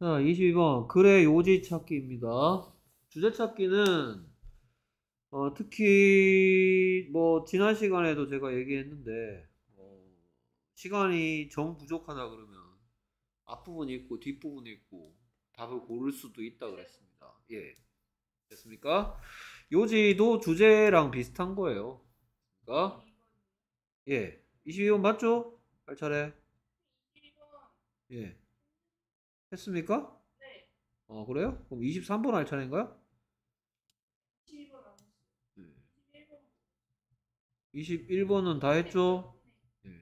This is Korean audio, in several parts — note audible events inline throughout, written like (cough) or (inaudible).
자, 22번 글의 요지 찾기입니다. 주제 찾기는 어, 특히 뭐 지난 시간에도 제가 얘기했는데 어, 시간이 정 부족하다 그러면 앞부분이 있고 뒷부분이 있고 답을 고를 수도 있다 그랬습니다. 예, 됐습니까? 요지도 주제랑 비슷한 거예요. 그니까 예, 22번 맞죠? 할 차례. 예. 했습니까? 네. 어, 그래요? 그럼 23번 할 차례인가요? 21번 1번은다 했죠? 네. 네.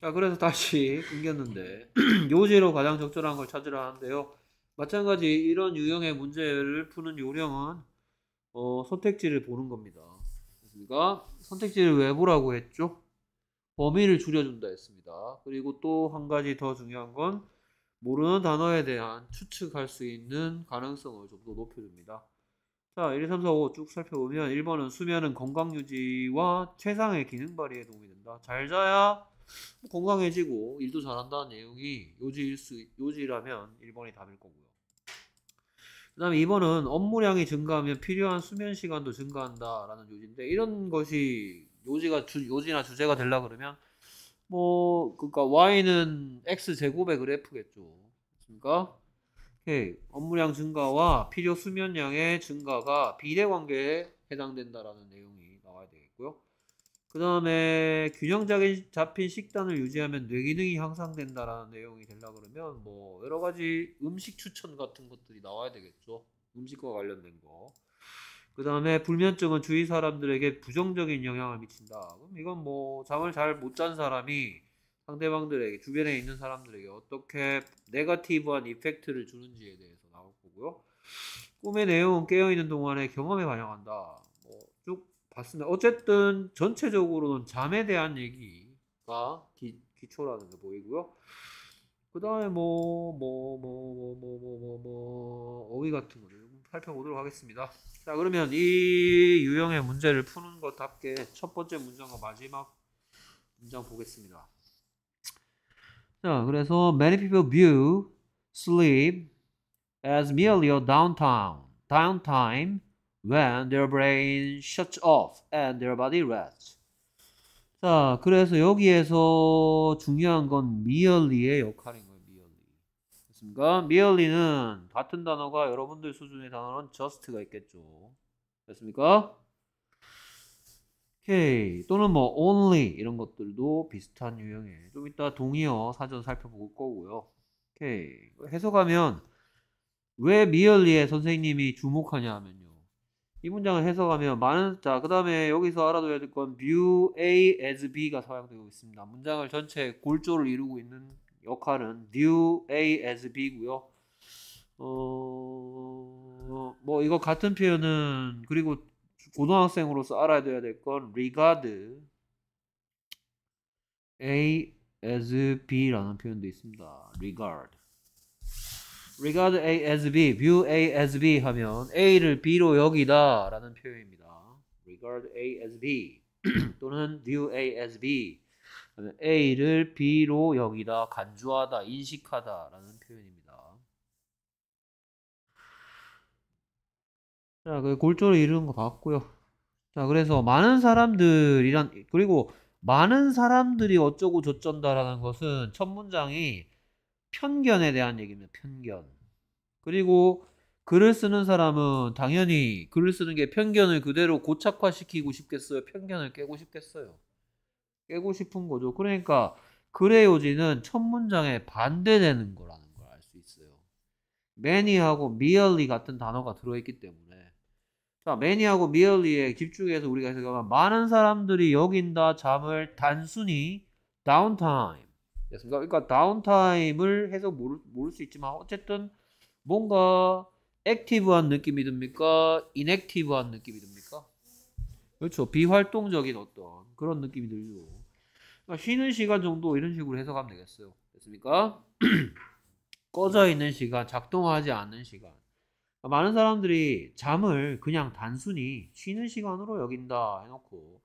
자, 그래서 다시 (laughs) 끊겼는데, (clears throat) 요지로 가장 적절한 걸 찾으라 하는데요. 마찬가지 이런 유형의 문제를 푸는 요령은 어, 선택지를 보는 겁니다. 그러니까 선택지를 왜 보라고 했죠? 범위를 줄여준다 했습니다. 그리고 또 한 가지 더 중요한 건 모르는 단어에 대한 추측할 수 있는 가능성을 좀 더 높여줍니다. 자, 1, 2, 3, 4, 5 쭉 살펴보면 1번은 수면은 건강 유지와 최상의 기능 발휘에 도움이 된다. 잘 자야 건강해지고 일도 잘한다는 내용이 요지일 수 요지라면 1번이 답일 거고요. 그다음에 2번은 업무량이 증가하면 필요한 수면 시간도 증가한다라는 요지인데 이런 것이 요지가 주, 요지나 주제가 되려 그러면 뭐 그러니까 y는 x 제곱의 그래프겠죠. 그러니까 오케이. 업무량 증가와 필요 수면량의 증가가 비례 관계에 해당된다라는 내용이 나와야 되겠고요. 그 다음에 균형 잡힌 식단을 유지하면 뇌기능이 향상된다라는 내용이 되려 그러면 뭐 여러 가지 음식 추천 같은 것들이 나와야 되겠죠. 음식과 관련된 거. 그 다음에 불면증은 주위 사람들에게 부정적인 영향을 미친다. 그럼 이건 뭐 잠을 잘 못 잔 사람이 상대방들에게 주변에 있는 사람들에게 어떻게 네거티브한 이펙트를 주는지에 대해서 나올 거고요. 꿈의 내용은 깨어있는 동안의 경험에 반영한다. 뭐 쭉 봤습니다. 어쨌든 전체적으로는 잠에 대한 얘기가 기, 기초라는 게 보이고요. 그 다음에 뭐, 뭐, 뭐, 뭐, 뭐, 뭐, 뭐, 뭐, 어휘 같은 거를 살펴보도록 하겠습니다. 자, 그러면 이 유형의 문제를 푸는 것답게 첫 번째 문장과 마지막 문장 보겠습니다. 자, 그래서 many people view sleep as merely a downtime, downtime when their brain shuts off and their body rests. 자, 그래서 여기에서 중요한 건 merely의 역할인 됐습니까? merely는 같은 단어가 여러분들 수준의 단어는 just가 있겠죠. 됐습니까? 오케이. 또는 뭐 only 이런 것들도 비슷한 유형의 좀 이따 동의어 사전 살펴볼 거고요. 오케이. 해석하면 왜 merely에 선생님이 주목하냐 하면요. 이 문장을 해석하면 많은 자 그다음에 여기서 알아둬야 될 건 view A as B가 사용되고 있습니다. 문장을 전체 골조를 이루고 있는 역할은 new a as b고요. 어, 뭐 이거 같은 표현은 그리고 고등학생으로서 알아야 돼야 될 건 regard a as b라는 표현도 있습니다. regard regard a as b, view a as b 하면 a를 b로 여기다라는 표현입니다. regard a as b 또는 view a as b A를 B로 여기다 간주하다, 인식하다라는 표현입니다. 자, 그 골조를 이루는 것 같고요. 자, 그래서 많은 사람들이란 그리고 많은 사람들이 어쩌고 저쩐다라는 것은 첫 문장이 편견에 대한 얘기입니다. 편견. 그리고 글을 쓰는 사람은 당연히 글을 쓰는 게 편견을 그대로 고착화시키고 싶겠어요. 편견을 깨고 싶겠어요. 깨고 싶은 거죠. 그러니까 글의 요지는 첫 문장에 반대되는 거라는 걸 알 수 있어요. many하고 merely 같은 단어가 들어있기 때문에 자, many하고 merely에 집중해서 우리가 생각하면 많은 사람들이 여긴다 잠을 단순히 다운타임 t 습니까 그러니까 다운타임을 해서 모를, 모를 수 있지만 어쨌든 뭔가 액티브한 느낌이 듭니까? 인액티브한 느낌이 듭니까? 그렇죠. 비활동적인 어떤 그런 느낌이 들죠. 그러니까 쉬는 시간 정도 이런 식으로 해석하면 되겠어요. 됐습니까? (clears throat) 꺼져 있는 시간, 작동하지 않는 시간. 그러니까 많은 사람들이 잠을 그냥 단순히 쉬는 시간으로 여긴다 해놓고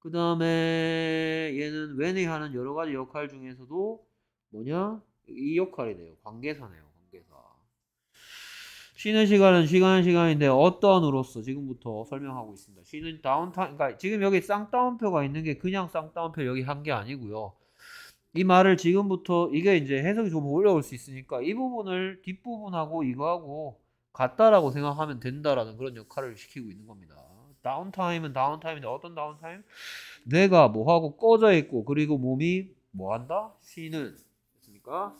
그 다음에 얘는 웬에 하는 여러 가지 역할 중에서도 뭐냐? 이역할이돼요 관계사네요. 쉬는 시간은 시간 시간인데 어떤으로서 지금부터 설명하고 있습니다. 쉬는 다운타임 그러니까 지금 여기 쌍따옴표가 있는 게 그냥 쌍따옴표 여기 한 게 아니고요. 이 말을 지금부터 이게 이제 해석이 좀 어려울 수 있으니까 이 부분을 뒷부분하고 이거하고 같다라고 생각하면 된다라는 그런 역할을 시키고 있는 겁니다. 다운타임은 다운타임인데 어떤 다운타임? 내가 뭐하고 꺼져 있고 그리고 몸이 뭐한다? 쉬는 됐습니까?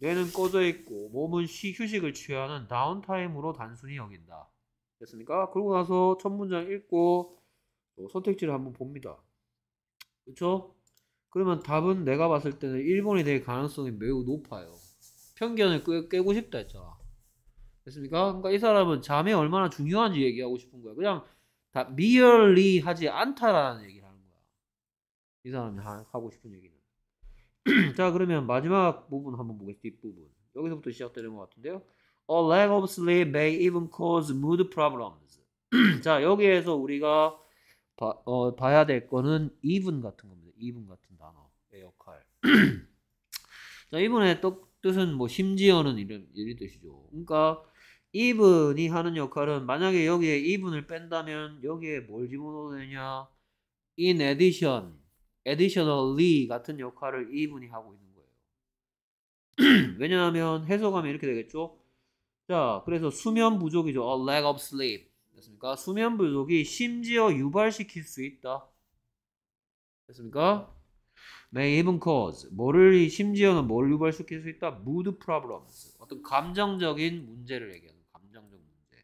뇌는 꺼져 있고 몸은 쉬 휴식을 취하는 다운타임으로 단순히 여긴다. 됐습니까? 그러고 나서 첫 문장 읽고 선택지를 한번 봅니다. 그렇죠? 그러면 답은 내가 봤을 때는 1번이 될 가능성이 매우 높아요. 편견을 깨, 고 싶다 했잖아. 됐습니까? 그러니까 이 사람은 잠이 얼마나 중요한지 얘기하고 싶은 거야. 그냥 다 merely 하지 않다라는 얘기를 하는 거야. 이 사람이 하고 싶은 얘기는. (clears throat) 자 그러면 마지막 부분 한번 보겠습니다. 뒷부분. 여기서부터 시작되는 것 같은데요. A lack of sleep may even cause mood problems. (clears throat) 자 여기에서 우리가 바, 어, 봐야 될 거는 even 같은 겁니다. even 같은 단어의 역할. (clears throat) 자 이번에 또 뜻은 뭐 심지어는 이런 이런 뜻이죠. 그러니까 even이 하는 역할은 만약에 여기에 even을 뺀다면 여기에 뭘 집어넣어야 되냐? in addition 에디셔널 리 같은 역할을 이분이 하고 있는 거예요. (clears throat) 왜냐하면 해석하면 이렇게 되겠죠. 자, 그래서 수면 부족이죠. A lack of sleep. 됐습니까? 수면 부족이 심지어 유발시킬 수 있다. 됐습니까? may 네, even cause 뭐를 심지어는 뭘 유발시킬 수 있다? mood problems 어떤 감정적인 문제를 얘기하는 감정적 문제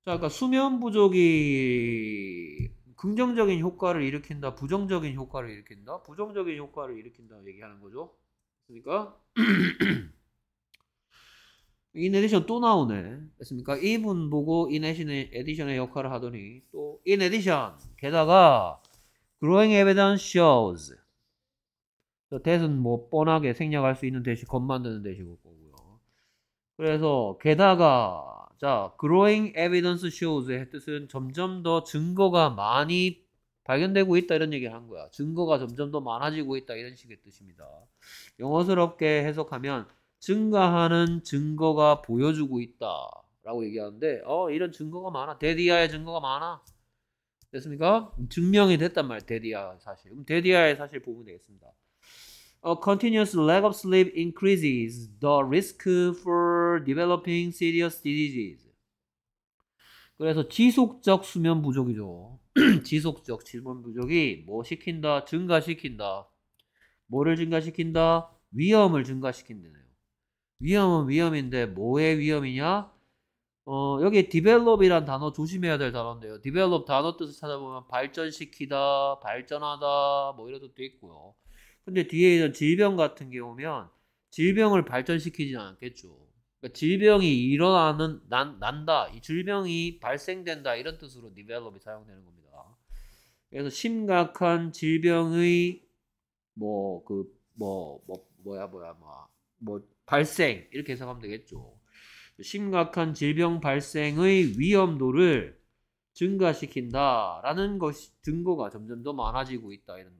자 그러니까 수면 부족이 긍정적인 효과를 일으킨다, 부정적인 효과를 일으킨다, 부정적인 효과를 일으킨다 얘기하는 거죠. 그러니까 인 에디션 또 나오네. 됐습니까? 이분 보고 인 에디션의 역할을 하더니 또인 에디션 게다가 growing evidence shows 대신 뭐 뻔하게 생략할 수 있는 대시 겉 만드는 대시고 거고요. 그래서 게다가 자, growing evidence shows의 뜻은 점점 더 증거가 많이 발견되고 있다 이런 얘기를 한 거야. 증거가 점점 더 많아지고 있다 이런 식의 뜻입니다. 영어스럽게 해석하면 증가하는 증거가 보여주고 있다 라고 얘기하는데 어 이런 증거가 많아. 데디아의 증거가 많아. 됐습니까? 증명이 됐단 말이야. 데디아 사실. 그럼 데디아의 사실 보면 되겠습니다. A continuous lack of sleep increases the risk for developing serious diseases. 그래서 지속적 수면 부족이죠. (clears throat) 지속적 질문 부족이 뭐 시킨다? 증가시킨다. 뭐를 증가시킨다? 위험을 증가시킨대요. 위험은 위험인데 뭐의 위험이냐? 어, 여기 develop이란 단어 조심해야 될 단어인데요. develop 단어 뜻을 찾아보면 발전시키다, 발전하다 뭐 이런 뜻도 있고요. 근데 뒤에 있는 질병 같은 경우면 질병을 발전시키진 않겠죠. 그러니까 질병이 일어나는 난, 난다, 이 질병이 발생된다 이런 뜻으로 develop이 사용되는 겁니다. 그래서 심각한 질병의 뭐 그 뭐 뭐 뭐, 뭐, 뭐야 뭐야 뭐, 뭐 발생 이렇게 해석하면 되겠죠. 심각한 질병 발생의 위험도를 증가시킨다라는 것이 증거가 점점 더 많아지고 있다 이런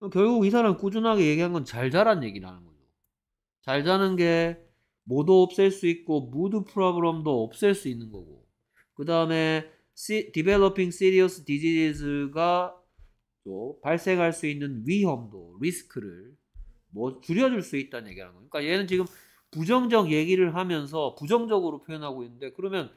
어, 결국 이 사람 꾸준하게 얘기한 건 잘 자란 얘기라는 거죠. 잘 자는 게 모도 없앨 수 있고 무드 프로그램도 없앨 수 있는 거고 그 다음에 developing serious disease가 또 발생할 수 있는 위험도 리스크를 뭐 줄여줄 수 있다는 얘기라는 거예요. 그러니까 얘는 지금 부정적 얘기를 하면서 부정적으로 표현하고 있는데 그러면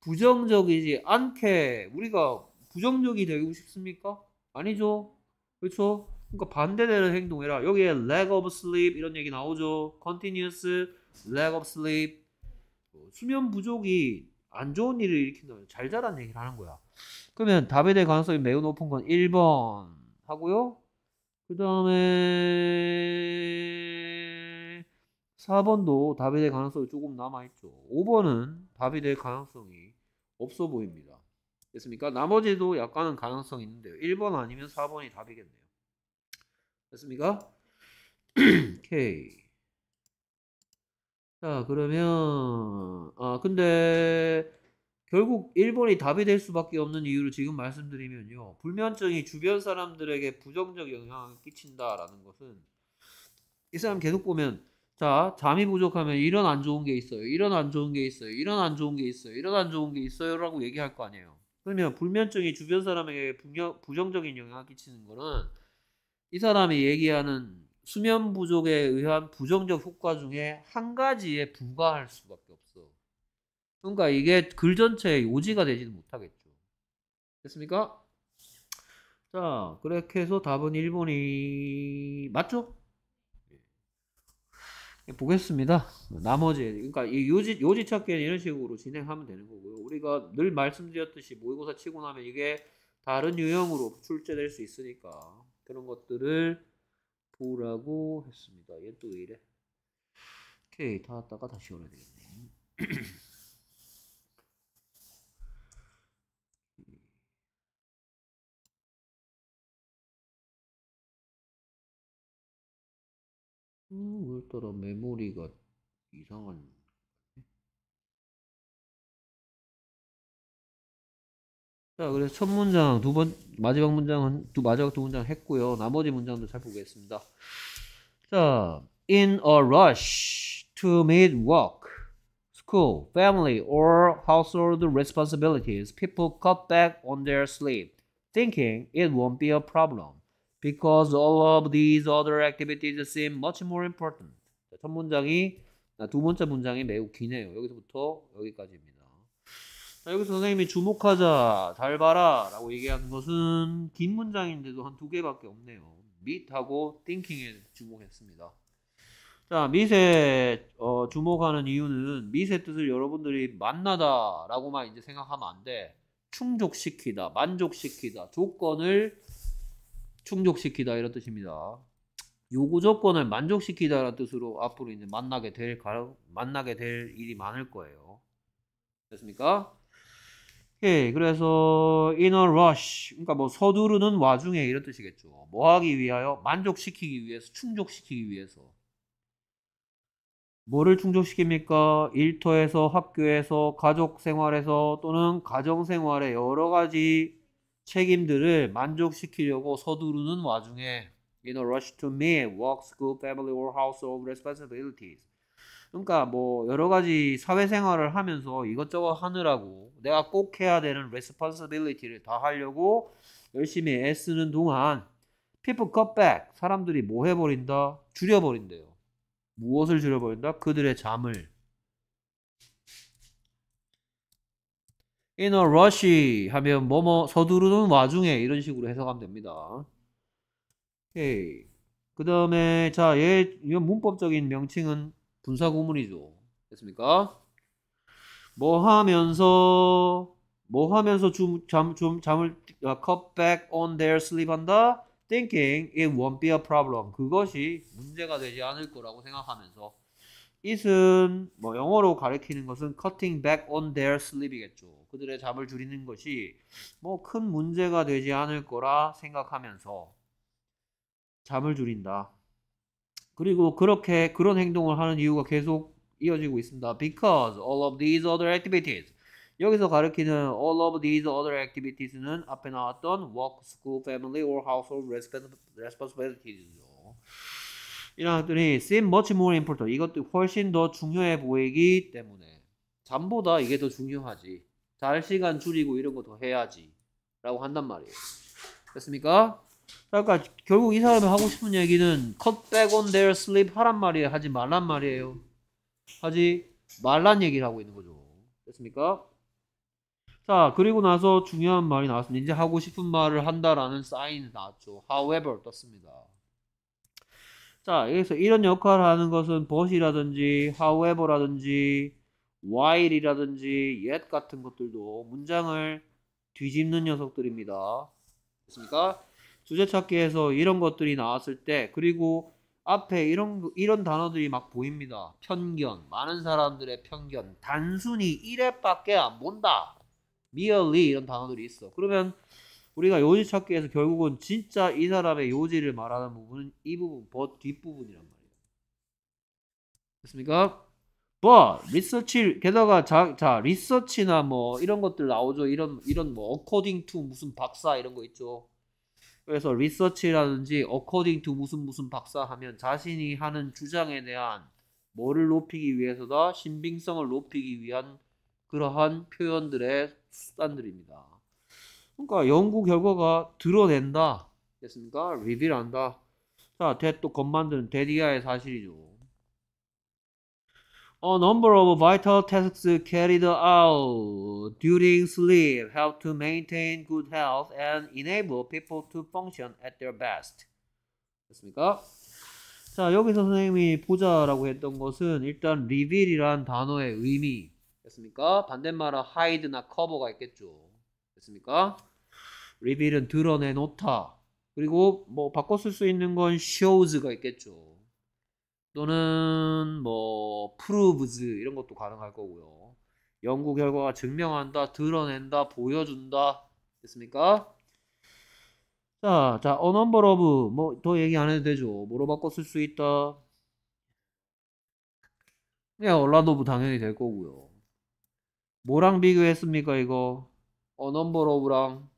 부정적이지 않게 우리가 부정적이 되고 싶습니까? 아니죠. 그렇죠? 그러니까 반대되는 행동이라 여기에 lack of sleep 이런 얘기 나오죠. continuous lack of sleep 뭐 수면 부족이 안 좋은 일을 일으킨다면 잘 자란 얘기를 하는 거야. 그러면 답에 대한 가능성이 매우 높은 건 1번 하고요. 그 다음에 4번도 답이 될 가능성이 조금 남아있죠. 5번은 답이 될 가능성이 없어 보입니다. 됐습니까? 나머지도 약간은 가능성이 있는데요. 1번 아니면 4번이 답이겠네요. 됐습니까? (clears throat) 오케이. 자, 그러면, 아, 근데, 결국 1번이 답이 될 수밖에 없는 이유를 지금 말씀드리면요. 불면증이 주변 사람들에게 부정적 영향을 끼친다라는 것은, 이 사람 계속 보면, 자, 잠이 부족하면 이런 안 좋은 게 있어요. 이런 안 좋은 게 있어요. 이런 안 좋은 게 있어요. 이런 안 좋은 게 있어요. 라고 얘기할 거 아니에요. 그러면 불면증이 주변 사람에게 부정적인 영향을 끼치는 거는 이 사람이 얘기하는 수면 부족에 의한 부정적 효과 중에 한 가지에 부과할 수밖에 없어. 그러니까 이게 글 전체에 요지가 되지는 못하겠죠. 됐습니까? 자, 그렇게 해서 답은 1번이 맞죠? 예. 보겠습니다. 나머지 그러니까 이 요지 요지 찾기는 이런 식으로 진행하면 되는 거고요. 우리가 늘 말씀드렸듯이 모의고사 치고 나면 이게 다른 유형으로 출제될 수 있으니까 그런 것들을 보라고 했습니다. 얘또왜 이래? 오케이, 다 왔다가 다시 열어야 되겠네. 음, 오늘따라 음, 메모리가 이상한 자, 그래서 첫 문장 두 번, 마지막 문장은 두 마지막 두 문장 했고요. 나머지 문장도 잘 보겠습니다. 자, in a rush to meet work, school, family, or household responsibilities, people cut back on their sleep, thinking it won't be a problem because all of these other activities seem much more important. 자, 첫 문장이 두 번째 문장이 매우 기네요. 여기서부터 여기까지입니다. 자, 여기서 선생님이 주목하자, 잘 봐라 라고 얘기하는 것은 긴 문장인데도 한 두 개밖에 없네요. 밑하고 thinking에 주목했습니다. 자, 밑에 어, 주목하는 이유는 밑의 뜻을 여러분들이 만나다 라고만 이제 생각하면 안 돼. 충족시키다, 만족시키다, 조건을 충족시키다 이런 뜻입니다. 요구 조건을 만족시키다라는 뜻으로 앞으로 이제 만나게 될 만나게 될 일이 많을 거예요. 됐습니까? 오케이. 예, 그래서 in a rush. 그러니까 뭐 서두르는 와중에 이런 뜻이겠죠. 뭐 하기 위하여? 만족시키기 위해서, 충족시키기 위해서. 뭐를 충족시킵니까? 일터에서, 학교에서, 가족 생활에서 또는 가정 생활의 여러 가지 책임들을 만족시키려고 서두르는 와중에 in a rush to meet work, school, family or household responsibilities. 그러니까 뭐 여러 가지 사회생활을 하면서 이것저것 하느라고 내가 꼭 해야 되는 responsibility를 다 하려고 열심히 애쓰는 동안 people cut back 사람들이 뭐 해버린다 줄여버린대요. 무엇을 줄여버린다? 그들의 잠을. In a rush 하면 뭐 뭐 서두르는 와중에 이런 식으로 해석하면 됩니다. 오그 다음에 자, 얘, 이 문법적인 명칭은 분사 구문이죠. 됐습니까? 뭐 하면서 뭐 하면서 잠, 좀 잠을 uh, cut back on their sleep 한다? thinking it won't be a problem. 그것이 문제가 되지 않을 거라고 생각하면서 it은 뭐 영어로 가리키는 것은 cutting back on their sleep이겠죠. 그들의 잠을 줄이는 것이 뭐 큰 문제가 되지 않을 거라 생각하면서 잠을 줄인다. 그리고 그렇게 그런 행동을 하는 이유가 계속 이어지고 있습니다. Because all of these other activities. 여기서 가리키는 all of these other activities는 앞에 나왔던 work, school, family or household responsibilities죠. 이런 것들이 seem much more important. 이것도 훨씬 더 중요해 보이기 때문에 잠보다 이게 더 중요하지. 잘 시간 줄이고 이런 거 더 해야지라고 한단 말이에요. 됐습니까? 그러니까 결국 이 사람이 하고 싶은 얘기는 cut back on their sleep 하란 말이에요. 하지 말란 말이에요. 하지 말란 얘기를 하고 있는 거죠. 됐습니까? 자, 그리고 나서 중요한 말이 나왔습니다. 이제 하고 싶은 말을 한다라는 사인이 나왔죠. however 떴습니다. 자, 여기서 이런 역할을 하는 것은 but이라든지 however라든지 while이라든지 yet 같은 것들도 문장을 뒤집는 녀석들입니다. 됐습니까? 주제 찾기에서 이런 것들이 나왔을 때 그리고 앞에 이런 이런 단어들이 막 보입니다. 편견, 많은 사람들의 편견, 단순히 이래밖에 안 본다. merely 이런 단어들이 있어. 그러면 우리가 요지 찾기에서 결국은 진짜 이 사람의 요지를 말하는 부분은 이 부분, but 뒷부분이란 말이에요. 됐습니까? but 리서치 게다가 자, 자 리서치나 뭐 이런 것들 나오죠. 이런 이런 뭐 according to 무슨 박사 이런 거 있죠. 그래서 리서치라든지 according to 무슨 무슨 박사 하면 자신이 하는 주장에 대한 뭐를 높이기 위해서다 신빙성을 높이기 위한 그러한 표현들의 수단들입니다. 그러니까 연구 결과가 드러낸다. 됐습니까? 리빌한다. 자, 대또 건만드는 데디아의 사실이죠. A number of vital tasks carried out during sleep help to maintain good health and enable people to function at their best. 됐습니까? 자, 여기서 선생님이 보자라고 했던 것은 일단 reveal이란 단어의 의미. 됐습니까? 반대말은 hide나 cover가 있겠죠. 됐습니까? reveal은 드러내놓다. 그리고 뭐 바꿔 쓸 수 있는 건 shows가 있겠죠. 또는 뭐 proves 이런 것도 가능할 거고요. 연구 결과가 증명한다, 드러낸다, 보여준다. 됐습니까? 자, 자, a number of 뭐더 얘기 안 해도 되죠. 뭐로 바꿔 쓸 수 있다. 야, 예, 얼라도브 당연히 될 거고요. 뭐랑 비교했습니까, 이거? a number of랑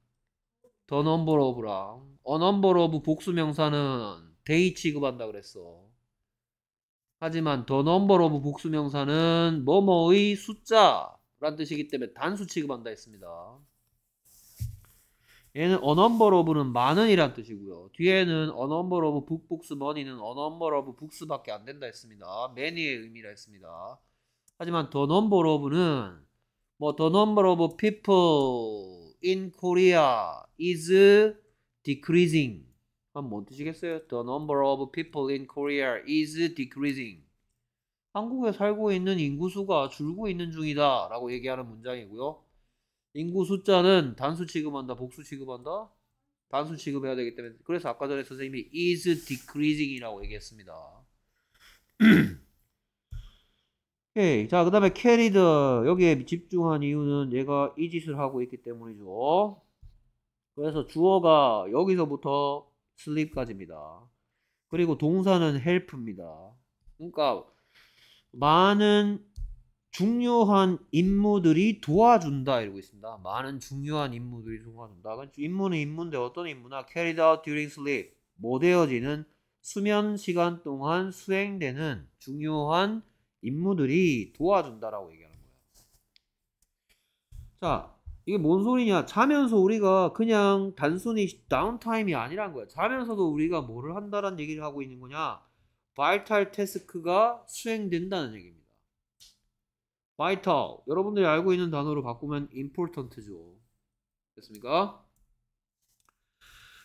the number of랑 a number of 복수 명사는 데이 취급한다 그랬어. 하지만 더 넘버 오브 복수명사는 뭐뭐의 숫자란 뜻이기 때문에 단수 취급한다 했습니다. 얘는 a number of는 많은 이란 뜻이고요. 뒤에는 a number of bookbooks money는 a number of books밖에 안 된다 했습니다. many의 의미라 했습니다. 하지만 the number of는 뭐 the number of people in Korea is decreasing 뭐 드시겠어요? The number of people in Korea is decreasing. 한국에 살고 있는 인구수가 줄고 있는 중이다 라고 얘기하는 문장이고요. 인구 숫자는 단수 취급한다, 복수 취급한다? 단수 취급해야 되기 때문에 그래서 아까 전에 선생님이 is decreasing이라고 얘기했습니다. (clears throat) 오케이. 자, 그 다음에 carried. 여기에 집중한 이유는 얘가 이 짓을 하고 있기 때문이죠. 그래서 주어가 여기서부터 sleep까지입니다. 그리고 동사는 help입니다. 그러니까 많은 중요한 임무들이 도와준다 이러고 있습니다. 많은 중요한 임무들이 도와준다. 그러니까 임무는 임무인데 어떤 임무나 carried out during sleep 못 헤어지는 수면 시간 동안 수행되는 중요한 임무들이 도와준다라고 얘기하는 거예요. 자, 이게 뭔 소리냐? 자면서 우리가 그냥 단순히 다운타임이 아니라는 거야. 자면서도 우리가 뭐를 한다는 얘기를 하고 있는 거냐? 바이탈 테스크가 수행된다는 얘기입니다. 바이탈, 여러분들이 알고 있는 단어로 바꾸면 i m 턴트죠 됐습니까?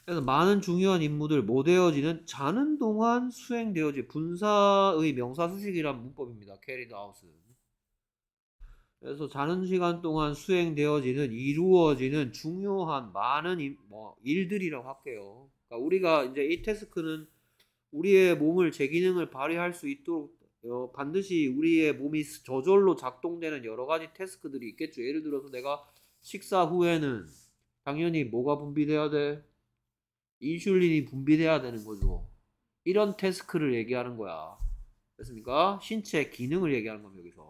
그래서 많은 중요한 임무들 못 뭐 외워지는 자는 동안 수행되어지 분사의 명사 수식이란 문법입니다. 캐리드 아웃은. 그래서 자는 시간 동안 수행되어지는 이루어지는 중요한 많은 뭐 일들이라고 할게요. 그러니까 우리가 이제 이 태스크는 우리의 몸을 제 기능을 발휘할 수 있도록 어, 반드시 우리의 몸이 저절로 작동되는 여러 가지 태스크들이 있겠죠. 예를 들어서 내가 식사 후에는 당연히 뭐가 분비돼야 돼? 인슐린이 분비돼야 되는 거죠. 이런 태스크를 얘기하는 거야. 됐습니까? 신체 기능을 얘기하는 겁니다, 여기서.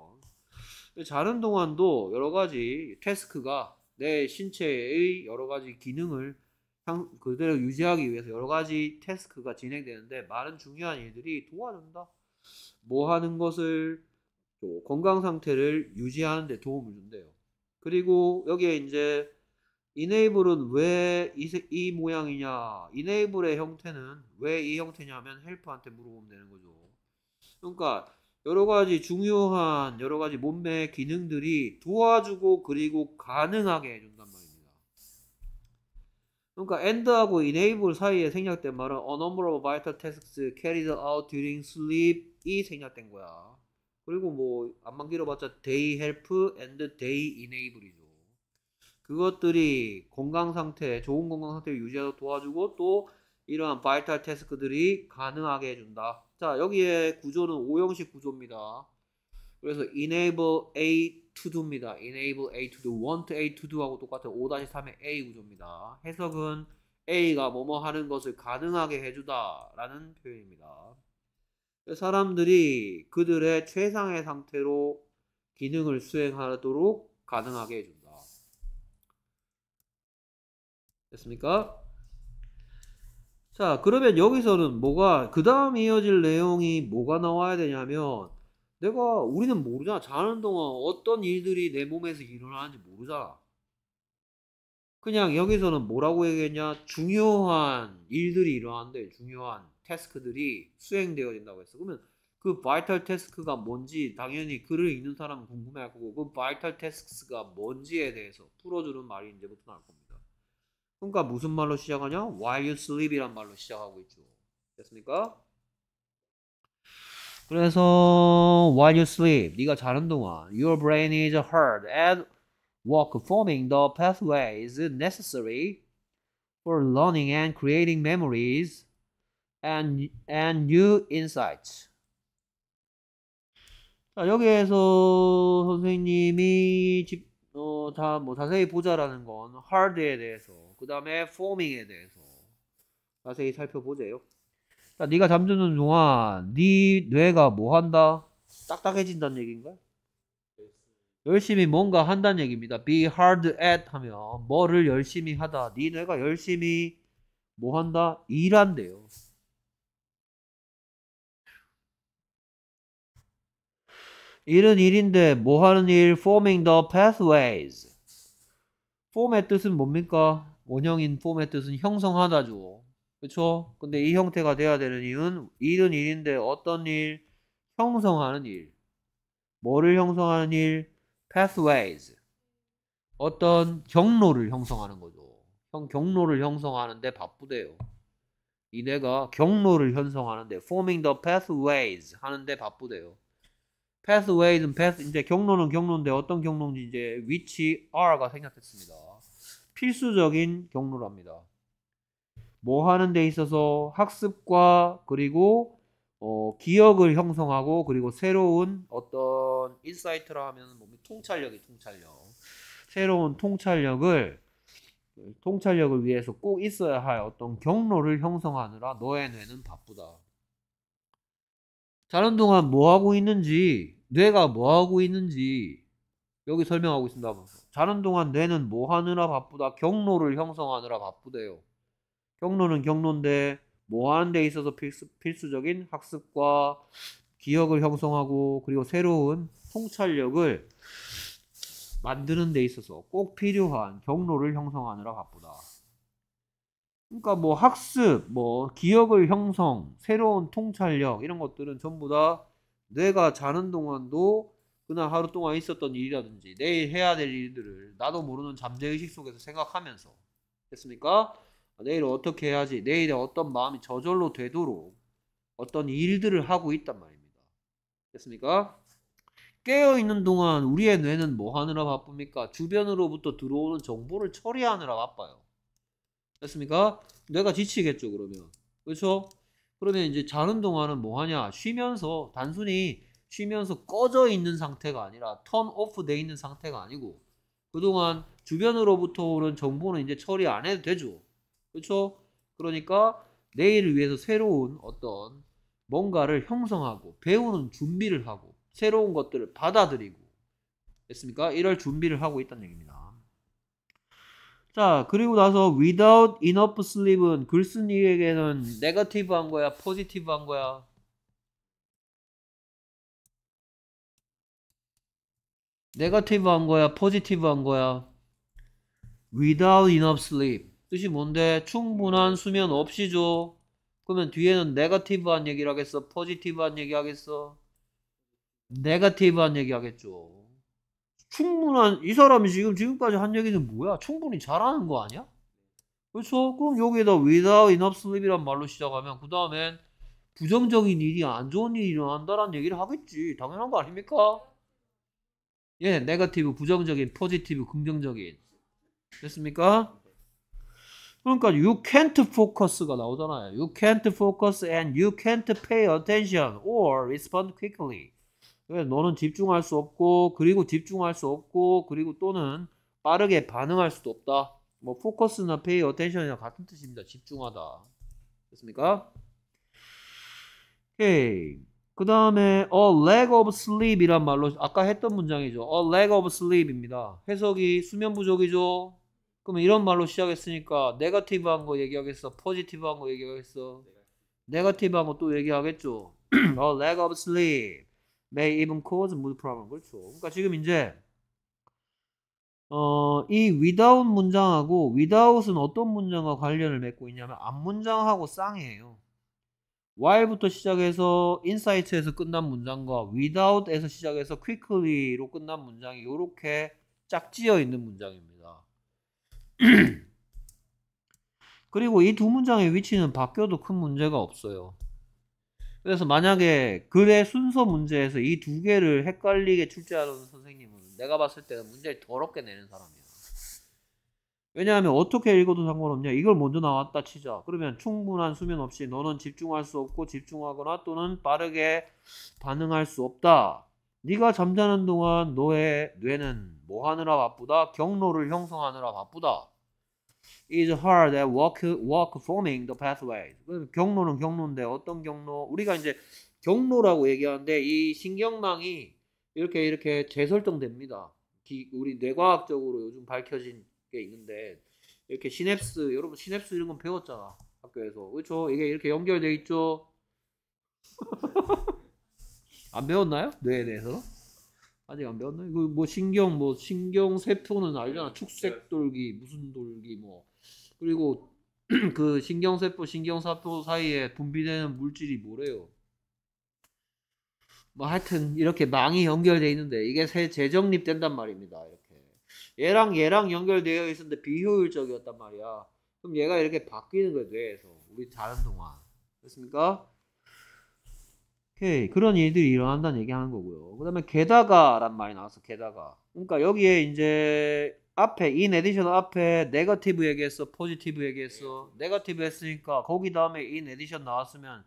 자는 동안도 여러 가지 태스크가 내 신체의 여러 가지 기능을 그대로 유지하기 위해서 여러 가지 태스크가 진행되는데 많은 중요한 일들이 도와준다. 뭐 하는 것을 또 건강 상태를 유지하는 데 도움을 준대요. 그리고 여기에 이제 이네이블은 왜 이 모양이냐 이네이블의 형태는 왜 이 형태냐면 헬퍼한테 물어보면 되는 거죠. 그러니까 여러 가지 중요한 여러 가지 몸매 기능들이 도와주고 그리고 가능하게 해준단 말입니다. 그러니까 and하고 enable 사이에 생략된 말은 a number of vital tasks carried out during sleep이 생략된 거야. 그리고 뭐 안만 길어봤자 day help and day enable이죠. 그것들이 건강 상태, 좋은 건강 상태를 유지하도 도와주고 또 이러한 바이탈 태스크들이 가능하게 해준다. 자, 여기에 구조는 5형식 구조입니다. 그래서 enable A to do입니다. enable A to do, want A to do하고 똑같은 5-3의 A 구조입니다. 해석은 A가 뭐뭐 하는 것을 가능하게 해주다 라는 표현입니다. 사람들이 그들의 최상의 상태로 기능을 수행하도록 가능하게 해준다. 됐습니까? 자, 그러면 여기서는 뭐가, 그 다음 이어질 내용이 뭐가 나와야 되냐면, 내가, 우리는 모르잖아. 자는 동안 어떤 일들이 내 몸에서 일어나는지 모르잖아. 그냥 여기서는 뭐라고 얘기했냐? 중요한 일들이 일어나는데 중요한 태스크들이 수행되어진다고 했어. 그러면 그 바이탈 태스크가 뭔지 당연히 글을 읽는 사람은 궁금해할 거고 그 바이탈 태스크가 뭔지에 대해서 풀어주는 말이 이제부터 나올 겁니다. 그러니까 무슨 말로 시작하냐? Why you sleep이란 말로 시작하고 있죠. 됐습니까? 그래서 while you sleep, 네가 자는 동안 your brain is hurt at work forming the pathways necessary for learning and creating memories and and new insights. 자, 여기에서 선생님이 집 다뭐 자세히 보자라는 건 hard에 대해서, 그 다음에 forming에 대해서 자세히 살펴보세요. 자, 네가 잠드는 동안 네 뇌가 뭐 한다? 딱딱해진다는 얘기인가 열심히 뭔가 한다는 얘기입니다. be hard at 하면 뭐를 열심히 하다. 네 뇌가 열심히 뭐 한다? 일한대요. 일은 일인데 뭐 하는 일? forming the pathways. form의 뜻은 뭡니까? 원형인 form의 뜻은 형성하다죠. 그렇죠? 근데 이 형태가 돼야 되는 이유는 일은 일인데 어떤 일? 형성하는 일. 뭐를 형성하는 일? pathways. 어떤 경로를 형성하는 거죠. 형 경로를 형성하는데 바쁘대요. 이내가 경로를 형성하는데 forming the pathways 하는데 바쁘대요. pathway는 path 이제 경로는 경로인데 어떤 경로인지 이제 w h r 가생각됐습니다 필수적인 경로랍니다. 뭐 하는 데 있어서 학습과 그리고 어, 기억을 형성하고 그리고 새로운 어떤 인사이트라 하면 뭡니까? 통찰력이 통찰력. 새로운 통찰력을 통찰력을 위해서 꼭 있어야 할 어떤 경로를 형성하느라 너의 뇌는 바쁘다. 자는 동안 뭐 하고 있는지 뇌가 뭐 하고 있는지 여기 설명하고 있습니다 자는 동안 뇌는 뭐 하느라 바쁘다 경로를 형성하느라 바쁘대요 경로는 경로인데 뭐 하는 데 있어서 필수, 필수적인 학습과 기억을 형성하고 그리고 새로운 통찰력을 만드는 데 있어서 꼭 필요한 경로를 형성하느라 바쁘다 그러니까 뭐 학습, 뭐 기억을 형성, 새로운 통찰력 이런 것들은 전부 다 내가 자는 동안도 그날 하루 동안 있었던 일이라든지 내일 해야 될 일들을 나도 모르는 잠재의식 속에서 생각하면서 됐습니까? 내일 어떻게 해야지 내일에 어떤 마음이 저절로 되도록 어떤 일들을 하고 있단 말입니다. 됐습니까? 깨어있는 동안 우리의 뇌는 뭐 하느라 바쁩니까? 주변으로부터 들어오는 정보를 처리하느라 바빠요. 됐습니까? 뇌가 지치겠죠 그러면. 그렇죠? 그러면 이제 자는 동안은 뭐 하냐? 쉬면서 단순히 쉬면서 꺼져 있는 상태가 아니라 턴 오프 돼 있는 상태가 아니고 그동안 주변으로부터 오는 정보는 이제 처리 안 해도 되죠. 그렇죠? 그러니까 내일을 위해서 새로운 어떤 뭔가를 형성하고 배우는 준비를 하고 새로운 것들을 받아들이고 됐습니까? 이럴 준비를 하고 있다는 얘기입니다. 자, 그리고 나서 without enough sleep은 글쓴이에게는 네거티브한 거야, 포지티브한 거야? 네거티브한 거야, 포지티브한 거야? without enough sleep 뜻이 뭔데? 충분한 수면 없이죠. 그러면 뒤에는 네거티브한 얘기를 하겠어? 포지티브한 얘기 하겠어? 네거티브한 얘기 하겠죠. 충분한 이 사람이 지금 지금까지 한 얘기는 뭐야? 충분히 잘하는 거 아니야? 그래서 그럼 여기에다 without enough sleep이란 말로 시작하면 그 다음엔 부정적인 일이 안 좋은 일이 일어난다라는 얘기를 하겠지. 당연한 거 아닙니까? 예, 네거티브, 부정적인, 포지티브, 긍정적인. 됐습니까? 그러니까 you can't focus가 나오잖아요. you can't focus and you can't pay attention or respond quickly. 그래서 너는 집중할 수 없고 그리고 집중할 수 없고 그리고 또는 빠르게 반응할 수도 없다. 뭐 포커스나 페이 어텐션이나 같은 뜻입니다. 집중하다. 됐습니까? 오케이. 그 다음에 a lack of sleep이란 말로 아까 했던 문장이죠. a lack of sleep입니다. 해석이 수면 부족이죠. 그러면 이런 말로 시작했으니까 네거티브한 거 얘기하겠어. 포지티브한 거 얘기하겠어. 네거티브한 거 또 얘기하겠죠. (clears throat) a lack of sleep. may even cause mood 뭐 problem. 그렇죠. 그러니까 지금 이제 어, 이 without 문장하고 without은 어떤 문장과 관련을 맺고 있냐면 앞 문장하고 쌍이에요. while부터 시작해서 insight에서 끝난 문장과 without에서 시작해서 quickly로 끝난 문장이 이렇게 짝지어 있는 문장입니다. (clears throat) 그리고 이 두 문장의 위치는 바뀌어도 큰 문제가 없어요. 그래서 만약에 글의 순서 문제에서 이 두 개를 헷갈리게 출제하는 선생님은 내가 봤을 때는 문제를 더럽게 내는 사람이야. 왜냐하면 어떻게 읽어도 상관없냐. 이걸 먼저 나왔다 치자. 그러면 충분한 수면 없이 너는 집중할 수 없고 집중하거나 또는 빠르게 반응할 수 없다. 네가 잠자는 동안 너의 뇌는 뭐 하느라 바쁘다? 경로를 형성하느라 바쁘다. is her that walk walk forming the p a t h w a y 경로는 경로인데 어떤 경로? 우리가 이제 경로라고 얘기하는데 이 신경망이 이렇게 이렇게 재설정됩니다. 기, 우리 뇌과학적으로 요즘 밝혀진 게 있는데 이렇게 시냅스 여러분 시냅스 이런 건 배웠잖아 학교에서 그렇죠? 이게 이렇게 연결돼 있죠. (laughs) 안 배웠나요? 뇌에 대해서? 아직 안 배웠나? 이거 그 뭐 신경 뭐 신경 세포는 알잖아. 네. 축색 돌기 무슨 돌기 뭐 그리고 (clears throat) 그 신경 세포 신경 사포 사이에 분비되는 물질이 뭐래요? 뭐 하여튼 이렇게 망이 연결되어 있는데 이게 새 재정립된단 말입니다. 이렇게 얘랑 얘랑 연결되어 있었는데 비효율적이었단 말이야. 그럼 얘가 이렇게 바뀌는 거예요 뇌에서 우리 자는 동안 그렇습니까? 오케이. 그런 일들이 일어난다는 얘기하는 거고요. 그 다음에 게다가란 말이 나왔어 게다가. 그러니까 여기에 이제 앞에 인 에디션 앞에 네거티브 얘기했어 포지티브 얘기했어 네거티브 했으니까 거기 다음에 인 에디션 나왔으면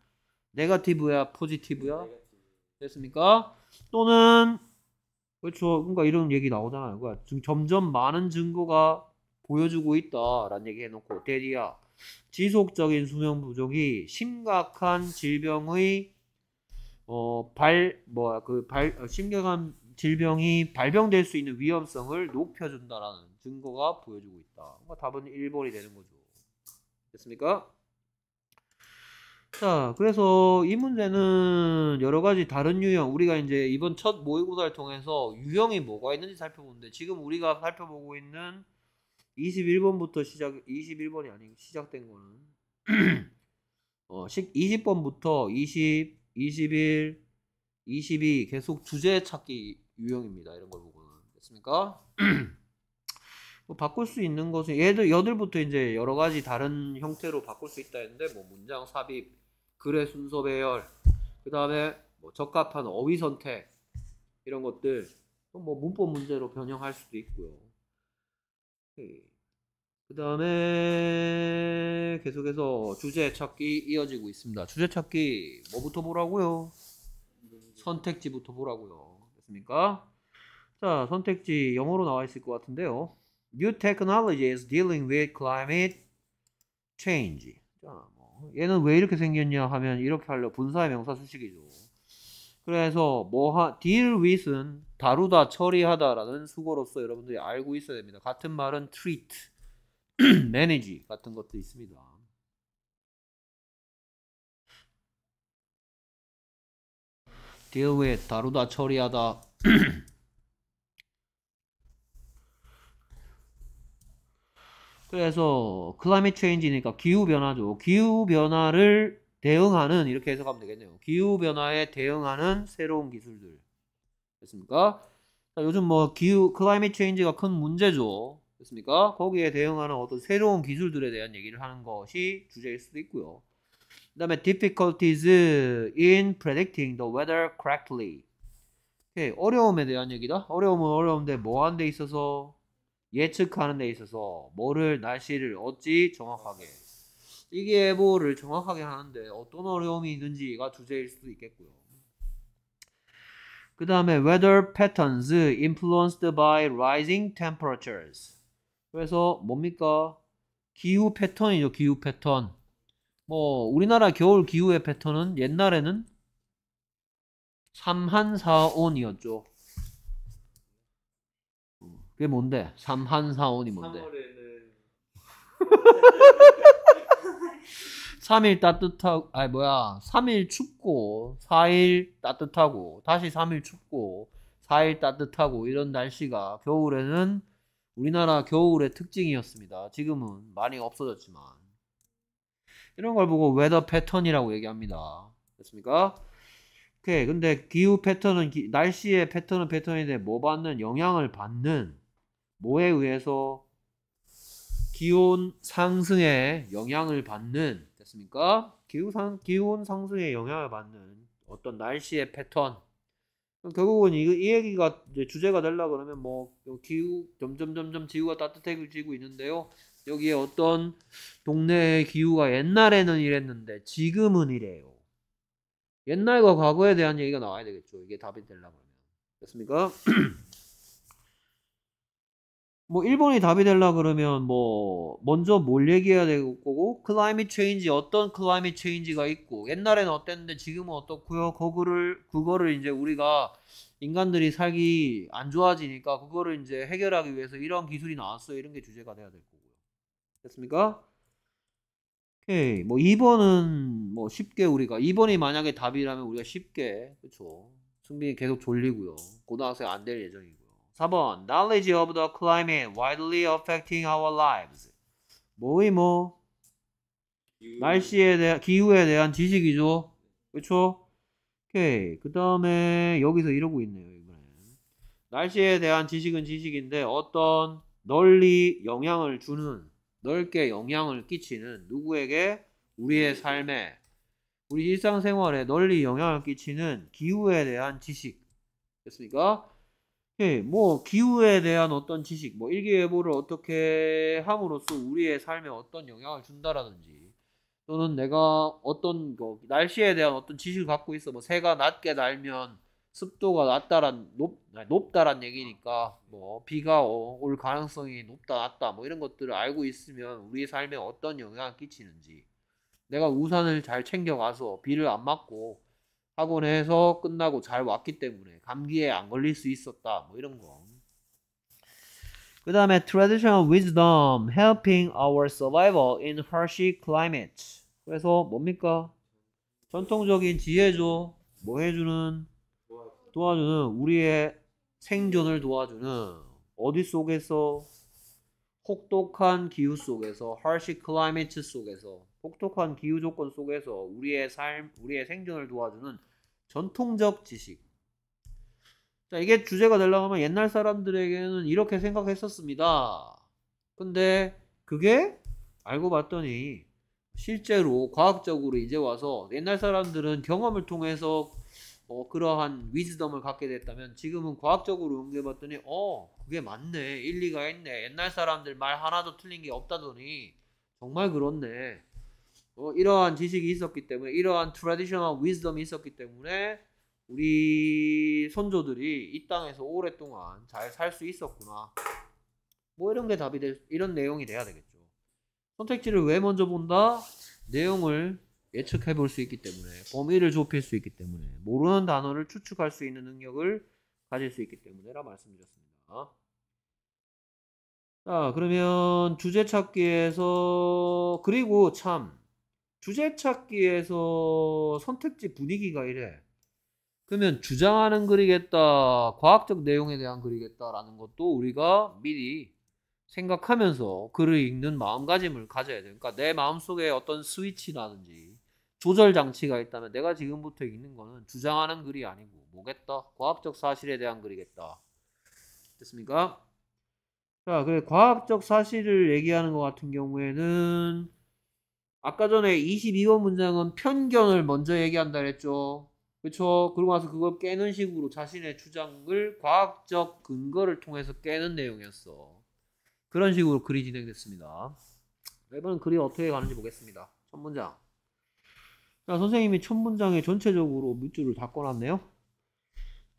네거티브야 포지티브야 됐습니까? 또는 그렇죠 그러니까 이런 얘기 나오잖아요 그러니까 점점 많은 증거가 보여주고 있다라는 얘기 해놓고 대리야 지속적인 수명 부족이 심각한 질병의 어, 발, 뭐, 그, 발, 어, 심경암 질병이 발병될 수 있는 위험성을 높여준다라는 증거가 보여주고 있다. 뭐 답은 1번이 되는 거죠. 됐습니까? 자, 그래서 이 문제는 여러 가지 다른 유형, 우리가 이제 이번 첫 모의고사를 통해서 유형이 뭐가 있는지 살펴보는데, 지금 우리가 살펴보고 있는 21번부터 시작, 21번이 아닌 시작된 거는, (clears throat) 어, 20번부터 20, 21, 22 계속 주제 찾기 유형입니다. 이런 걸 보고는 됐습니까? (clears throat) 뭐 바꿀 수 있는 것은 얘들 여들부터 이제 여러 가지 다른 형태로 바꿀 수 있다 했는데 뭐 문장 삽입, 글의 순서 배열, 그 다음에 뭐 적합한 어휘 선택 이런 것들 뭐 문법 문제로 변형할 수도 있고요. 오케이. 그 다음에 계속해서 주제 찾기 이어지고 있습니다. 주제 찾기 뭐부터 보라고요? 선택지부터 보라고요. 됐습니까? 자, 선택지 영어로 나와 있을 것 같은데요. New t e c h n o l o g y i s dealing with climate change. 자, 뭐 얘는 왜 이렇게 생겼냐 하면 이렇게 하려 분사의 명사 수식이죠. 그래서 뭐 하 deal with은 다루다, 처리하다라는 수거로서 여러분들이 알고 있어야 됩니다. 같은 말은 treat (clears throat) 매니지 같은 것도 있습니다. d e a 다루다 처리하다 (clears throat) 그래서 climate change니까 기후 변화죠. 기후 변화를 대응하는 이렇게 해석하면 되겠네요. 기후 변화에 대응하는 새로운 기술들. 됐습니까? 요즘 뭐 기후 climate change가 큰 문제죠. 그렇습니까 거기에 대응하는 어떤 새로운 기술들에 대한 얘기를 하는 것이 주제일 수도 있고요. 그 다음에 difficulties in predicting the weather correctly. 오케이, 예, 어려움에 대한 얘기다. 어려움은 어려운데 뭐하는데 있어서 예측하는 데 있어서 뭐를 날씨를 어찌 정확하게 이게 뭐를 정확하게 하는데 어떤 어려움이 있는지가 주제일 수도 있겠고요. 그 다음에 weather patterns influenced by rising temperatures. 그래서 뭡니까? 기후 패턴이죠. 기후 패턴. 뭐 우리나라 겨울 기후의 패턴은 옛날에는 삼한사온이었죠. 그게 뭔데? 삼한사온이 뭔데? 3월에는 3일 따뜻하고 아니 뭐야 3일 춥고 4일 따뜻하고 다시 3일 춥고 4일 따뜻하고 이런 날씨가 겨울에는 우리나라 겨울의 특징이었습니다. 지금은 많이 없어졌지만 이런 걸 보고 웨더 패턴이라고 얘기합니다. 됐습니까? 오케이 근데 기후 패턴은 기, 날씨의 패턴은 패턴인데 뭐 받는 영향을 받는 뭐에 의해서 기온 상승에 영향을 받는 됐습니까? 기후 상 기온 상승에 영향을 받는 어떤 날씨의 패턴 결국은 이, 이 얘기가 주제가 되려 그러면 뭐 기후 점점 점점 지구가 따뜻해지고 있는데요. 여기에 어떤 동네의 기후가 옛날에는 이랬는데 지금은 이래요. 옛날과 과거에 대한 얘기가 나와야 되겠죠. 이게 답이 되려면. 됐습니까? (clears throat) 뭐일본이 답이 되려 그러면 뭐 먼저 뭘 얘기해야 될 거고 클라이밋 체인지 어떤 클라이밋 체인지가 있고 옛날에는 어땠는데 지금은 어떻고요 그거를 그거를 이제 우리가 인간들이 살기 안 좋아지니까 그거를 이제 해결하기 위해서 이런 기술이 나왔어 이런 게 주제가 돼야 될 거고요 됐습니까? 오케이 뭐 2번은 뭐 쉽게 우리가 2번이 만약에 답이라면 우리가 쉽게 그렇죠 승빈이 계속 졸리고요 고등학생 안 될 예정이고 4번 knowledge of the climate widely affecting our lives. 뭐이 뭐 날씨에 대한 기후에 대한 지식이죠. 그쵸 오케이. 그다음에 여기서 이러고 있네요, 이번에. 날씨에 대한 지식은 지식인데 어떤 널리 영향을 주는 넓게 영향을 끼치는 누구에게 우리의 삶에 우리 일상생활에 널리 영향을 끼치는 기후에 대한 지식 됐습니까? 예, 뭐 기후에 대한 어떤 지식, 뭐 일기예보를 어떻게 함으로써 우리의 삶에 어떤 영향을 준다라든지 또는 내가 어떤 거 날씨에 대한 어떤 지식을 갖고 있어. 뭐 새가 낮게 날면 습도가 낮다란 높 높다란 얘기니까 뭐 비가 어, 올 가능성이 높다 낮다 뭐 이런 것들을 알고 있으면 우리 삶에 어떤 영향을 끼치는지 내가 우산을 잘 챙겨가서 비를 안 맞고 학원 해서 끝나고 잘 왔기 때문에 감기에 안 걸릴 수 있었다. 뭐 이런 거. 그 다음에 traditional wisdom helping our survival in harsh climate. 그래서 뭡니까? 전통적인 지혜죠. 뭐 해주는? 도와주는 우리의 생존을 도와주는 어디 속에서 혹독한 기후 속에서 harsh climate 속에서 혹독한 기후 조건 속에서 우리의 삶, 우리의 생존을 도와주는 전통적 지식. 자, 이게 주제가 되려고 하면 옛날 사람들에게는 이렇게 생각했었습니다. 근데 그게 알고 봤더니 실제로 과학적으로 이제 와서 옛날 사람들은 경험을 통해서 어, 그러한 위즈덤을 갖게 됐다면 지금은 과학적으로 응대봤더니 어 그게 맞네 일리가 있네 옛날 사람들 말 하나도 틀린 게 없다더니 정말 그렇네 어, 이러한 지식이 있었기 때문에 이러한 트레디셔널 위즈덤이 있었기 때문에 우리 선조들이 이 땅에서 오랫동안 잘 살 수 있었구나. 뭐 이런 게 답이 될 이런 내용이 돼야 되겠죠. 선택지를 왜 먼저 본다? 내용을 예측해 볼 수 있기 때문에 범위를 좁힐 수 있기 때문에 모르는 단어를 추측할 수 있는 능력을 가질 수 있기 때문에라 말씀드렸습니다. 자 그러면 주제 찾기에서 그리고 참 주제 찾기에서 선택지 분위기가 이래. 그러면 주장하는 글이겠다, 과학적 내용에 대한 글이겠다라는 것도 우리가 미리 생각하면서 글을 읽는 마음가짐을 가져야 돼. 그러니까 내 마음속에 어떤 스위치라든지 조절 장치가 있다면 내가 지금부터 읽는 거는 주장하는 글이 아니고 뭐겠다? 과학적 사실에 대한 글이겠다. 됐습니까? 자, 그래 과학적 사실을 얘기하는 것 같은 경우에는 아까 전에 22번 문장은 편견을 먼저 얘기한다 그랬죠. 그렇죠. 그러고 나서 그걸 깨는 식으로 자신의 주장을 과학적 근거를 통해서 깨는 내용이었어. 그런 식으로 글이 진행됐습니다. 이번은 글이 어떻게 가는지 보겠습니다. 첫 문장. 자, 선생님이 첫 문장에 전체적으로 밑줄을 다 꺼놨네요.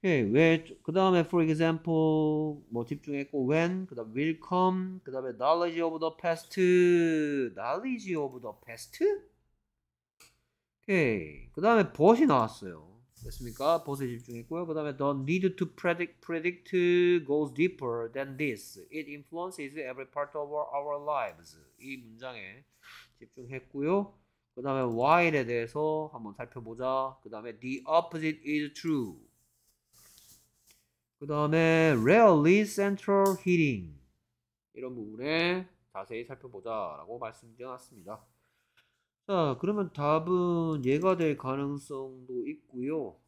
예, 왜, 그 다음에 for example 뭐 집중했고 when, 그 다음 will come, 그 다음에 knowledge of the past, knowledge of the past? 오케이, 그 다음에 but이 나왔어요. 됐습니까? but에 집중했고요. 그 다음에 the need to predict, predict goes deeper than this. It influences every part of our lives. 이 문장에 집중했고요. 그 다음에 while에 대해서 한번 살펴보자. 그 다음에 the opposite is true. 그 다음에 rarely central heating 이런 부분에 자세히 살펴보자라고 말씀드려놨습니다. 자, 그러면 답은 얘가 될 가능성도 있고요.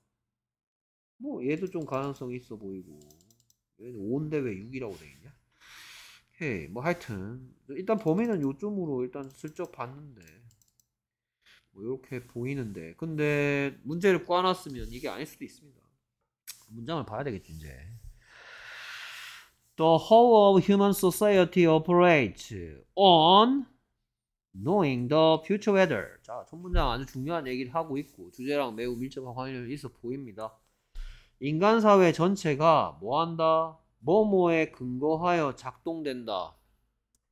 뭐 얘도 좀 가능성이 있어 보이고 얘는 5인데 왜 6이라고 돼 있냐? 헤뭐 하여튼 일단 범위는 요쯤으로 일단 슬쩍 봤는데 뭐 이렇게 보이는데 근데 문제를 꺼놨으면 이게 아닐 수도 있습니다. 문장을 봐야 되겠지 이제. The whole of human society operates on knowing the future weather. 자, 첫 문장 아주 중요한 얘기를 하고 있고 주제랑 매우 밀접한 관련이 있어 보입니다. 인간 사회 전체가 뭐 한다? 뭐뭐에 근거하여 작동된다.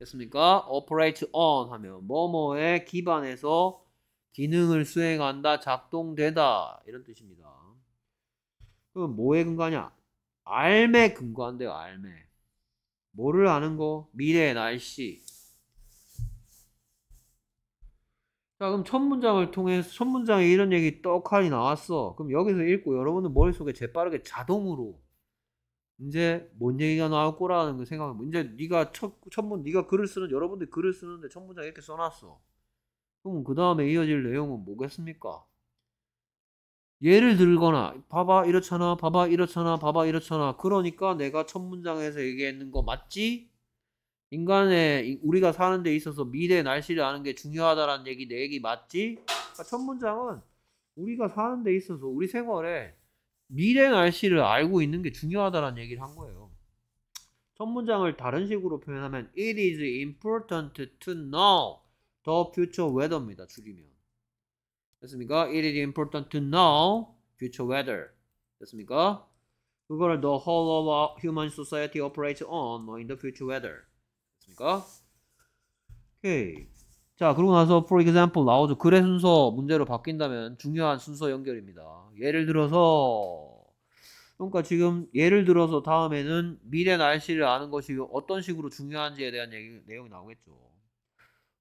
됐습니까? operate on 하면 뭐뭐에 기반해서 기능을 수행한다, 작동되다 이런 뜻입니다. 그럼 뭐에 근거하냐? 알매 근거한대요, 알매. 뭐를 아는 거? 미래의 날씨. 자, 그럼 첫 문장을 통해서, 첫 문장에 이런 얘기 떡하니 나왔어. 그럼 여기서 읽고 여러분은 머릿속에 재빠르게 자동으로 이제 뭔 얘기가 나올 거라는 걸 그 생각하면 뭐 이제 네가 첫, 첫문 네가 글을 쓰는 여러분들 글을 쓰는데 첫 문장 이렇게 써놨어. 그럼 그 다음에 이어질 내용은 뭐겠습니까? 예를 들거나 봐봐 이렇잖아 봐봐 이렇잖아 봐봐 이렇잖아 그러니까 내가 첫 문장에서 얘기했는 거 맞지? 인간의 우리가 사는 데 있어서 미래 날씨를 아는 게 중요하다라는 얘기 내 얘기 맞지? 그러니까 첫 문장은 우리가 사는 데 있어서 우리 생활에 미래 날씨를 알고 있는 게 중요하다라는 얘기를 한 거예요. 첫 문장을 다른 식으로 표현하면 It is important to know the future weather입니다. 줄이면 됐습니까? It is important to know future weather. 됐습니까? 그거를 the whole of human society operates on in the future weather. 됐습니까? 오케이. 자, 그러고 나서 for example 나오죠. 글의 순서 문제로 바뀐다면 중요한 순서 연결입니다. 예를 들어서 그러니까 지금 예를 들어서 다음에는 미래 날씨를 아는 것이 어떤 식으로 중요한지에 대한 얘기, 내용이 나오겠죠.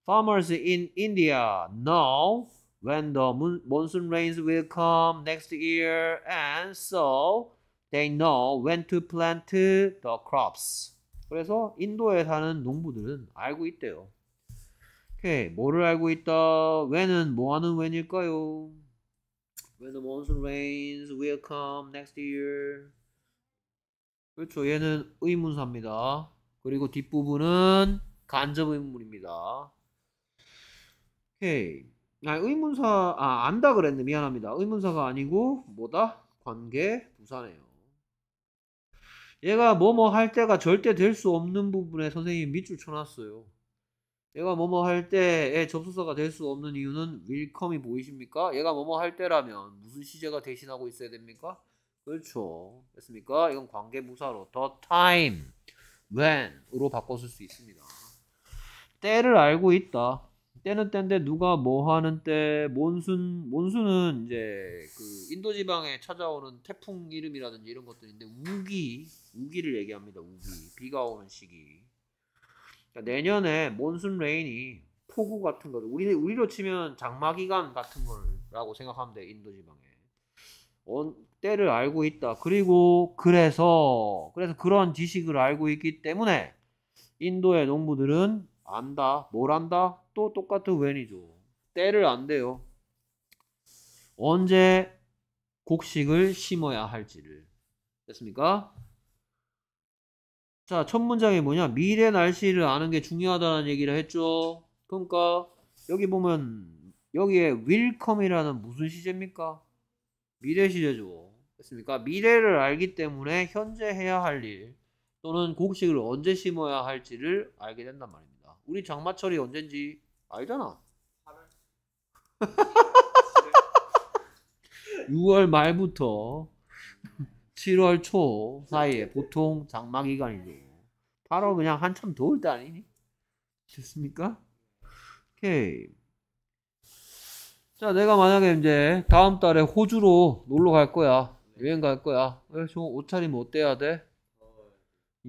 Farmers in India know when the monsoon rains will come next year and so they know when to plant the crops. 그래서 인도에 사는 농부들은 알고 있대요. 오케이, 뭐를 알고 있다? when은 뭐하는 when일까요? When the monsoon rains will come next year. 그렇죠. 얘는 의문사입니다. 그리고 뒷부분은 간접 의문입니다. 오케이. 아, 의문사 아 안다 그랬네 미안합니다 의문사가 아니고 뭐다 관계 부사네요 얘가 뭐뭐 할 때가 절대 될 수 없는 부분에 선생님이 밑줄 쳐놨어요 얘가 뭐뭐 할 때에 접속사가 될 수 없는 이유는 윌컴이 보이십니까? 얘가 뭐뭐 할 때라면 무슨 시제가 대신하고 있어야 됩니까? 그렇죠. 됐습니까? 이건 관계부사로 the time, when으로 바꿨을수 있습니다. 때를 알고 있다. 때는 때인데 누가 뭐 하는 때 몬순 몬순은 이제 그 인도 지방에 찾아오는 태풍 이름이라든지 이런 것들인데 우기 우기를 얘기합니다. 우기 비가 오는 시기. 그러니까 내년에 몬순 레인이 폭우 같은 거를 우리 우리로 치면 장마 기간 같은 걸라고 생각하면 돼 인도 지방에. 온 때를 알고 있다. 그리고 그래서 그래서 그런 지식을 알고 있기 때문에 인도의 농부들은 안다. 뭘 안다? 또 똑같은 when이죠. 때를 안대요 언제 곡식을 심어야 할지를. 됐습니까? 자, 첫 문장이 뭐냐? 미래 날씨를 아는 게 중요하다는 얘기를 했죠. 그러니까 여기 보면 여기에 will come이라는 무슨 시제입니까? 미래 시제죠. 됐습니까? 미래를 알기 때문에 현재 해야 할 일 또는 곡식을 언제 심어야 할지를 알게 된단 말입니다. 우리 장마철이 언젠지 알잖아. 6월 (laughs) 말부터 7월 초 사이에 보통 장마 기간이죠. 8월 그냥 한참 더울 때 아니니? 됐습니까? 오케이. 자, 내가 만약에 이제 다음 달에 호주로 놀러 갈 거야. 여행 갈 거야. 그래서 옷차림 어때야 돼?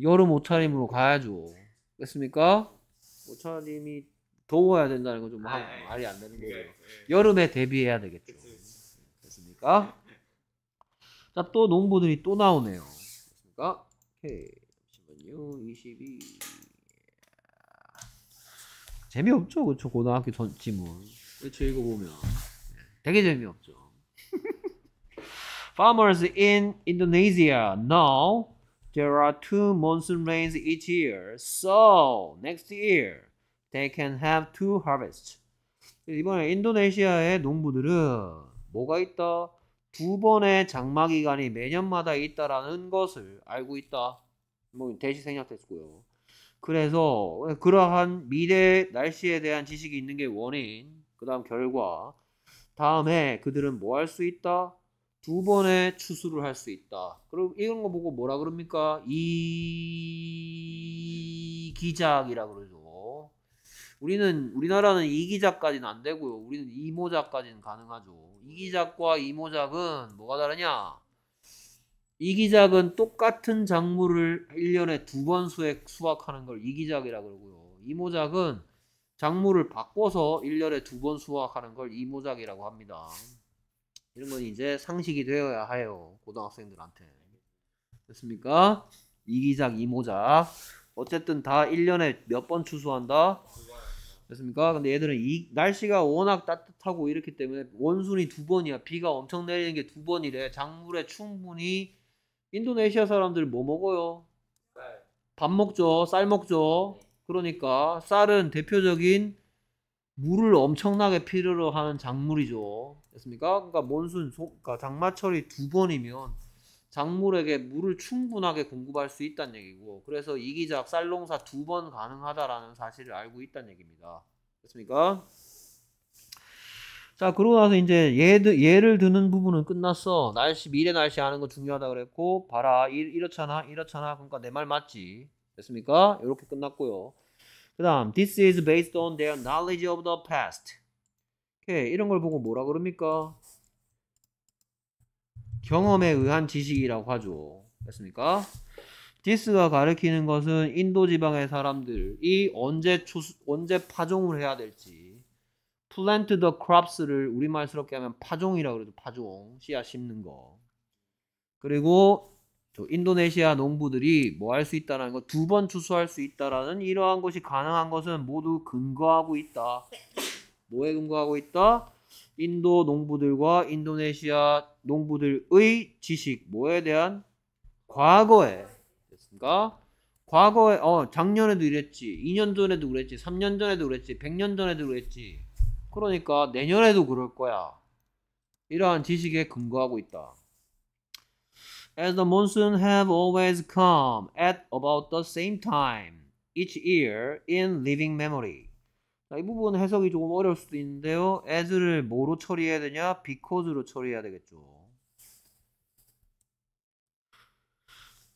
여름 옷차림으로 가야죠. 됐습니까? 모차님이 더워야 된다는 건좀 아, 아, 아. 말이 안 되는 거예요. 그러니까, 여름에 대비해야 되겠죠. 됐습니까? 자, 또 농부들이 또 나오네요. 됐습니까? 잠시만요. 22. 재미없죠, 그쵸? 고등학교 전 지문. 그쵸, 이거 보면. 되게 재미없죠. (laughs) Farmers in Indonesia now There are two monsoon rains each year, so next year they can have two harvests. 이번에 인도네시아의 농부들은 뭐가 있다? 두 번의 장마 기간이 매년마다 있다라는 것을 알고 있다. 뭐 대시 생략됐고요. 그래서 그러한 미래 날씨에 대한 지식이 있는 게 원인, 그 다음 결과, 다음에 그들은 뭐 할 수 있다? 두 번의 추수를 할 수 있다. 그럼 이런 거 보고 뭐라 그럽니까? 이기작이라 그러죠. 우리는 우리나라는 이기작까지는 안 되고요. 우리는 이모작까지는 가능하죠. 이기작과 이모작은 뭐가 다르냐? 이기작은 똑같은 작물을 1년에 두 번수확하는걸 이기작이라 그러고요. 이모작은 작물을 바꿔서 1년에 두 번 수확하는 걸 이모작이라고 합니다. 이런 건 이제 상식이 되어야 해요. 고등학생들한테. 됐습니까? 이기작, 이모작. 어쨌든 다 1년에 몇 번 추수한다? 됐습니까? 근데 얘들은 이, 날씨가 워낙 따뜻하고 이렇기 때문에 원순이 두 번이야. 비가 엄청 내리는 게 두 번이래. 작물에 충분히 인도네시아 사람들 뭐 먹어요? 밥 먹죠. 쌀 먹죠. 그러니까 쌀은 대표적인 물을 엄청나게 필요로 하는 작물이죠. 됐습니까? 그러니까 몬순, 소, 그러니까 장마철이 두 번이면 작물에게 물을 충분하게 공급할 수 있다는 얘기고 그래서 이기작 쌀농사 두 번 가능하다라는 사실을 알고 있다는 얘기입니다. 됐습니까? 자 그러고 나서 이제 예드, 예를 드는 부분은 끝났어. 날씨 미래 날씨 아는 거 중요하다 그랬고 봐라 이, 이렇잖아 이렇잖아 그러니까 내 말 맞지 됐습니까? 이렇게 끝났고요. 그 다음 this is based on their knowledge of the past 오케이. 이런 걸 보고 뭐라 그럽니까? 경험에 의한 지식이라고 하죠. 됐습니까? 디스가 가리키는 것은 인도 지방의 사람들이 언제 초, 언제 파종을 해야 될지 plant the crops를 우리말스럽게 하면 파종이라고 그러죠. 파종. 씨앗 심는 거. 그리고 인도네시아 농부들이 뭐 할 수 있다라는 거 두 번 추수할 수 있다라는 이러한 것이 가능한 것은 모두 근거하고 있다. 뭐에 근거하고 있다? 인도 농부들과 인도네시아 농부들의 지식 뭐에 대한 과거에 됐습니까? 과거에 어 작년에도 이랬지 2년 전에도 그랬지 3년 전에도 그랬지 100년 전에도 그랬지 그러니까 내년에도 그럴 거야 이러한 지식에 근거하고 있다 As the monsoon have always come at about the same time each year in living memory 이 부분 해석이 조금 어려울 수도 있는데요. as를 뭐로 처리해야 되냐? because로 처리해야 되겠죠.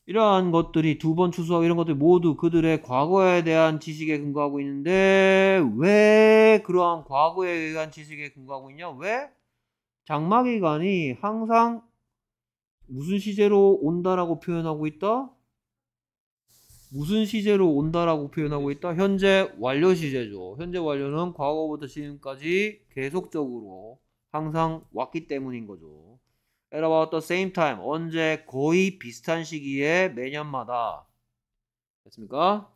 이러한 것들이 두 번 추수하고 이런 것들이 모두 그들의 과거에 대한 지식에 근거하고 있는데 왜 그러한 과거에 의한 지식에 근거하고 있냐? 왜 장마기간이 항상 무슨 시제로 온다라고 표현하고 있다? 무슨 시제로 온다라고 표현하고 있다? 현재 완료 시제죠. 현재 완료는 과거부터 지금까지 계속적으로 항상 왔기 때문인 거죠. At about the same time, 언제 거의 비슷한 시기에 매년마다 됐습니까?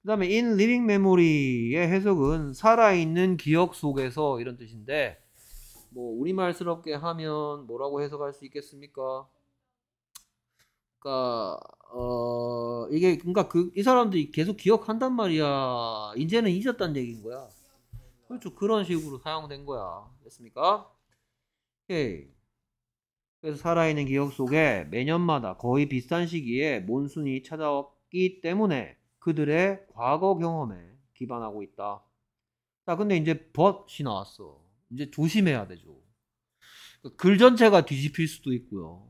그 다음에 in living memory의 해석은 살아있는 기억 속에서 이런 뜻인데 뭐 우리말스럽게 하면 뭐라고 해석할 수 있겠습니까? 그러니까 어 이게 그러니까 그 이 사람들이 계속 기억한단 말이야. 이제는 잊었단 얘기인 거야. 그렇죠. 그런 식으로 사용된 거야. 됐습니까? 오케이. 그래서 살아있는 기억 속에 매년마다 거의 비슷한 시기에 몬순이 찾아왔기 때문에 그들의 과거 경험에 기반하고 있다. 자, 근데 이제 벗이 나왔어. 이제 조심해야 되죠. 그 글 전체가 뒤집힐 수도 있고요.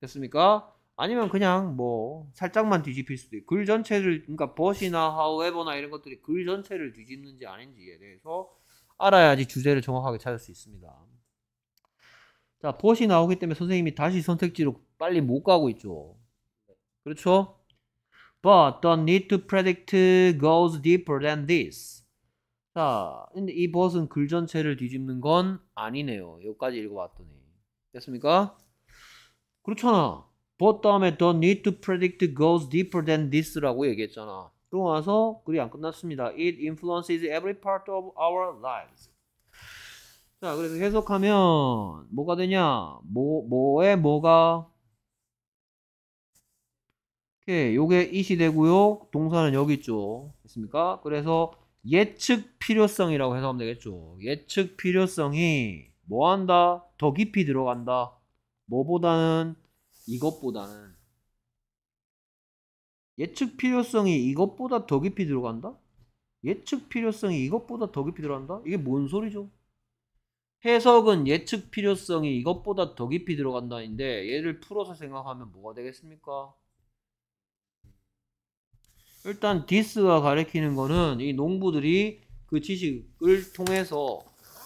됐습니까? 아니면 그냥 뭐 살짝만 뒤집힐 수도 있고 글 전체를 그러니까 벗시나 하우에버나 이런 것들이 글 전체를 뒤집는지 아닌지에 대해서 알아야지 주제를 정확하게 찾을 수 있습니다. 자, 벗시 나오기 때문에 선생님이 다시 선택지로 빨리 못 가고 있죠. 그렇죠? But the need to predict goes deeper than this. 자, 근데 이 버스는 글 전체를 뒤집는 건 아니네요. 여기까지 읽어봤더니. 됐습니까? 그렇잖아. 보 다음에 t need to predict goes deeper than this라고 얘기했잖아. 그러고 나서 글이 안 끝났습니다. It influences every part of our lives. 자, 그래서 해석하면 뭐가 되냐? 뭐 뭐에 뭐가 오케이, 요게 이시 되고요. 동사는 여기 있죠. 됐습니까? 그래서 예측 필요성이라고 해석하면 되겠죠. 예측 필요성이 뭐 한다? 더 깊이 들어간다. 뭐보다는 이것보다는 예측 필요성이 이것보다 더 깊이 들어간다? 예측 필요성이 이것보다 더 깊이 들어간다? 이게 뭔 소리죠? 해석은 예측 필요성이 이것보다 더 깊이 들어간다인데 얘를 풀어서 생각하면 뭐가 되겠습니까? 일단 디스가 가리키는 거는 이 농부들이 그 지식을 통해서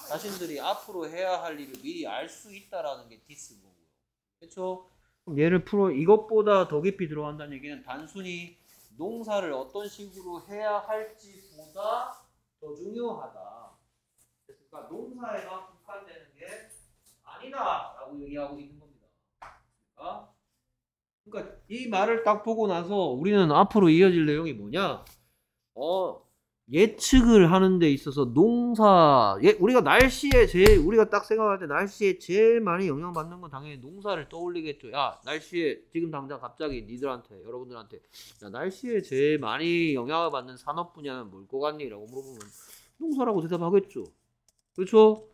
자신들이 앞으로 해야 할 일을 미리 알 수 있다라는 게 디스 거고요. 그렇죠? 얘를 풀어 이것보다 더 깊이 들어간다는 얘기는 단순히 농사를 어떤 식으로 해야 할지보다 더 중요하다. 그러니까 농사에 국한되는 게 아니다라고 얘기하고 있는 겁니다. 그러니까, 그러니까 이 말을 딱 보고 나서 우리는 앞으로 이어질 내용이 뭐냐? 어, 예측을 하는 데 있어서 농사 예, 우리가 날씨에 제일 우리가 딱 생각할 때 날씨에 제일 많이 영향받는 건 당연히 농사를 떠올리겠죠 야 날씨에 지금 당장 갑자기 니들한테 여러분들한테 야 날씨에 제일 많이 영향을 받는 산업 분야는 뭘 것 같니? 라고 물어보면 농사라고 대답하겠죠 그렇죠?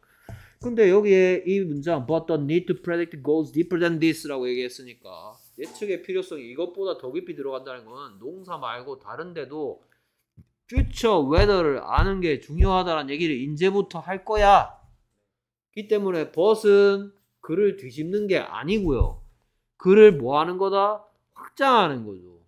근데 여기에 이 문장 but the need to predict goes deeper than this라고 얘기했으니까 예측의 필요성이 이것보다 더 깊이 들어간다는 건 농사 말고 다른 데도 퓨처 웨더를 아는 게 중요하다는 얘기를 이제부터 할 거야. 이 때문에 벗은 글을 뒤집는 게 아니고요. 글을 뭐 하는 거다? 확장하는 거죠.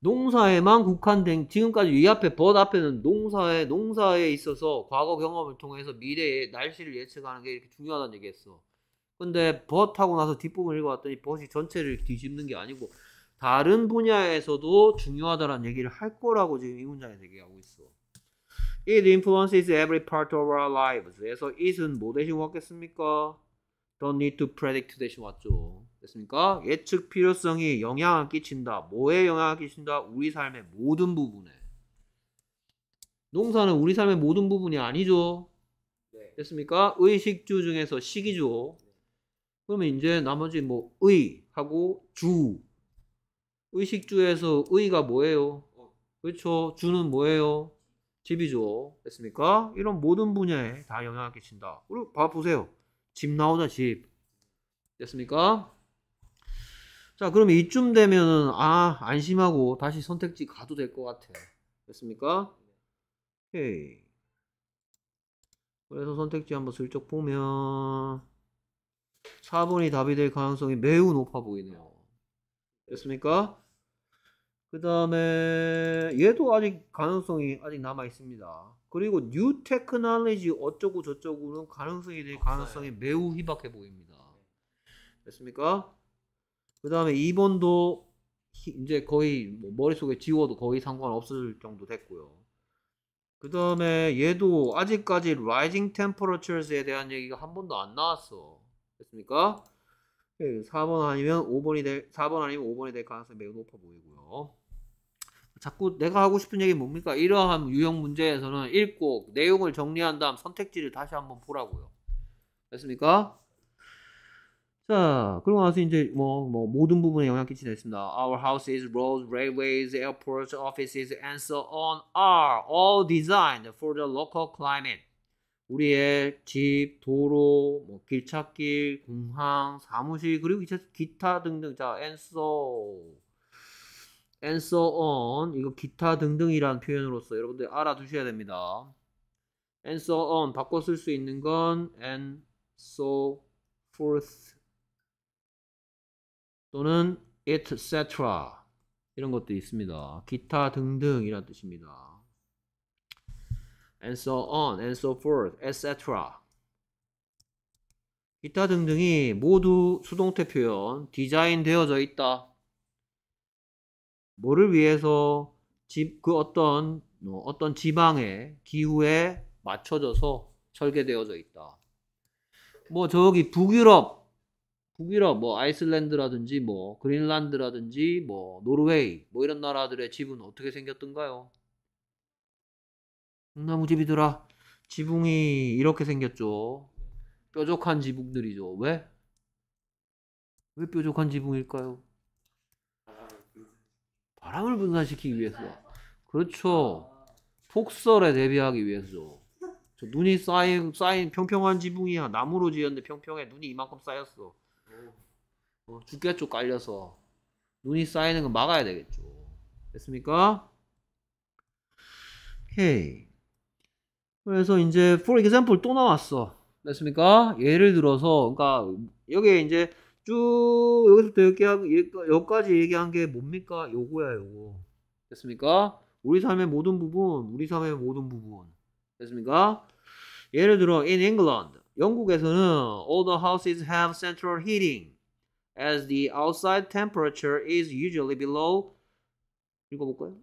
농사에만 국한된 지금까지 이 앞에 벗 앞에는 농사에 농사에 있어서 과거 경험을 통해서 미래의 날씨를 예측하는 게 이렇게 중요하다는 얘기했어. 근데 벗하고 나서 뒷부분 읽어봤더니 벗이 전체를 뒤집는 게 아니고 다른 분야에서도 중요하다는 얘기를 할 거라고 지금 이 문장에서 얘기하고 있어. It influences every part of our lives. 그래서 it은 뭐 대신 왔겠습니까? Don't need to predict 대신 왔죠. 됐습니까? 예측 필요성이 영향을 끼친다. 뭐에 영향을 끼친다? 우리 삶의 모든 부분에. 농사는 우리 삶의 모든 부분이 아니죠. 네. 됐습니까? 의식주 중에서 식이죠. 네. 그러면 이제 나머지 뭐 의하고 주 의식주에서 의가 뭐예요? 그렇죠. 주는 뭐예요? 집이죠. 됐습니까? 이런 모든 분야에 다 영향을 끼친다. 그리고 봐보세요. 집 나오자, 집. 됐습니까? 자, 그럼 이쯤 되면은, 아, 안심하고 다시 선택지 가도 될 것 같아. 됐습니까? 오케이. 그래서 선택지 한번 슬쩍 보면, 4번이 답이 될 가능성이 매우 높아 보이네요. 됐습니까? 그 다음에 얘도 아직 가능성이 아직 남아 있습니다. 그리고 뉴 테크놀로지 어쩌고 저쩌고는 가능성이 될 가능성이 매우 희박해 보입니다. 됐습니까? 그 다음에 2번도 이제 거의 뭐 머릿속에 지워도 거의 상관없을 정도 됐고요. 그 다음에 얘도 아직까지 라이징 템퍼러 t e m 에 대한 얘기가 한 번도 안 나왔어. 됐습니까? 4번 예, 아니면 5번이 될, 4번 아니면 5번이 될 가능성이 매우 높아 보이고요. 자꾸 내가 하고 싶은 얘기 뭡니까? 이러한 유형 문제에서는 읽고 내용을 정리한 다음 선택지를 다시 한번 보라고요. 됐습니까? 자, 그러고 나서 이제 뭐, 뭐 모든 부분에 영향 끼치다 있습니다. Our houses, roads, railways, airports, offices, and so on are all designed for the local climate. 우리의 집, 도로, 뭐 길찾길, 공항, 사무실 그리고 기차, 기타 등등 자, and so and so on 이거 기타 등등이란 표현으로서 여러분들 알아두셔야 됩니다. and so on 바꿔 쓸 수 있는 건 and so forth 또는 etc 이런 것도 있습니다. 기타 등등이란 뜻입니다. and so on and so forth etc 기타 등등이 모두 수동태 표현 디자인되어져 있다. 뭐를 위해서 집그 어떤 뭐 어떤 지방의 기후에 맞춰져서 설계되어져 있다. 뭐 저기 북유럽, 북유럽 뭐 아이슬란드라든지 뭐 그린란드라든지 뭐 노르웨이 뭐 이런 나라들의 집은 어떻게 생겼던가요? 나무집이더라. 지붕이 이렇게 생겼죠. 뾰족한 지붕들이죠. 왜? 왜 뾰족한 지붕일까요? 바람을 분산시키기 위해서. 그렇죠. 폭설에 대비하기 위해서저 눈이 쌓인, 쌓인 평평한 지붕이야. 나무로 지었는데 평평해. 눈이 이만큼 쌓였어. 어, 죽겠죠, 깔려서. 눈이 쌓이는 건 막아야 되겠죠. 됐습니까? 오케이. 그래서 이제 for example 또 나왔어. 됐습니까? 예를 들어서 그러니까 여기에 이제 쭉 여기서부터 여기 여기까지 얘기한 게 뭡니까? 요거야 요거 됐습니까? 우리 삶의 모든 부분 우리 삶의 모든 부분 됐습니까? 예를 들어 in England 영국에서는 all the houses have central heating as the outside temperature is usually below 읽어볼까요?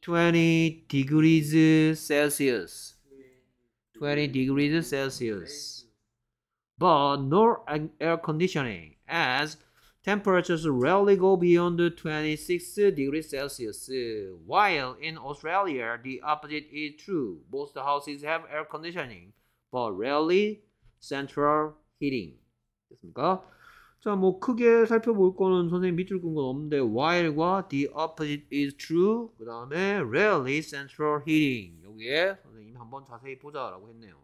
20 degrees Celsius 20 degrees Celsius but no air conditioning, as temperatures rarely go beyond 26 degrees Celsius. While in Australia, the opposite is true. Most houses have air conditioning, but rarely central heating. 됐습니까? 자, 뭐 크게 살펴볼 거는 선생님 밑줄 끈건 없는데 while과 the opposite is true 그 다음에 rarely central heating 여기에 선생님 한번 자세히 보자라고 했네요.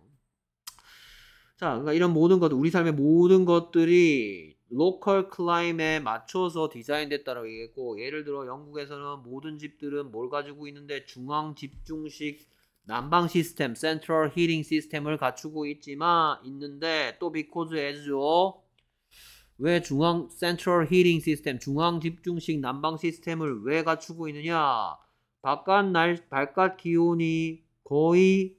자, 그러니까 이런 모든 것들, 우리 삶의 모든 것들이 로컬 클라임에 맞춰서 디자인됐다라고 얘기했고, 예를 들어 영국에서는 모든 집들은 뭘 가지고 있는데 중앙 집중식 난방 시스템, 센트럴 히링 시스템을 갖추고 있지만 있는데 또 비코즈 에즈죠. 왜 중앙 센트럴 히링 시스템, 중앙 집중식 난방 시스템을 왜 갖추고 있느냐? 바깥 날 바깥 기온이 거의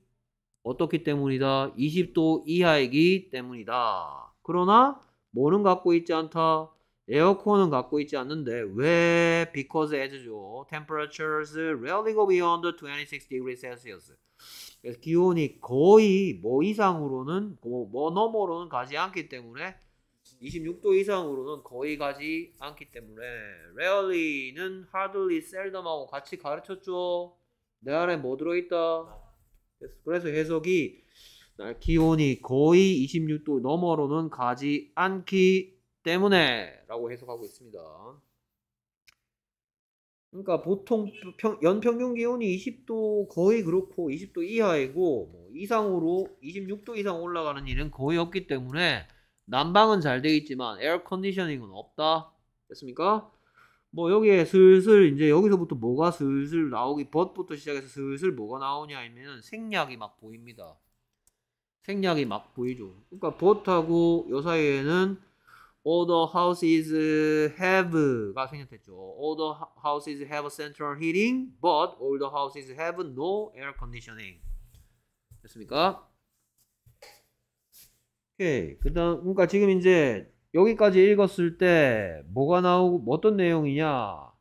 어떻기 때문이다? 20도 이하이기 때문이다. 그러나 뭐는 갖고 있지 않다? 에어컨은 갖고 있지 않는데 왜? Because as죠. Temperatures rarely go beyond 26 degrees Celsius. 그래서 기온이 거의 뭐 이상으로는 뭐, 뭐 너머로는 가지 않기 때문에 26도 이상으로는 거의 가지 않기 때문에 rarely는 hardly, seldom하고 같이 가르쳤죠. 내 안에 뭐 들어있다? 그래서 해석이 날 아, 기온이 거의 26도 넘어로는 가지 않기 때문에 라고 해석하고 있습니다. 그러니까 보통 평, 연평균 기온이 20도 거의 그렇고 20도 이하이고 뭐 이상으로 26도 이상 올라가는 일은 거의 없기 때문에 난방은 잘 되어 있지만 에어 컨디셔닝은 없다. 됐습니까? 뭐 여기에 슬슬 이제 여기서부터 뭐가 슬슬 나오기 벗부터 시작해서 슬슬 뭐가 나오냐 하면 생략이 막 보입니다. 생략이 막 보이죠. 그러니까 벗하고 요 사이에는 all the houses have가 생략됐죠. all the houses have central heating, but all the houses have no air conditioning. 됐습니까? 오케이. 그다음 그러니까 지금 이제 여기까지 읽었을 때 뭐가 나오고 어떤 내용이냐?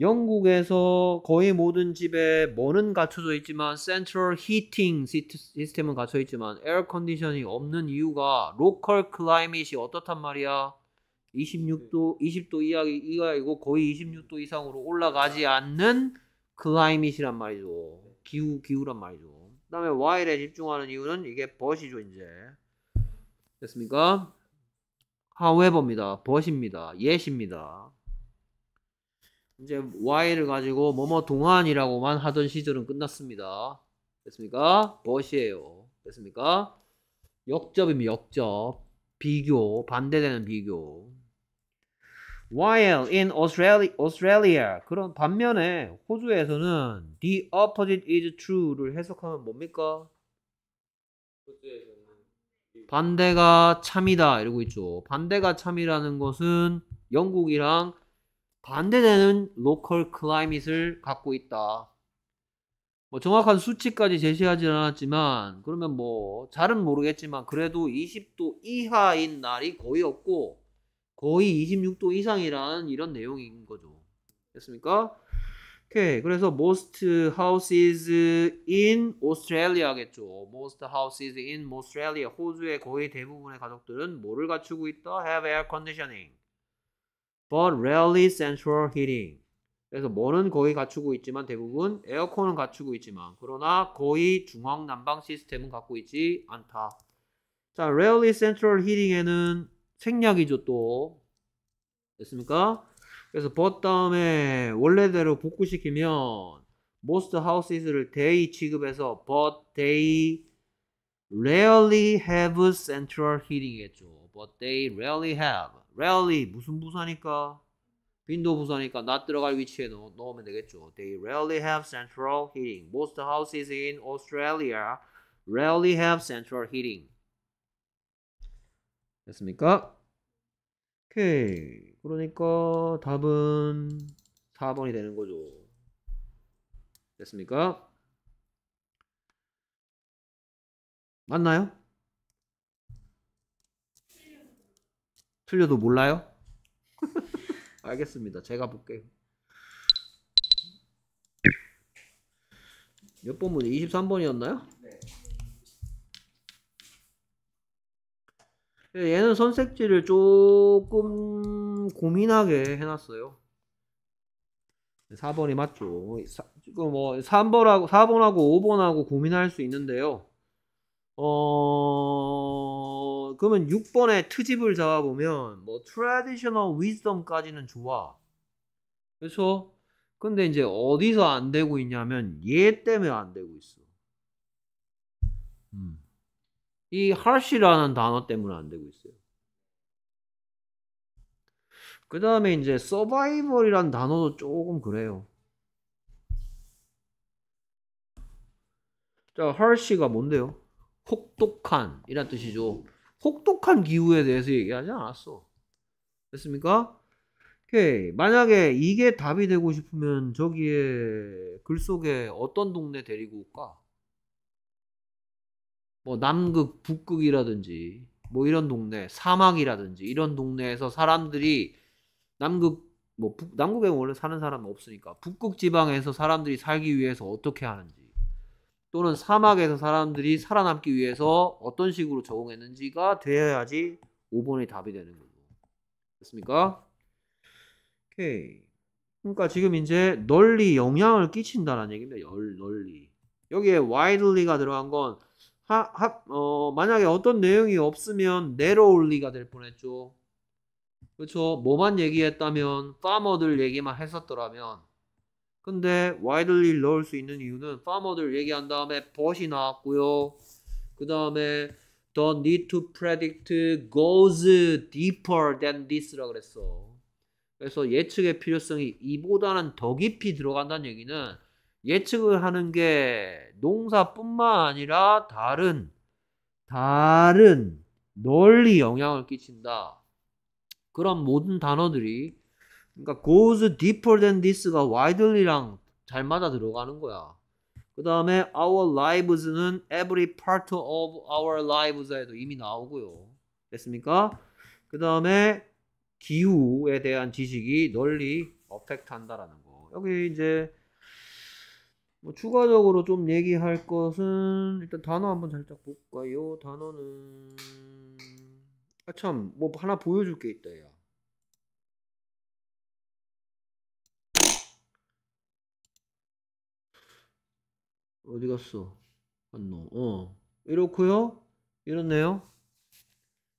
영국에서 거의 모든 집에 뭐는 갖춰져 있지만 센트럴 히팅 시스템은 갖춰 있지만 에어 컨디션이 없는 이유가 로컬 클라이밋이 어떻단 말이야? 26도 20도 이하, 이고 거의 26도 이상으로 올라가지 않는 클라이밋이란 말이죠. 기후 기후란 말이죠. 그다음에 와일에 집중하는 이유는 이게 벗이죠 이제 됐습니까? however입니다. but입니다. yes입니다. 이제 w h y를 가지고 뭐뭐 동안이라고만 하던 시절은 끝났습니다. 됐습니까? but이에요. 됐습니까? 역접입니다. 역접. 비교, 반대되는 비교. While in Australia, Australia 그런 반면에 호주에서는 the opposite is true를 해석하면 뭡니까? 호주에서 반대가 참이다 이러고 있죠. 반대가 참이라는 것은 영국이랑 반대되는 로컬 클라이밋을 갖고 있다. 뭐 정확한 수치까지 제시하지 않았지만 그러면 뭐 잘은 모르겠지만 그래도 20도 이하인 날이 거의 없고 거의 26도 이상이라는 이런 내용인 거죠. 됐습니까? 오케이. 그래서 most houses in Australia 하겠죠. most houses in Australia. 호주의 거의 대부분의 가족들은 뭐를 갖추고 있다? have air conditioning. but rarely central heating. 그래서 뭐는 거의 갖추고 있지만 대부분 에어컨은 갖추고 있지만 그러나 거의 중앙 난방 시스템은 갖고 있지 않다. 자, rarely central heating에는 생략이죠 또. 됐습니까? 그래서 but 다음에 원래대로 복구시키면 most houses를 they 취급해서 but they rarely have central heating이겠죠. but they rarely have. rarely 무슨 부사니까? 빈도 부사니까 not 들어갈 위치에 넣, 넣으면 되겠죠. They rarely have central heating. Most houses in Australia rarely have central heating. 됐습니까? 오케이. 그러니까 답은 4번이 되는 거죠. 됐습니까? 맞나요? 틀려도 몰라요? (laughs) 알겠습니다. 제가 볼게요. 몇 번문이 23번이었나요? 예, 얘는 선색지를 조금 고민하게 해놨어요. 4번이 맞죠. 지금 뭐 3번하고 4번하고 5번하고 고민할 수 있는데요. 어 그러면 6번의 트집을 잡아보면 뭐 트래디셔널 위즈덤까지는 좋아. 그렇죠? 근데 이제 어디서 안 되고 있냐면 얘 때문에 안 되고 있어. 음. 이 harsh라는 단어 때문에 안 되고 있어요. 그 다음에 이제 survival이란 단어도 조금 그래요. 자, harsh가 뭔데요? 혹독한 이란 뜻이죠. 혹독한 기후에 대해서 얘기하지 않았어. 됐습니까? 오케이. 만약에 이게 답이 되고 싶으면 저기에 글 속에 어떤 동네 데리고 올까? 뭐 남극, 북극이라든지 뭐 이런 동네, 사막이라든지 이런 동네에서 사람들이 남극 뭐 북, 남극에 원래 사는 사람은 없으니까 북극 지방에서 사람들이 살기 위해서 어떻게 하는지 또는 사막에서 사람들이 살아남기 위해서 어떤 식으로 적응했는지가 되어야지 5번이 답이 되는 거고. 됐습니까? 오케이. 그러니까 지금 이제 널리 영향을 끼친다는 얘기입니다. 널리. 여기에 widely가 들어간 건 하, 하, 어, 만약에 어떤 내용이 없으면 내로올리가 될 뻔했죠. 그렇죠. 뭐만 얘기했다면 파머들 얘기만 했었더라면 근데 widely 넣을 수 있는 이유는 파머들 얘기한 다음에 벗이 나왔고요. 그 다음에 the need to predict goes deeper than this라 그랬어. 그래서 예측의 필요성이 이보다는 더 깊이 들어간다는 얘기는 예측을 하는 게 농사뿐만 아니라 다른 다른 널리 영향을 끼친다. 그런 모든 단어들이 그러니까 goes deeper than this가 widely랑 잘 맞아 들어가는 거야. 그 다음에 our lives는 every part of our lives에도 이미 나오고요. 됐습니까? 그 다음에 기후에 대한 지식이 널리 어펙트한다라는 거. 여기 이제 뭐 추가적으로 좀 얘기할 것은 일단 단어 한번 살짝 볼까요? 단어는 아참 뭐 하나 보여줄 게 있다 야. 어디 갔어? 안노. 어. 이렇고요. 이렇네요.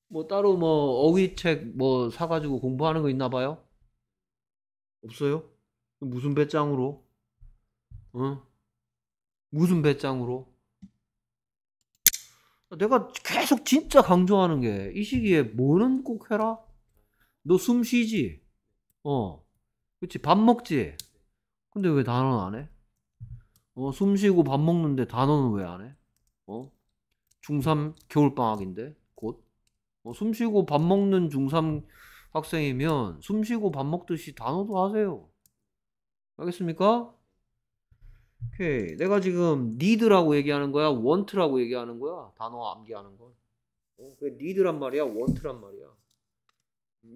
뭐 따로 뭐 어휘책 뭐 사가지고 공부하는 거 있나 봐요? 없어요? 무슨 배짱으로? 응? 어? 무슨 배짱으로? 내가 계속 진짜 강조하는 게 이 시기에 뭐는 꼭 해라. 너 숨 쉬지. 어. 그치밥 먹지. 근데 왜 단어는 안 해? 어, 숨 쉬고 밥 먹는데 단어는 왜 안 해? 어? 중3 겨울 방학인데 곧. 어, 숨 쉬고 밥 먹는 중3 학생이면 숨 쉬고 밥 먹듯이 단어도 하세요. 알겠습니까? 오케이. 내가 지금 need라고 얘기하는 거야? want라고 얘기하는 거야? 단어 암기하는 거. 어, 그 need란 말이야? want란 말이야?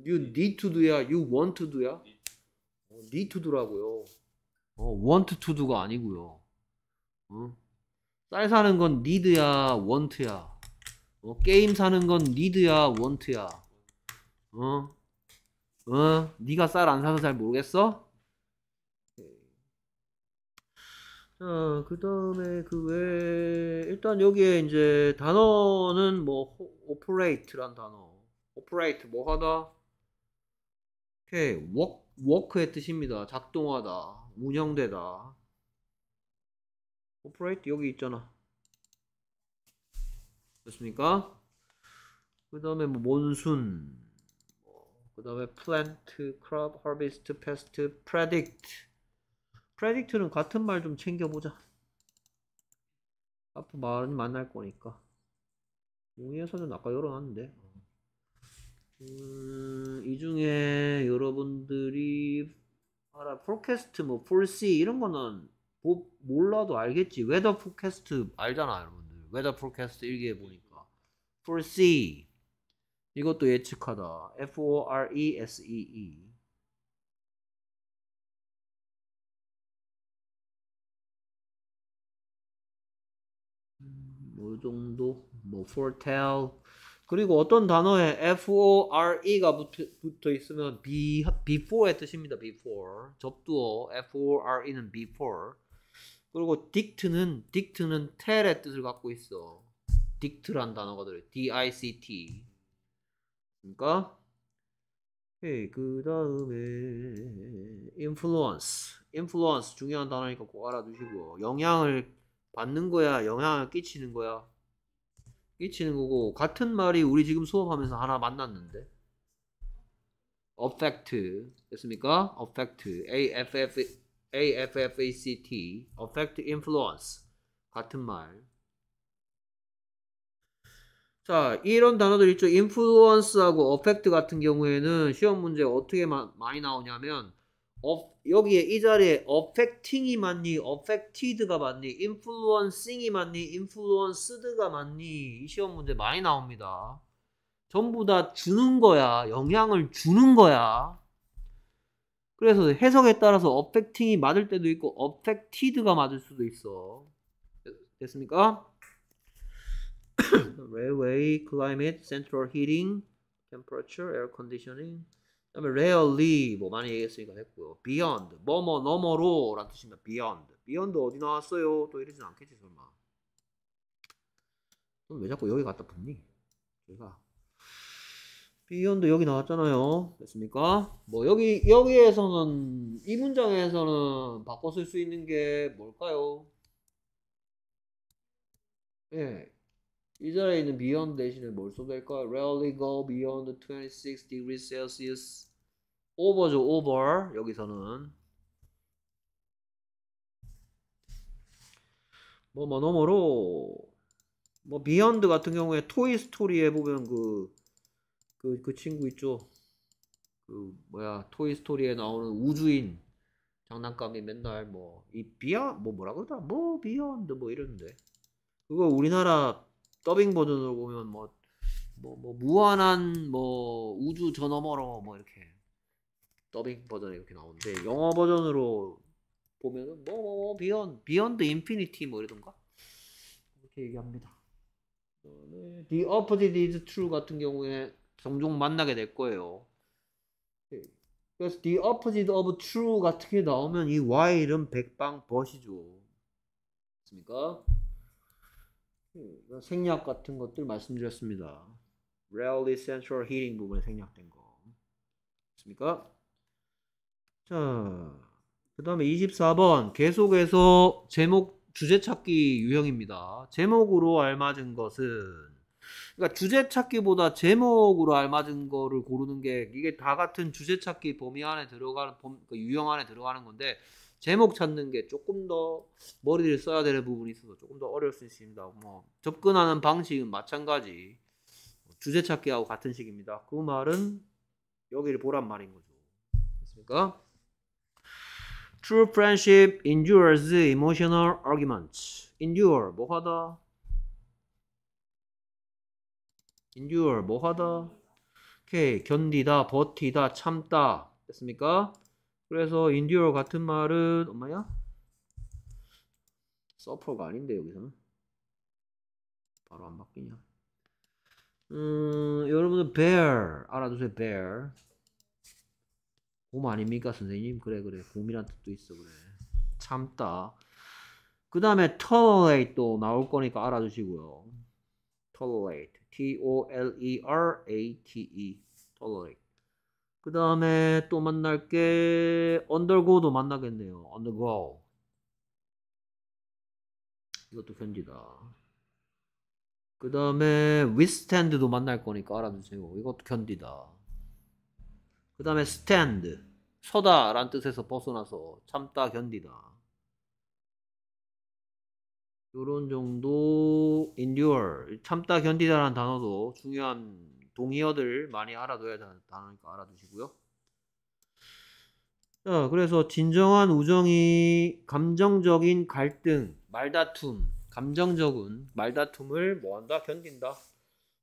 You need to do야? You want to do야? 어, need to do라고요. 어, want to do가 아니고요. 어? 쌀 사는 건 need야? want야? 어, 게임 사는 건 need야? want야? 어? 어? 네가 쌀 안 사서 잘 모르겠어? 자, 어, 그 다음에 그 외에 일단 여기에 이제 단어는 뭐 operate란 단어 operate 뭐 하다 오케이 work, work의 뜻입니다 작동하다 운영되다 operate 여기 있잖아 됐습니까? 그 다음에 뭐 몬순 그 다음에 plant, crop, harvest, pest, predict 프레딕트는 같은 말 좀 챙겨보자. 앞으로 많이 만날 거니까. 용의에서 아까 열어놨는데. 음, 이 중에 여러분들이 알아 f o r e 뭐 f o 이런 거는 뭐, 몰라도 알겠지. w e a t h e 알잖아 여러분들. w e a t h e 일기에 보니까 f o 이것도 예측하다. F O R E S E E 뭐 정도 뭐 foretell 그리고 어떤 단어에 fore가 붙어 있으면 be, before의 뜻입니다. before 접두어 fore는 before 그리고 dict는 dict는 tell의 뜻을 갖고 있어. dict란 단어가 들어 d i c t 그러니까 그 다음에 influence influence 중요한 단어니까 꼭 알아두시고 영향을 받는 거야, 영향을 끼치는 거야. 끼치는 거고 같은 말이 우리 지금 수업하면서 하나 만났는데 affect 됐습니까? affect a f f a f f a c t affect influence 같은 말. 자, 이런 단어들 있죠. 인플루언스하고 어펙트 같은 경우에는 시험 문제 어떻게 마, 많이 나오냐면 어, 여기에 이 자리에 affecting이 맞니 affected가 맞니 influencing이 맞니 influenced가 맞니 이 시험 문제 많이 나옵니다 전부 다 주는 거야 영향을 주는 거야 그래서 해석에 따라서 affecting이 맞을 때도 있고 affected가 맞을 수도 있어 됐습니까? railway, climate, central heating, temperature, air conditioning 그다음에 rarely 뭐 많이 얘기했으니까 했고요 beyond 뭐뭐 너머로 라는 뜻입니다. beyond beyond 어디 나왔어요? 또 이러진 않겠지 설마. 그럼 왜 자꾸 여기 갖다 붙니? 저희가 beyond 여기 나왔잖아요. 됐습니까? 뭐 여기 여기에서는 이 문장에서는 바꿔 쓸수 있는 게 뭘까요? 예, 이 자리에 있는 beyond 대신에 뭘 써도 될까요? rarely go beyond 26 degrees Celsius 오버죠 오버 여기서는 뭐뭐 너머로 뭐 비욘드 뭐, 뭐, 같은 경우에 토이 스토리에 보면 그그그 그, 그 친구 있죠 그 뭐야 토이 스토리에 나오는 우주인 장난감이 맨날 뭐이비아뭐 뭐, 뭐라 그러더라 뭐 비욘드 뭐 이러는데 그거 우리나라 더빙 버전으로 보면 뭐 뭐, 뭐 무한한 뭐 우주 저 너머로 뭐 이렇게 더빙 버전에 이렇게 나오는데 영어 버전으로 보면은 뭐뭐 뭐, 뭐, 비욘 비욘드 인피니티 뭐 이러던가 이렇게 얘기합니다. The opposite is true 같은 경우에 종종 만나게 될 거예요. 네. 그래서 the opposite of true 같은 게 나오면 이 while은 백방버시죠 맞습니까? 네. 생략 같은 것들 말씀드렸습니다. rarely central heating 부분에 생략된 거. 맞습니까? 자, 그 다음에 24번 계속해서 제목 주제 찾기 유형입니다. 제목으로 알맞은 것은 그러니까 주제 찾기보다 제목으로 알맞은 거를 고르는 게 이게 다 같은 주제 찾기 범위 안에 들어가는 범, 그 유형 안에 들어가는 건데 제목 찾는 게 조금 더 머리를 써야 되는 부분이 있어서 조금 더 어려울 수 있습니다. 뭐 접근하는 방식은 마찬가지 뭐 주제 찾기하고 같은 식입니다. 그 말은 여기를 보란 말인 거죠. 됐습니까? True friendship endures emotional arguments. endure 뭐하다 endure 뭐하다 오케이 견디다 버티다 참다 됐습니까? 그래서 endure 같은 말은 엄마야? 서퍼가 아닌데 여기서는 바로 안 바뀌냐 음 여러분들 bear 알아두세요 bear 곰 아닙니까 선생님? 그래 그래 곰이란 뜻도 있어 그래 참다 그 다음에 tolerate 또 나올 거니까 알아주시고요 tolerate e e. T-O-L-E-R-A-T-E tolerate 그 다음에 또 만날 게 undergo도 만나겠네요 undergo 이것도 견디다 그 다음에 withstand도 만날 거니까 알아주세요 이것도 견디다 그 다음에 스탠드 서다란 뜻에서 벗어나서 참다 견디다. 요런 정도 endure, 참다 견디다라는 단어도 중요한 동의어들 많이 알아둬야 되는 단어니까 알아두시고요. 자, 그래서 진정한 우정이 감정적인 갈등, 말다툼, 감정적인 말다툼을 뭐한다? 견딘다.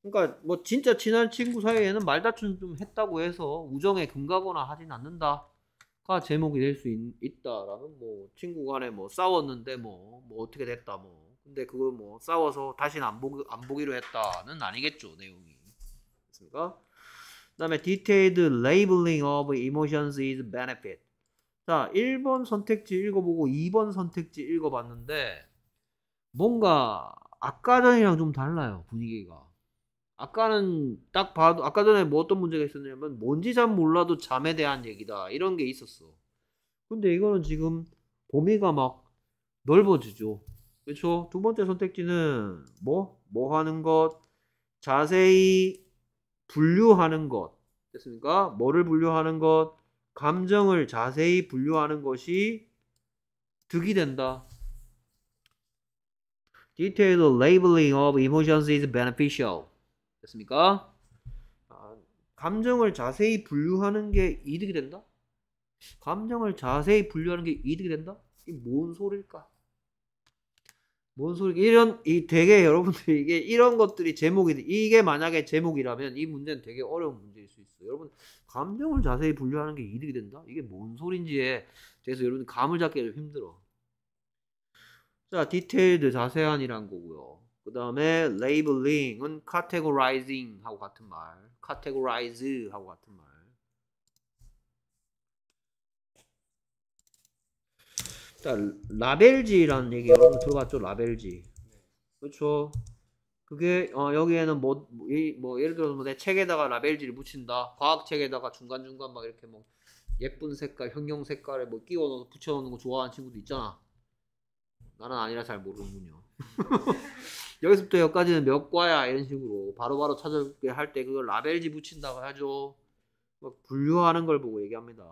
그러니까 뭐 진짜 친한 친구 사이에는 말다툼 좀 했다고 해서 우정에 금가거나 하진 않는다가 제목이 될 수 있다라는 뭐 친구 간에 뭐 싸웠는데 뭐, 뭐 어떻게 됐다 뭐 근데 그걸 뭐 싸워서 다시는 안, 보기, 안 보기로 했다는 아니겠죠 내용이 됐니까그 다음에 디테 t 드 레이블링 l a 이모션 i n g of e 자 1번 선택지 읽어보고 2번 선택지 읽어봤는데 뭔가 아까 전이랑 좀 달라요 분위기가 아까는 딱 봐도 아까 전에 뭐 어떤 문제가 있었냐면 뭔지 잘 몰라도 잠에 대한 얘기다 이런 게 있었어. 근데 이거는 지금 범위가 막 넓어지죠. 그렇죠? 두 번째 선택지는 뭐뭐 뭐 하는 것 자세히 분류하는 것 됐습니까? 뭐를 분류하는 것 감정을 자세히 분류하는 것이 득이 된다. Detailed labeling of emotions is beneficial. 됐습니까? 아, 감정을 자세히 분류하는 게 이득이 된다? 감정을 자세히 분류하는 게 이득이 된다? 이뭔 소릴까? 뭔 소리? 이런 이 되게 여러분들 이게 이런 것들이 제목이 이게 만약에 제목이라면 이 문제는 되게 어려운 문제일 수 있어요. 여러분 감정을 자세히 분류하는 게 이득이 된다? 이게 뭔 소린지에 대해서 여러분 감을 잡기가 좀 힘들어. 자, 디테일드 자세한이란 거고요. 그 다음에 labeling은 categorizing 하고 같은 말, categorize 하고 같은 말. 자, 라벨지라는 얘기 여러분 네. 들어봤죠? 라벨지. 네. 그렇죠. 그게 어, 여기에는 뭐, 뭐, 뭐 예를 들어서 뭐내 책에다가 라벨지를 붙인다. 과학 책에다가 중간 중간 막 이렇게 뭐 예쁜 색깔, 형형 색깔에 뭐 끼워 넣어 붙여 놓는 거 좋아하는 친구도 있잖아. 나는 아니라 잘 모르는군요. (laughs) 여기서부터 여기까지는 몇 과야 이런 식으로 바로바로 찾아게 할 때 그걸 라벨지 붙인다고 하죠. 막 분류하는 걸 보고 얘기합니다.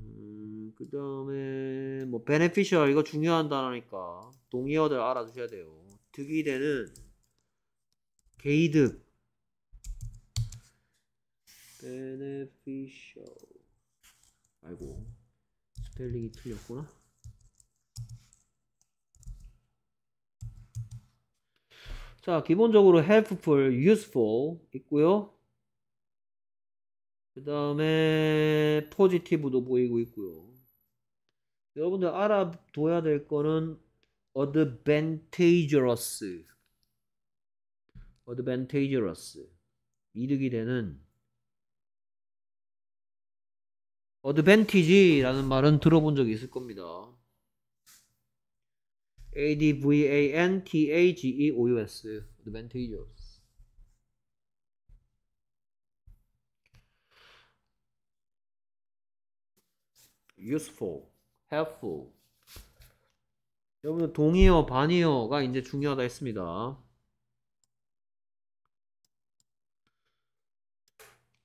음, 그 다음에 뭐 b 네피셜 이거 중요한 단어니까 동의어들 알아두셔야 돼요. 득이 되는 개이득 b 네피셜 f 아이고 스펠링이 틀렸구나. 자, 기본적으로 helpful, useful 있고요. 그 다음에 positive도 보이고 있고요. 여러분들 알아둬야 될 거는 advantageous. advantageous. 이득이 되는 advantage라는 말은 들어본 적이 있을 겁니다. advantageous, advantageous. useful, helpful. 여러분 동의어, 반의어가 이제 중요하다 했습니다.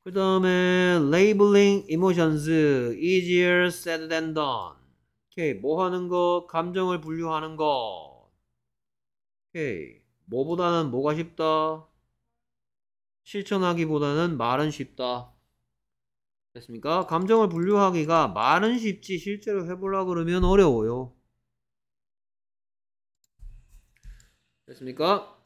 그 다음에 labeling emotions easier said than done. 오케이. 뭐 하는 거? 감정을 분류하는 거. 오케이. 뭐보다는 뭐가 쉽다? 실천하기보다는 말은 쉽다. 됐습니까? 감정을 분류하기가 말은 쉽지 실제로 해보려고 그러면 어려워요. 됐습니까?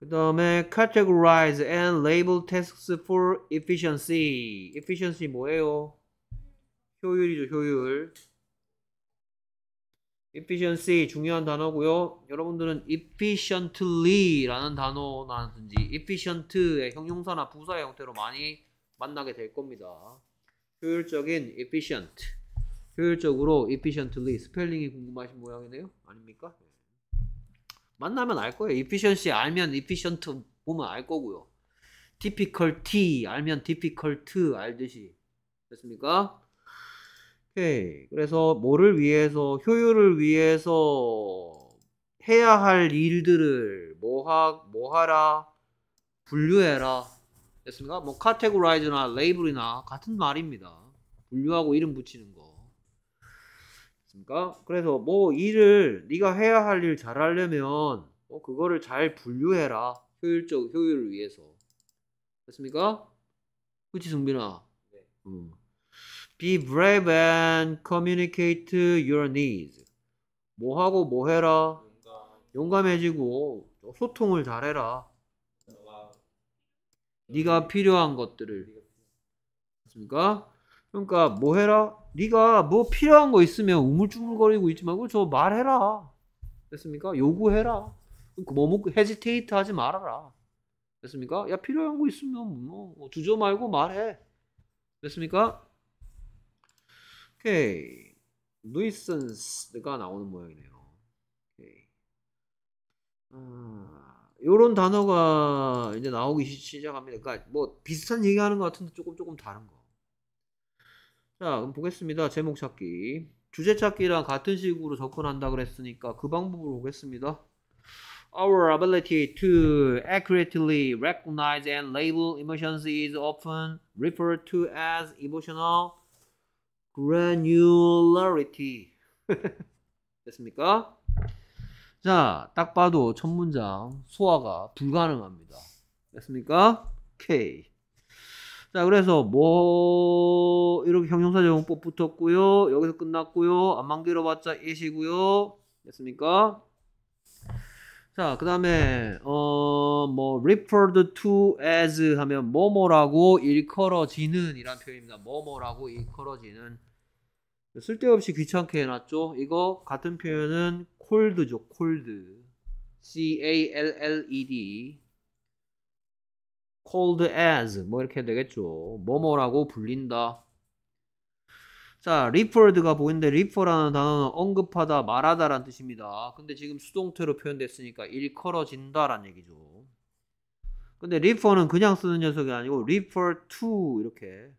그 다음에 categorize and label tasks for efficiency. efficiency 뭐예요? 효율이죠, 효율. efficiency 중요한 단어고요. 여러분들은 efficiently라는 단어라든지 efficient의 형용사나 부사의 형태로 많이 만나게 될 겁니다. 효율적인 efficient. 효율적으로 efficiently 스펠링이 궁금하신 모양이네요. 아닙니까? 네. 만나면 알 거예요. efficiency 알면 efficient 보면 알 거고요. difficulty 알면 difficult 알듯이 됐습니까? 오케이. 그래서 뭐를 위해서 효율을 위해서 해야 할 일들을 뭐하 뭐하라 분류해라 됐습니까? 뭐 카테고라이즈나 레이블이나 같은 말입니다. 분류하고 이름 붙이는 거. 됐습니까? 그래서 뭐 일을 네가 해야 할 일 잘하려면 뭐 그거를 잘 분류해라. 효율적 효율을 위해서. 됐습니까? 그치 승빈아? 네. 음. Be brave and communicate your needs. 뭐하고 뭐해라. 용감해지고 소통을 잘해라. 네가 필요한 것들을. 맞습니까? 그러니까 뭐해라. 네가 뭐 필요한 거 있으면 우물쭈물거리고 있지 말고 저 말해라. 됐습니까? 요구해라. 그러뭐 먹고 헤지테이트 하지 말아라. 됐습니까? 야 필요한 거 있으면 뭐, 뭐 주저 말고 말해. 됐습니까? 오케이. 누이슨스가 나오는 모양이네요. 오케이. 아, 요런 단어가 이제 나오기 시작합니다. 그러니까 뭐 비슷한 얘기하는 것 같은데 조금 조금 다른 거. 자, 그럼 보겠습니다. 제목 찾기. 주제 찾기랑 같은 식으로 접근한다 그랬으니까 그 방법으로 보겠습니다. Our ability to accurately recognize and label emotions is often referred to as emotional granularity (laughs) 됐습니까? 자, 딱 봐도 첫 문장 소화가 불가능합니다. 됐습니까? K. 자, 그래서 뭐 이렇게 형용사 제공법 붙었고요. 여기서 끝났고요. 안만 길어봤자 이시고요. 됐습니까? 자, 그 다음에 어 하면 뭐 referred to as 하면 뭐뭐라고 일컬어지는 이란 표현입니다. 뭐뭐라고 일컬어지는 쓸데없이 귀찮게 해놨죠. 이거 같은 표현은 cold죠. cold C A L L E D cold as 뭐 이렇게 해야 되겠죠. 뭐뭐라고 불린다. 자, referred가 보이는데 refer라는 단어는 언급하다, 말하다라는 뜻입니다. 근데 지금 수동태로 표현됐으니까 일컬어진다라는 얘기죠. 근데 refer는 그냥 쓰는 녀석이 아니고 refer to 이렇게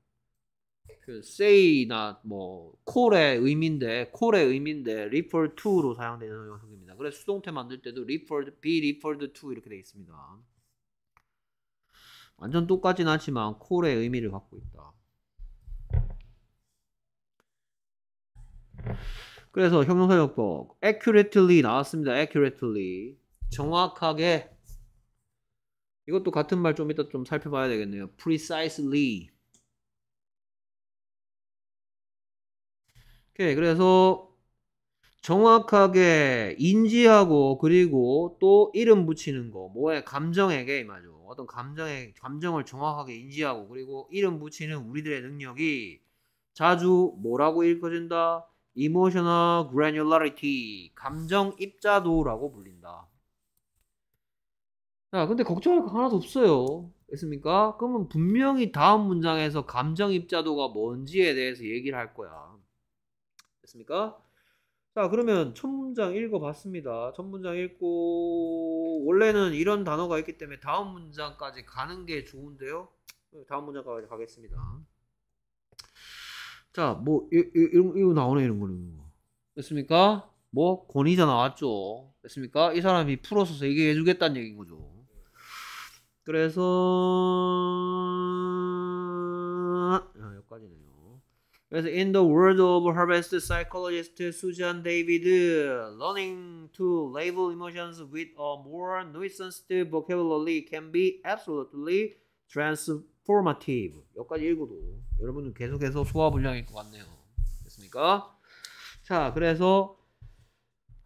그 say나 뭐 call의 의미인데 call의 의미인데 refer to로 사용되는 녀석입니다. 그래서 수동태 만들 때도 referred be referred to 이렇게 되어 있습니다. 완전 똑같진 않지만 콜의 의미를 갖고 있다. 그래서 형용사역법 accurately 나왔습니다. accurately 정확하게 이것도 같은 말 좀 이따 좀 살펴봐야 되겠네요. precisely. 오케이. 그래서 정확하게 인지하고 그리고 또 이름 붙이는 거 뭐에 감정에 게임하죠. 어떤 감정의 감정을 정확하게 인지하고 그리고 이름 붙이는 우리들의 능력이 자주 뭐라고 읽어진다? emotional granularity 감정 입자도라고 불린다. 자, 근데 걱정할 거 하나도 없어요. 됐습니까? 그러면 분명히 다음 문장에서 감정 입자도가 뭔지에 대해서 얘기를 할 거야. 됐습니까? 자, 그러면 첫 문장 읽어봤습니다. 첫 문장 읽고, 원래는 이런 단어가 있기 때문에 다음 문장까지 가는 게 좋은데요? 다음 문장까지 가겠습니다. 자, 뭐, 이, 이, 런 이거 나오네, 이런 거는. 됐습니까? 뭐, 권위자 나왔죠. 됐습니까? 이 사람이 풀어서 얘기해주겠다는 얘기인 거죠. 그래서 아, 여기까지네요. 그래서 in the world of harvest psychologist Susan David, learning to label emotions with a more nuanced vocabulary can be absolutely transformative. 여기까지 읽어도 여러분은 계속해서 소화 불량일 것 같네요. 됐습니까? 자, 그래서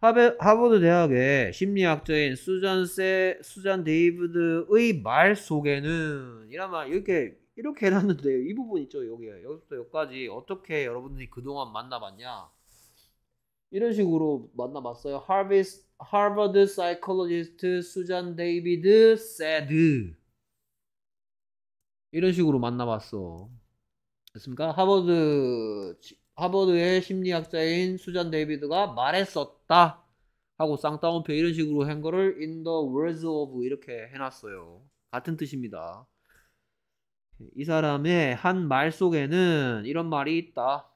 하버드 대학의 심리학자인 수잔 세, 수잔 데이브드의 말 속에는 이란 말 이렇게 이렇게 해놨는데 이 부분 있죠 여기에 여기부터 여기까지 어떻게 여러분들이 그동안 만나봤냐 이런 식으로 만나봤어요. 하비스 하버드 사이콜로지스트 수잔 데이비드 세드 이런 식으로 만나봤어. 됐습니까? 하버드 하버드의 심리학자인 수잔 데이비드가 말했었다 하고 쌍따옴표 이런 식으로 한 거를 in the words of 이렇게 해놨어요. 같은 뜻입니다. 이 사람의 한 말 속에는 이런 말이 있다.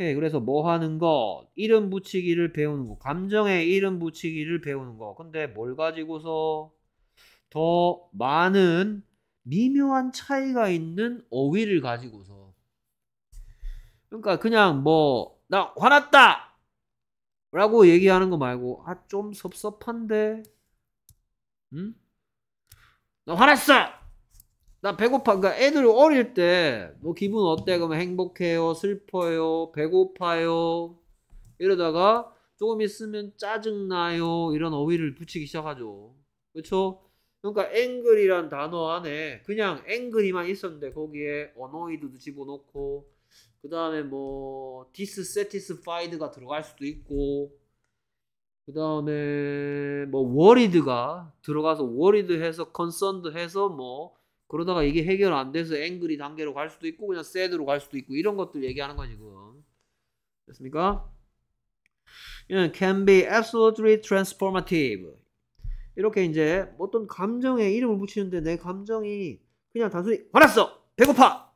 예, 그래서 뭐 하는 거, 이름 붙이기를 배우는 거, 감정의 이름 붙이기를 배우는 거. 근데 뭘 가지고서 더 많은 미묘한 차이가 있는 어휘를 가지고서 그러니까 그냥 뭐 나 화났다 라고 얘기하는 거 말고 아 좀 섭섭한데 응? 나 화났어 나 배고파 그러니까 애들 어릴 때 뭐 기분 어때 그러면 행복해요 슬퍼요 배고파요 이러다가 조금 있으면 짜증나요 이런 어휘를 붙이기 시작하죠 그렇죠 그러니까 앵글이란 단어 안에 그냥 앵글이만 있었는데 거기에 어노이드도 집어넣고 그 다음에 뭐디스세티스파이드가 들어갈 수도 있고 그 다음에 뭐워리드가 들어가서 워리드 해서 컨선 n 해서 뭐 그러다가 이게 해결 안 돼서 앵 n g 단계로 갈 수도 있고 그냥 s 드로갈 수도 있고 이런 것들 얘기하는 거야 지금 됐습니까? can be absolutely transformative 이렇게 이제 어떤 감정에 이름을 붙이는데 내 감정이 그냥 단순히 화났어 배고파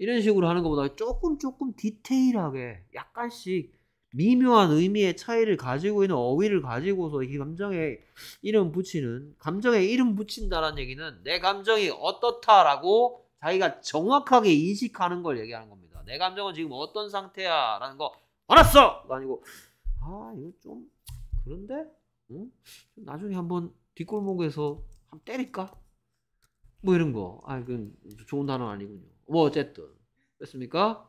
이런 식으로 하는 것보다 조금 조금 디테일하게 약간씩 미묘한 의미의 차이를 가지고 있는 어휘를 가지고서 이 감정에 이름 붙이는 감정에 이름 붙인다라는 얘기는 내 감정이 어떻다라고 자기가 정확하게 인식하는 걸 얘기하는 겁니다. 내 감정은 지금 어떤 상태야라는 거 알았어 아니고 아 이거 좀 그런데 응? 나중에 한번 뒷골목에서 한번 때릴까 뭐 이런 거아 이건 좋은 단어 아니군요. 뭐 어쨌든 됐습니까?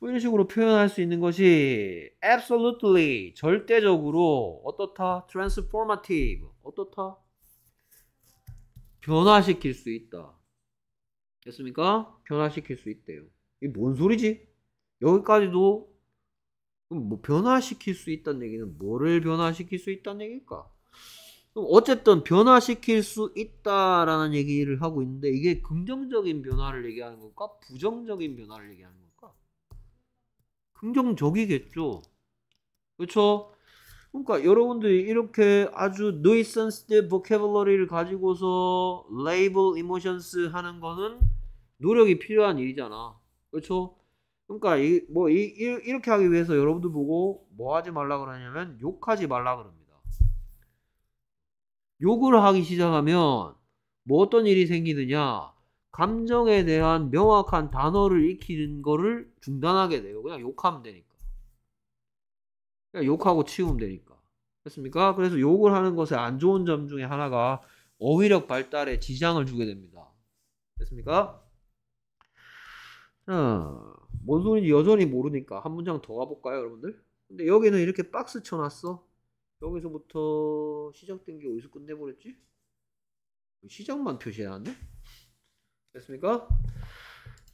뭐 이런 식으로 표현할 수 있는 것이 absolutely 절대적으로 어떻다 transformative 어떻다 변화시킬 수 있다 됐습니까? 변화시킬 수 있대요 이게 뭔 소리지? 여기까지도 뭐 변화시킬 수 있다는 얘기는 뭐를 변화시킬 수 있다는 얘기일까? 어쨌든 변화시킬 수 있다라는 얘기를 하고 있는데 이게 긍정적인 변화를 얘기하는 걸까? 부정적인 변화를 얘기하는 걸까? 긍정적이겠죠. 그렇죠? 그러니까 여러분들이 이렇게 아주 nuisance vocabulary를 가지고서 label emotions 하는 거는 노력이 필요한 일이잖아. 그렇죠? 그러니까 이, 뭐 이, 이렇게 하기 위해서 여러분들 보고 뭐 하지 말라 그러냐면 욕하지 말라 그럽니다. 욕을 하기 시작하면 뭐 어떤 일이 생기느냐 감정에 대한 명확한 단어를 익히는 거를 중단하게 돼요 그냥 욕하면 되니까 그냥 욕하고 치우면 되니까 됐습니까? 그래서 욕을 하는 것에안 좋은 점 중에 하나가 어휘력 발달에 지장을 주게 됩니다 됐습니까? 자, 아, 뭔 소리인지 여전히 모르니까 한 문장 더 가볼까요 여러분들? 근데 여기는 이렇게 박스 쳐놨어 여기서부터 시작된 게 어디서 끝내버렸지? 시작만 표시해놨네? 됐습니까?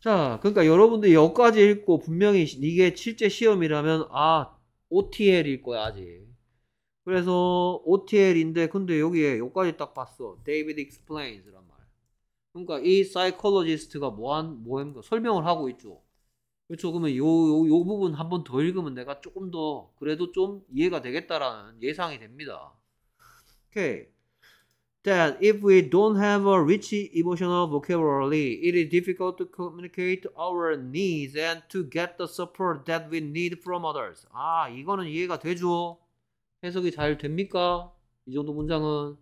자, 그러니까 여러분들 여기까지 읽고 분명히 이게 실제 시험이라면 아, OTL일 거야, 아직. 그래서 OTL인데 근데 여기에 여기까지 딱 봤어. David explains란 말. 그러니까 이사이 y c 지스트가 뭐한 뭐한 거 설명을 하고 있죠. 그렇죠. 그러면 요, 요, 요 부분 한번 더 읽으면 내가 조금 더 그래도 좀 이해가 되겠다라는 예상이 됩니다. Okay. That if we don't have a rich emotional vocabulary, it is difficult to communicate our needs and to get the support that we need from others. 아, 이거는 이해가 되죠? 해석이 잘 됩니까? 이 정도 문장은.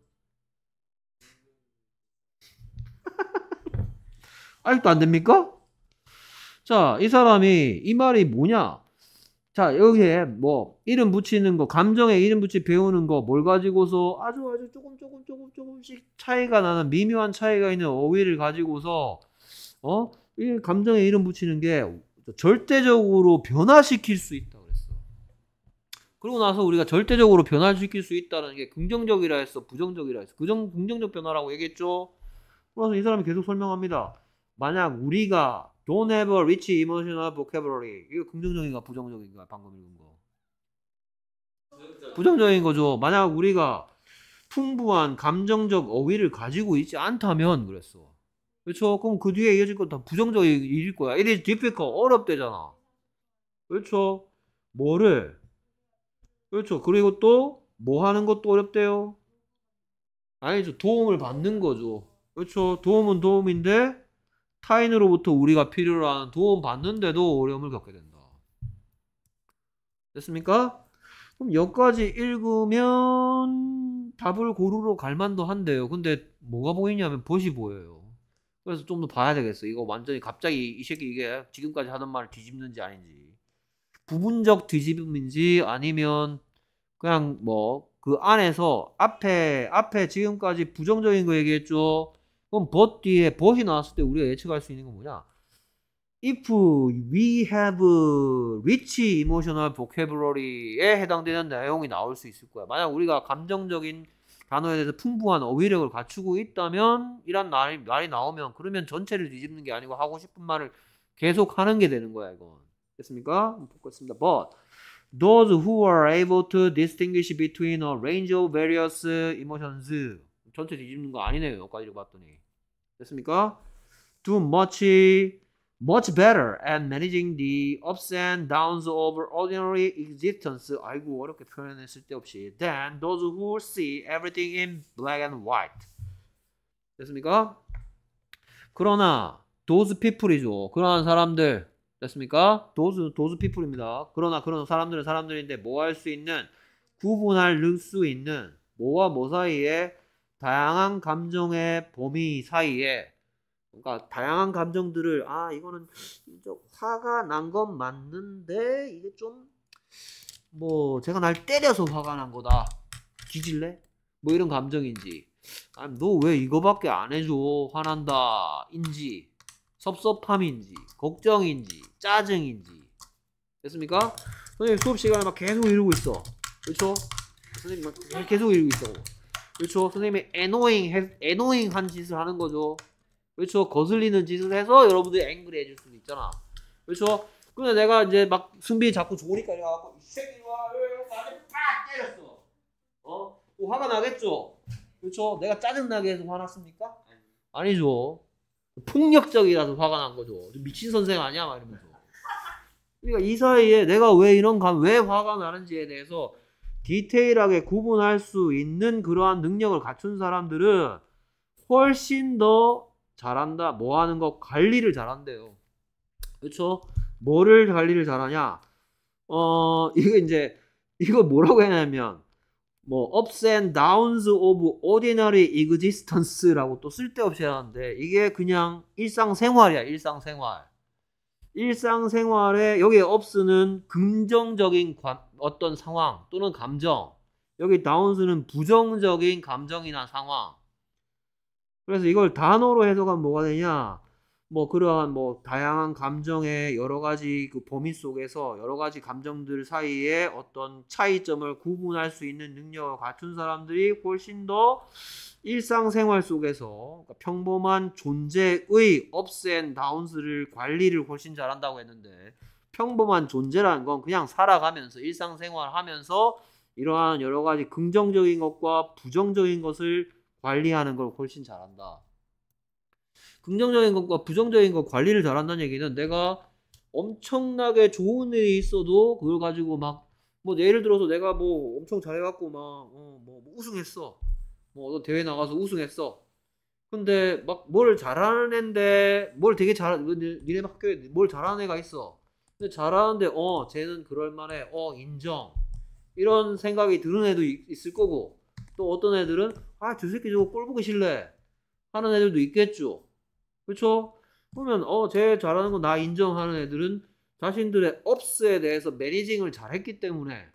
아직도 안 됩니까? 자, 이 사람이 이 말이 뭐냐? 자, 여기에 뭐 이름 붙이는 거, 감정에 이름 붙이 배우는 거, 뭘 가지고서 아주 아주 조금 조금 조금 조금씩 차이가 나는 미묘한 차이가 있는 어휘를 가지고서 어? 이 감정에 이름 붙이는 게 절대적으로 변화시킬 수 있다 그랬어. 그러고 나서 우리가 절대적으로 변화시킬 수 있다는 게 긍정적이라 했어, 부정적이라 했어. 긍정 긍정적 변화라고 얘기했죠. 그래서 이 사람이 계속 설명합니다. 만약 우리가 Don't have a rich emotional vocabulary. 이거 긍정적인가 부정적인가 방금 읽은 거. 부정적인 거죠. 만약 우리가 풍부한 감정적 어휘를 가지고 있지 않다면 그랬어. 그렇죠? 그럼 그 뒤에 이어질 건 다 부정적인 일일 거야. It is difficult. 어렵대잖아. 그렇죠? 뭐를? 그렇죠. 그리고 또 뭐 하는 것도 어렵대요. 아니죠. 도움을 받는 거죠. 그렇죠. 도움은 도움인데 타인으로부터 우리가 필요로 하는 도움 받는데도 어려움을 겪게 된다. 됐습니까? 그럼 여기까지 읽으면 답을 고르러 갈만도 한데요. 근데 뭐가 보이냐면 벗이 보여요. 그래서 좀 더 봐야 되겠어. 이거 완전히 갑자기 이 새끼 이게 지금까지 하던 말을 뒤집는지 아닌지. 부분적 뒤집음인지 아니면 그냥 뭐 그 안에서 앞에 앞에 지금까지 부정적인 거 얘기했죠. 그럼 but 뒤에 but이 나왔을 때 우리가 예측할 수 있는 건 뭐냐? if we have rich emotional vocabulary에 해당되는 내용이 나올 수 있을 거야. 만약 우리가 감정적인 단어에 대해서 풍부한 어휘력을 갖추고 있다면 이런 말이, 말이 나오면 그러면 전체를 뒤집는 게 아니고 하고 싶은 말을 계속 하는 게 되는 거야 이건. 됐습니까? 보겠습니다. But those who are able to distinguish between a range of various emotions 전체 뒤집는 거 아니네요. 여기까지 읽어봤더니. 됐습니까? Do much, much better at managing the ups and downs of ordinary existence. 아이고 어렵게 표현했을 때 없이. Than those who see everything in black and white. 됐습니까? 그러나 those people이죠. 그러한 사람들 됐습니까? those those people입니다. 그러나 그런 사람들은 사람들인데 뭐 할 수 있는 구분할 수 있는 뭐와 뭐 사이에 다양한 감정의 범위 사이에 그러 그러니까 다양한 감정들을 아 이거는 화가 난 건 맞는데 이게 좀 뭐 제가 날 때려서 화가 난 거다 기질래 뭐 이런 감정인지 너 왜 이거밖에 안 해줘 화난다인지 섭섭함인지 걱정인지 짜증인지 됐습니까 선생님 수업 시간에 막 계속 이러고 있어 그렇죠 선생님 막 계속 이러고 있어 그렇죠 선생님이 a 노잉 o y i 한 짓을 하는 거죠 그렇죠 거슬리는 짓을 해서 여러분들이 앵그리 해줄 수는 있잖아 그렇죠 근데 내가 이제 막 승빈이 자꾸 좋으니까 이래갖고 이 새끼가 나를 빡 때렸어 어? 또 화가 나겠죠 그렇죠 내가 짜증나게 해서 화났습니까? 아니죠 폭력적이라서 화가 난 거죠 미친 선생 아니야? 막 이러면서 그러니까 이 사이에 내가 왜 이런 감왜 화가 나는지에 대해서 디테일하게 구분할 수 있는 그러한 능력을 갖춘 사람들은 훨씬 더 잘한다. 뭐 하는 거? 관리를 잘한대요. 그렇죠? 뭐를 관리를 잘하냐? 어, 이거 이제 이거 뭐라고 해냐면 뭐 ups and downs of ordinary existence라고 또 쓸데없이 하는데 이게 그냥 일상생활이야. 일상생활. 일상생활에 여기에 업스는 긍정적인 관, 어떤 상황 또는 감정 여기 다운스는 부정적인 감정이나 상황 그래서 이걸 단어로 해석하면 뭐가 되냐 뭐 그러한 뭐 다양한 감정의 여러 가지 그 범위 속에서 여러 가지 감정들 사이에 어떤 차이점을 구분할 수 있는 능력을 갖춘 사람들이 훨씬 더 일상생활 속에서 그러니까 평범한 존재의 업앤 다운스를 관리를 훨씬 잘한다고 했는데 평범한 존재라는 건 그냥 살아가면서 일상생활 하면서 이러한 여러 가지 긍정적인 것과 부정적인 것을 관리하는 걸 훨씬 잘한다. 긍정적인 것과 부정적인 것 관리를 잘한다는 얘기는 내가 엄청나게 좋은 일이 있어도 그걸 가지고 막 뭐 예를 들어서 내가 뭐 엄청 잘해갖고 막어뭐 뭐 우승했어 뭐, 너 대회 나가서 우승했어. 근데 막 뭘 잘하는 애인데 뭘 되게 잘 뭐, 니네 학교에 뭘 잘하는 애가 있어. 근데 잘하는데 어 쟤는 그럴 만해. 어 인정. 이런 생각이 드는 애도 있을 거고 또 어떤 애들은 아저 새끼 저거 꼴 보기 싫네 하는 애들도 있겠죠. 그렇죠? 그러면 어 쟤 잘하는 거 나 인정하는 애들은 자신들의 업스에 대해서 매니징을 잘했기 때문에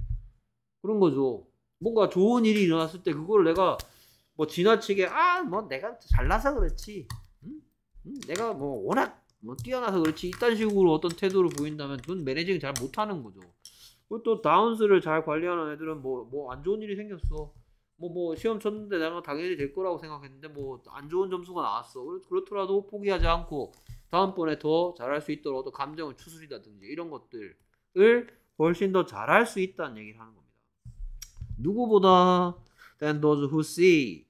그런 거죠. 뭔가 좋은 일이 일어났을 때 그걸 내가 뭐 지나치게 아 뭐 내가 잘나서 그렇지 응? 음? 응? 음, 내가 뭐 워낙 뭐 뛰어나서 그렇지 이딴 식으로 어떤 태도를 보인다면 눈 매니징 잘 못하는 거죠 그리고 또 다운스를 잘 관리하는 애들은 뭐 뭐 안 좋은 일이 생겼어 뭐뭐 뭐 시험 쳤는데 내가 당연히 될 거라고 생각했는데 뭐 안 좋은 점수가 나왔어 그렇더라도 포기하지 않고 다음번에 더 잘할 수 있도록 어떤 감정을 추스리다든지 이런 것들을 훨씬 더 잘할 수 있다는 얘기를 하는 겁니다 누구보다 than those who see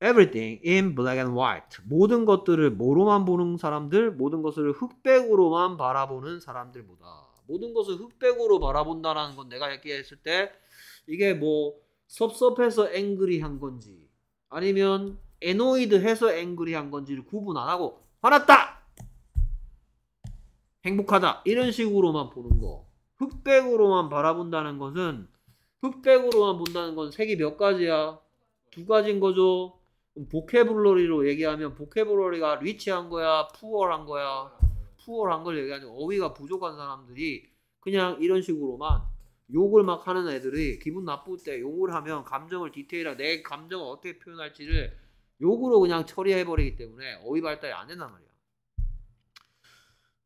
everything in black and white. 모든 것들을 뭐로만 보는 사람들, 모든 것을 흑백으로만 바라보는 사람들보다 모든 것을 흑백으로 바라본다라는 건 내가 얘기했을 때 이게 뭐 섭섭해서 앵그리한 건지 아니면 에노이드해서 앵그리한 건지를 구분 안 하고 화났다. 행복하다 이런 식으로만 보는 거 흑백으로만 바라본다는 것은 흑백으로만 본다는 건 색이 몇 가지야? 두 가지인 거죠. 보케블러리로 얘기하면 보케블러리가 리치한 거야, 푸어한 거야. 푸어한걸 얘기하는 어휘가 부족한 사람들이 그냥 이런 식으로만 욕을 막 하는 애들이 기분 나쁠 때 욕을 하면 감정을 디테일하게 내 감정을 어떻게 표현할지를 욕으로 그냥 처리해 버리기 때문에 어휘 발달이 안 된단 말이야.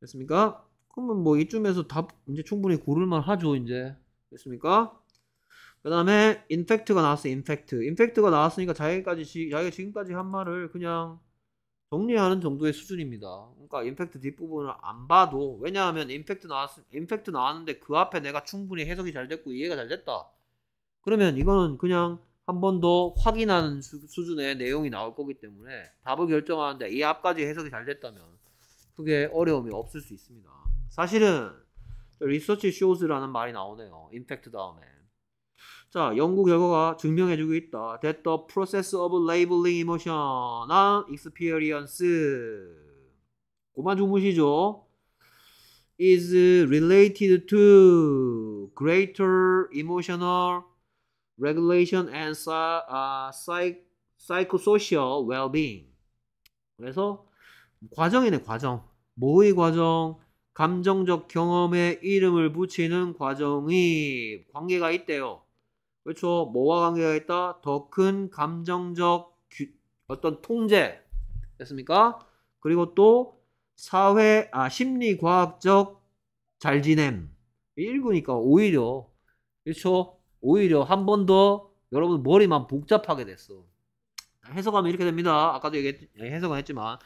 됐습니까? 그러면 뭐 이쯤에서 답 이제 충분히 고를 만 하죠, 이제. 됐습니까? 그 다음에 임팩트가 나왔어 임팩트임팩트가 나왔으니까 자기까지 자기가 지금까지 한 말을 그냥 정리하는 정도의 수준입니다 그러니까 임팩트 뒷부분을 안 봐도 왜냐하면 임팩트 나왔 임팩트 나왔는데 그 앞에 내가 충분히 해석이 잘 됐고 이해가 잘 됐다 그러면 이거는 그냥 한 번 더 확인하는 수, 준의 내용이 나올 거기 때문에 답을 결정하는데 이 앞까지 해석이 잘 됐다면 그게 어려움이 없을 수 있습니다 사실은 리서치 쇼즈라는 말이 나오네요 임팩트 다음에 자, 연구 결과가 증명해주고 있다. That the process of labeling emotion and experience. 고만 주무시죠. is related to greater emotional regulation and psych, psychosocial well-being. 그래서 과정이네, 과정. 모의 과정, 감정적 경험에 이름을 붙이는 과정이 관계가 있대요. 그렇죠. 뭐와 관계가 있다? 더 큰 감정적 규, 어떤 통제 됐습니까? 그리고 또 사회 아 심리 과학적 잘 지냄 일구니까 오히려 그렇죠. 오히려 한 번 더 여러분 머리만 복잡하게 됐어. 해석하면 이렇게 됩니다. 아까도 얘기 예, 해석은 했지만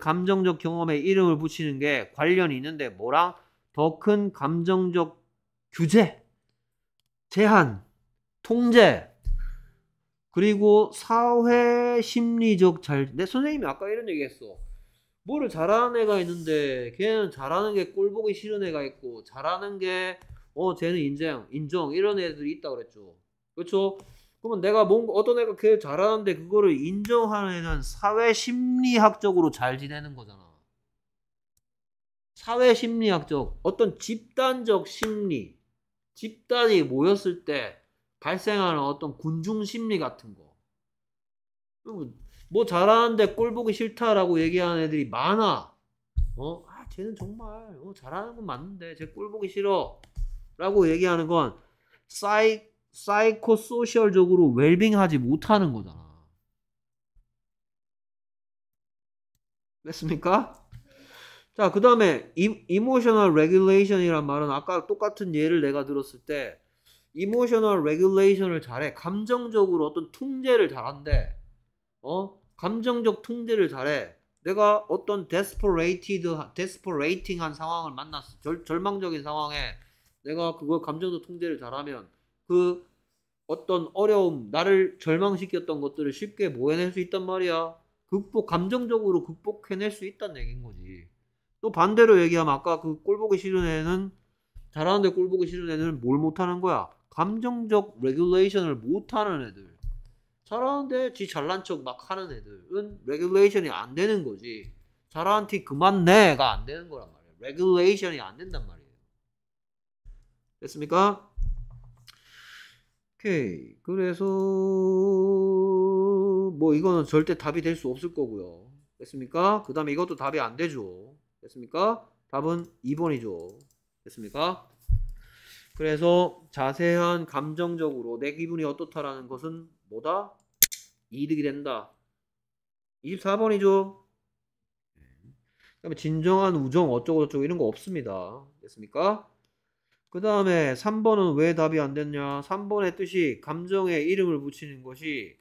감정적 경험에 이름을 붙이는 게 관련이 있는데 뭐랑 더 큰 감정적 규제, 제한, 통제 그리고 사회 심리적 잘 내 선생님이 아까 이런 얘기했어. 뭐를 잘하는 애가 있는데 걔는 잘하는 게꼴 보기 싫은 애가 있고 잘하는 게어 쟤는 인정 인정 이런 애들이 있다 그랬죠. 그렇죠? 그러면 내가 뭔가 어떤 애가 걔 잘하는데 그거를 인정하는 애는 사회 심리학적으로 잘 지내는 거잖아. 사회 심리학적 어떤 집단적 심리 집단이 모였을 때 발생하는 어떤 군중 심리 같은 거. 뭐, 뭐 잘하는데 꼴 보기 싫다라고 얘기하는 애들이 많아. 어, 아, 쟤는 정말 어, 잘하는 건 맞는데 쟤 꼴 보기 싫어라고 얘기하는 건 사이 사이코 소셜적으로 웰빙하지 못하는 거잖아. 됐습니까? 자, 그 다음에 이모셔널 레귤레이션이란 말은 아까 똑같은 예를 내가 들었을 때 이모셔널 레귤레이션을 잘해. 감정적으로 어떤 통제를 잘한대. 어? 감정적 통제를 잘해. 내가 어떤 데스퍼레이티드 데스퍼레이팅한 상황을 만났어. 절, 절망적인 상황에 내가 그걸 감정적 통제를 잘하면 그 어떤 어려움, 나를 절망시켰던 것들을 쉽게 모여낼수 있단 말이야. 극복 감정적으로 극복해낼 수 있다는 얘기인 거지. 또 반대로 얘기하면 아까 그 꼴보기 싫은 애는 잘하는데 꼴보기 싫은 애는 뭘 못하는 거야? 감정적 레귤레이션을 못하는 애들 잘하는데 지 잘난 척 막 하는 애들은 레귤레이션이 안 되는 거지 잘하는 티 그만 내가 안 되는 거란 말이야 레귤레이션이 안 된단 말이에요 됐습니까? 오케이 그래서 뭐 이거는 절대 답이 될 수 없을 거고요 됐습니까? 그 다음에 이것도 답이 안 되죠 됐습니까? 답은 2번이죠 됐습니까? 그래서 자세한 감정적으로 내 기분이 어떻다라는 것은 뭐다? 이득이 된다. 24번이죠. 그다음에 진정한 우정 어쩌고저쩌고 이런 거 없습니다. 됐습니까? 그 다음에 3번은 왜 답이 안 됐냐? 3번의 뜻이 감정의 이름을 붙이는 것이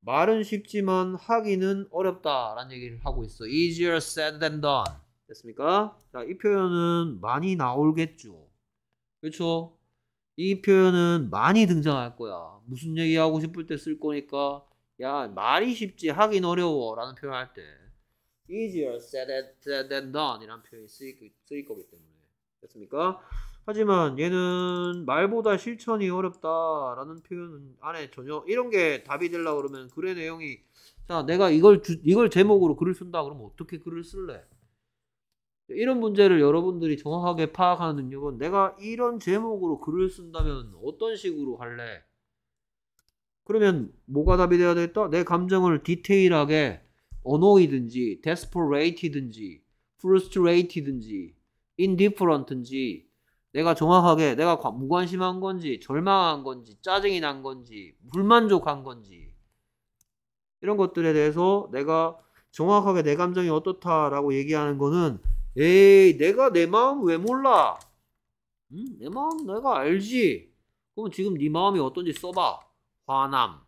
말은 쉽지만 하기는 어렵다라는 얘기를 하고 있어. Easier said than done. 됐습니까? 자, 이 표현은 많이 나올겠죠. 그렇죠? 이 표현은 많이 등장할 거야. 무슨 얘기하고 싶을 때 쓸 거니까 야 말이 쉽지 하긴 어려워 라는 표현 할때 easier said than done 이란 표현이 쓰일, 쓰일 거기 때문에 됐습니까? 하지만 얘는 말보다 실천이 어렵다라는 표현 안에 전혀 이런 게 답이 되려고 그러면 글의 내용이 자 내가 이걸 주, 이걸 제목으로 글을 쓴다 그러면 어떻게 글을 쓸래? 이런 문제를 여러분들이 정확하게 파악하는 능력은 내가 이런 제목으로 글을 쓴다면 어떤 식으로 할래? 그러면 뭐가 답이 돼야 되겠다? 내 감정을 디테일하게 a n 이든지데스 s 레이티든지 f r 스트레이티든지인디 d 런트인지 내가 정확하게 내가 무관심한 건지, 절망한 건지, 짜증이 난 건지, 불만족한 건지 이런 것들에 대해서 내가 정확하게 내 감정이 어떻다라고 얘기하는 거는 에이, 내가 내 마음 왜 몰라? 응? 내 마음 내가 알지. 그럼 지금 네 마음이 어떤지 써봐. 화남.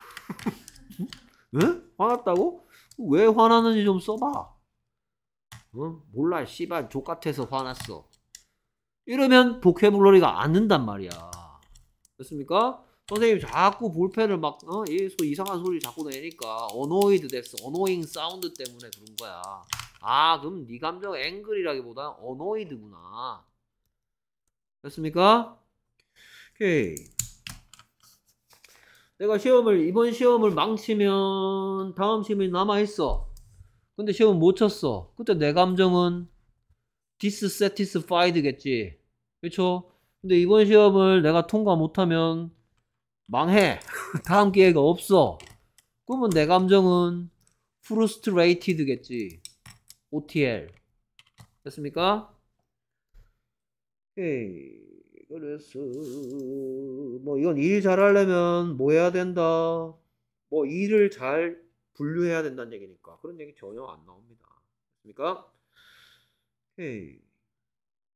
(laughs) 응? 화났다고? 왜화났는지좀 써봐. 응? 어? 몰라, 씨발, 족같아서 화났어. 이러면 보케블러리가 안 는단 말이야. 됐습니까? 선생님 자꾸 볼펜을 막, 어? 이상한 소리 자꾸 내니까, 어노이드 됐어. 어노잉 사운드 때문에 그런 거야. 아 그럼 네 감정 앵글이라기보다 어노이드구나 됐습니까? 오케이 내가 시험을 이번 시험을 망치면 다음 시험이 남아있어 근데 시험 못 쳤어 그때 내 감정은 dissatisfied겠지 그쵸? 근데 이번 시험을 내가 통과 못하면 망해 (laughs) 다음 기회가 없어 그러면 내 감정은 frustrated 겠지 OTL 됐습니까? 오케이. 그래서 뭐 이건 일 잘하려면 뭐 해야 된다 뭐 일을 잘 분류해야 된다는 얘기니까 그런 얘기 전혀 안 나옵니다 됐습니까 오케이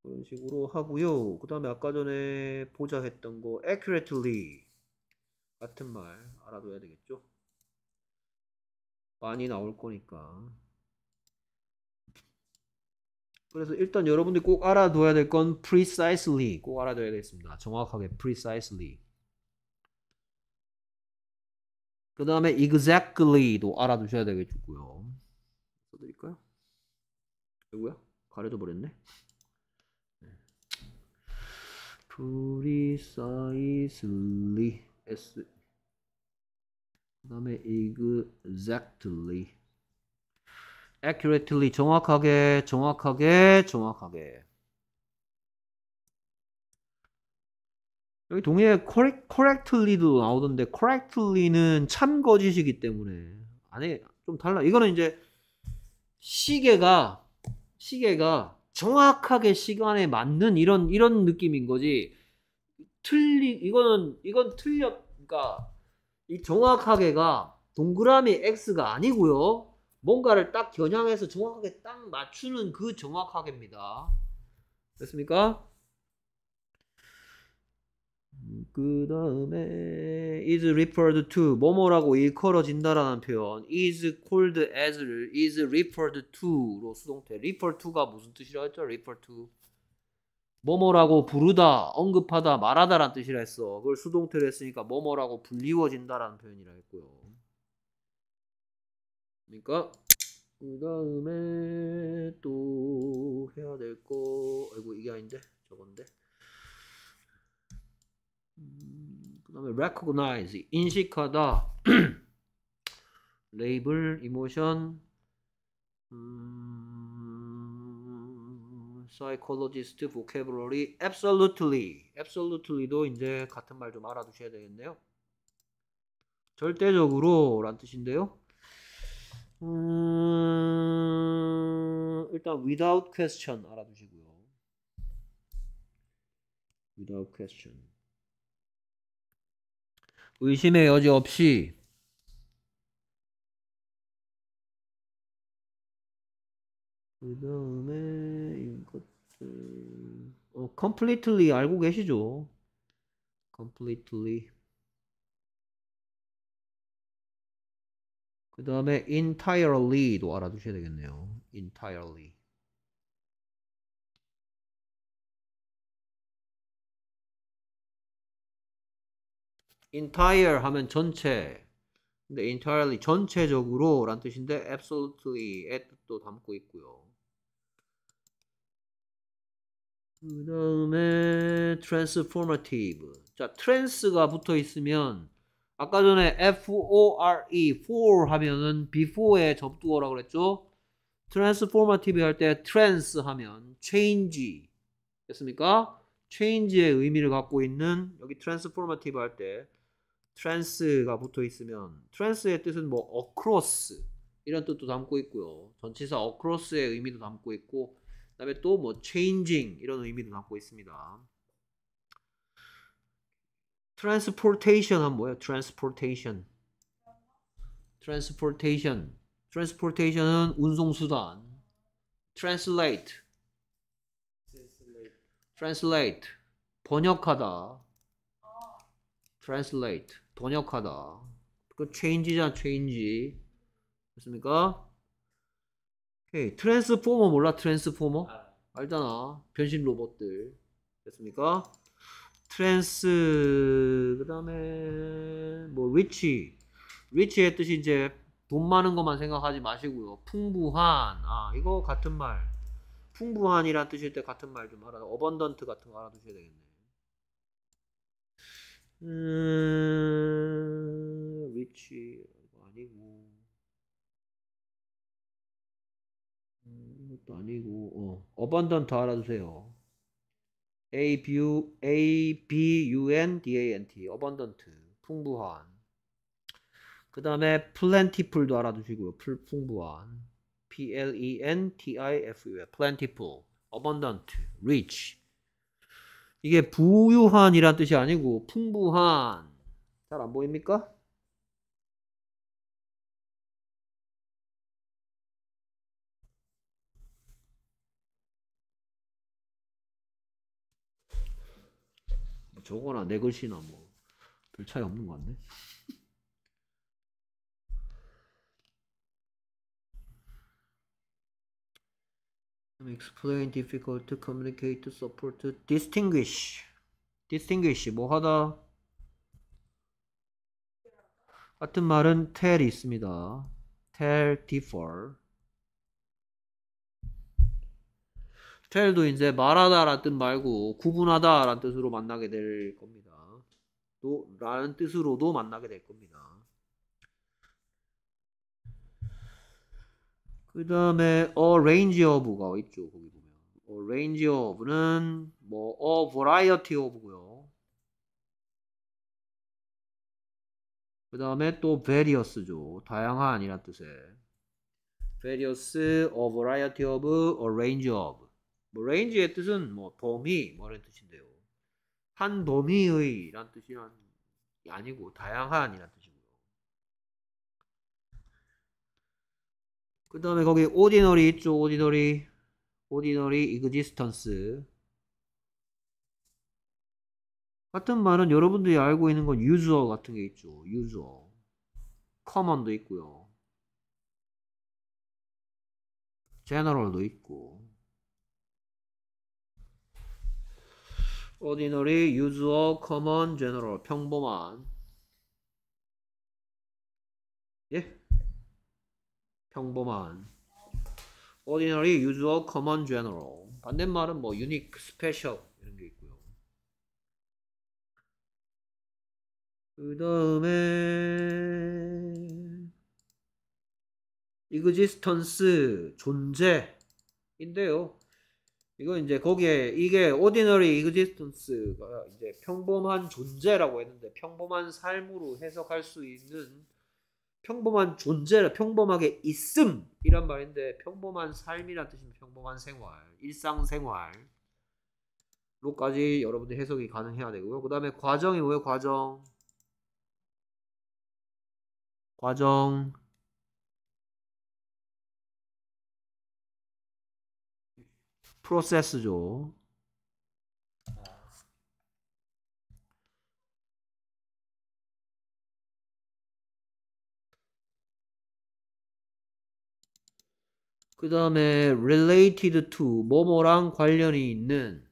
그런 식으로 하고요 그 다음에 아까 전에 보자 했던 거 accurately 같은 말 알아둬야 되겠죠 많이 나올 거니까 그래서 일단 여러분들이 꼭 알아둬야 될 건 precisely 꼭 알아둬야 되겠습니다. 정확하게 precisely. 그 다음에 exactly도 알아두셔야 되겠고요. 써드릴까요? 누구야? 가려져 버렸네. precisely s 그 다음에 exactly accurately 정확하게 정확하게 정확하게 여기 동의에 correct, correctly도 나오던데 correctly는 참거짓이기 때문에 아니 좀 달라 이거는 이제 시계가 시계가 정확하게 시간에 맞는 이런 이런 느낌인 거지 틀리 이거는 이건 틀려 그러니까 이 정확하게가 동그라미 x가 아니고요 뭔가를 딱 겨냥해서 정확하게 딱 맞추는 그 정확하게입니다. 됐습니까? 그 다음에 is referred to 뭐뭐라고 일컬어진다라는 표현 is called a s is referred to로 수동태 refer to가 무슨 뜻이라 했죠? refer to 뭐뭐라고 부르다 언급하다 말하다라는 뜻이라 했어 그걸 수동태로 했으니까 뭐뭐라고 불리워진다라는 표현이라 했고요 그러니까 그 다음에 또 해야 될거 아이고 이게 아닌데 저건데 음, 그 다음에 recognize 인식하다 레이블 이모션 사이 s 로지스트보케 g 러리 t v o c a b u l a r absolutely absolutely도 이제 같은 말 좀 알아두셔야 되겠네요 절대적으로 란 뜻인데요 음, 일단 without question 알아두시고요. without question. 의심의 여지 없이 그 다음에 이것들 어, completely 알고 계시죠? completely 그 다음에 entirely도 알아두셔야 되겠네요. entirely. entire 하면 전체 근데 entirely 전체적으로 란 뜻인데 absolutely의 뜻도 담고 있고요 그 다음에 transformative 자 trans가 붙어 있으면 아까 전에 F-O-R-E, for 하면은 before의 접두어라고 그랬죠? transformative 할 때 trans 하면 change 됐습니까? change의 의미를 갖고 있는 여기 transformative 할 때 trans가 붙어 있으면 trans의 뜻은 뭐 across 이런 뜻도 담고 있고요. 전치사 across의 의미도 담고 있고 그다음에 또 뭐 changing 이런 의미도 담고 있습니다. 트랜스포테이션은 뭐예요? 트랜스포테이션. 트랜스포테이션. 트랜스포테이션은 운송 수단. translate. translate. 번역하다. translate. 번역하다. 그 change잖아, change. 됐습니까 오케이. 트랜스포머 몰라? 트랜스포머? 아. 알잖아. 변신 로봇들. 됐습니까? 트랜스 그다음에 뭐 리치 리치의 뜻이 이제 돈 많은 것만 생각하지 마시고요. 풍부한 아 이거 같은 말 풍부한이란 뜻일 때 같은 말 좀 알아 어번던트 같은 거 알아두셔야 되겠네. 음위치 아니고 음, 이것도 아니고 어 어번던트 알아두세요. A B U A B U N D A N T abundant 풍부한 그 다음에 plentiful도 알아두시고요 풀 풍부한 P L E N T I F U L plentiful abundant rich 이게 부유한이란 뜻이 아니고 풍부한 잘 안 보입니까? 저거나 내 글씨나 뭐 별 차이 없는 것 같네. explain difficult to communicate to support to distinguish distinguish 뭐 하다 같은 말은 tell 있습니다 tell differ 스펠도 이제 말하다라는 뜻 말고 구분하다라는 뜻으로 만나게 될 겁니다. 또 라는 뜻으로도 만나게 될 겁니다. 그 다음에 어 r r a n g e of가 있죠. 거기 보면 어 r r a n g e of는 뭐어 variety of고요. 그 다음에 또 various죠. 다양한이란 뜻의 various, a variety of, a range of 뭐 range의 뜻은 뭐 범위 뭐라는 뜻인데요. 한 범위의 란 뜻이 아니고 다양한 이란 뜻이고요. 그 다음에 거기 ordinary 있죠. ordinary, ordinary existence 같은 말은 여러분들이 알고 있는 건 u s u a 같은 게 있죠. usual, common도 있고요. general도 있고 ordinary, usual, common, general, 평범한 예? 평범한 ordinary, usual, common, general 반대말은 뭐 unique, special 이런 게 있고요 그 다음에 existence, 존재인데요 이거 이제 거기에 이게 ordinary existence가 이제 평범한 존재라고 했는데 평범한 삶으로 해석할 수 있는 평범한 존재라 평범하게 있음 이란 말인데 평범한 삶이란 뜻이면 평범한 생활, 일상 생활로까지 여러분들 해석이 가능해야 되고요. 그다음에 과정이 뭐예요? 과정 과정 프로세스죠. 그 다음에 related to 뭐뭐랑 관련이 있는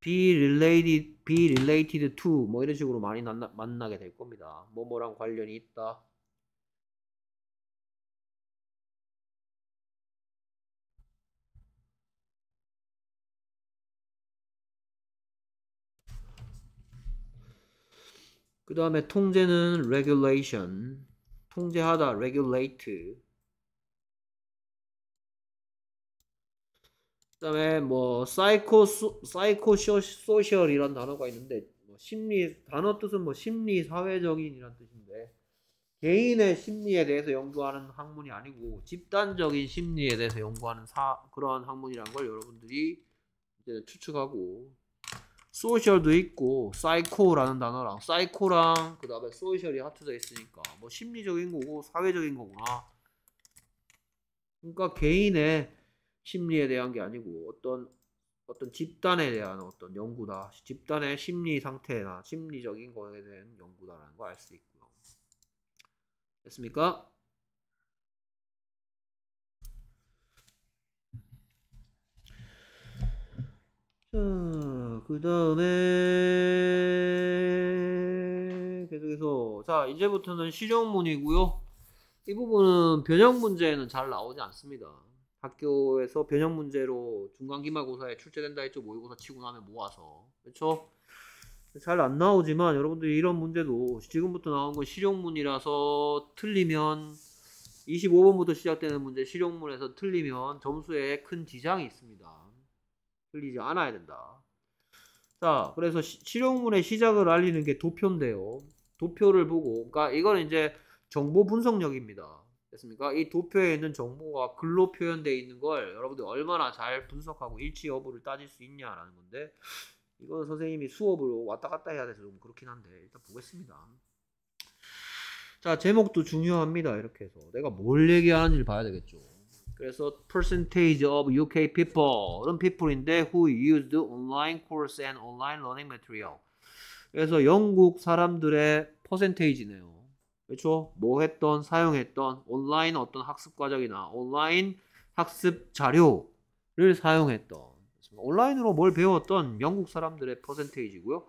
be related be related to 뭐 이런 식으로 많이 만나, 만나게 될 겁니다. 뭐뭐랑 관련이 있다. 그 다음에 통제는 regulation 통제하다 regulate 그 다음에 뭐 사이코 사이코 소셜이란 단어가 있는데 뭐 심리 단어 뜻은 뭐 심리 사회적인이란 뜻인데 개인의 심리에 대해서 연구하는 학문이 아니고 집단적인 심리에 대해서 연구하는 사, 그러한 학문이란걸 여러분들이 이제 추측하고 소셜도 있고 사이코라는 단어랑 사이코랑 그 다음에 소셜이 합쳐져 있으니까 뭐 심리적인 거고 사회적인 거구나 그러니까 개인의 심리에 대한 게 아니고 어떤 어떤 집단에 대한 어떤 연구다 집단의 심리 상태나 심리적인 거에 대한 연구다라는 거 알 수 있고요 됐습니까? 그 다음에 계속해서 자 이제부터는 실용문이고요. 이 부분은 변형 문제는 잘 나오지 않습니다. 학교에서 변형 문제로 중간기말고사에 출제된다 했죠 모의고사 치고 나면 모아서 그렇죠? 잘 안 나오지만 여러분들이 이런 문제도 지금부터 나온 건 실용문이라서 틀리면 25번부터 시작되는 문제 실용문에서 틀리면 점수에 큰 지장이 있습니다. 흘리지 않아야 된다. 자, 그래서 시, 실용문의 시작을 알리는 게 도표인데요. 도표를 보고, 그러니까 이건 이제 정보 분석력입니다. 됐습니까? 이 도표에 있는 정보가 글로 표현되어 있는 걸 여러분들이 얼마나 잘 분석하고 일치 여부를 따질 수 있냐라는 건데, 이건 선생님이 수업으로 왔다 갔다 해야 돼서 좀 그렇긴 한데, 일단 보겠습니다. 자, 제목도 중요합니다. 이렇게 해서. 내가 뭘 얘기하는지를 봐야 되겠죠. 그래서 percentage of UK people은 people인데 who used online course and online learning material. 그래서 영국 사람들의 퍼센테이지네요. 그렇죠? 뭐 했던, 사용했던 온라인 어떤 학습 과정이나 온라인 학습 자료를 사용했던 온라인으로 뭘 배웠던 영국 사람들의 퍼센테이지고요.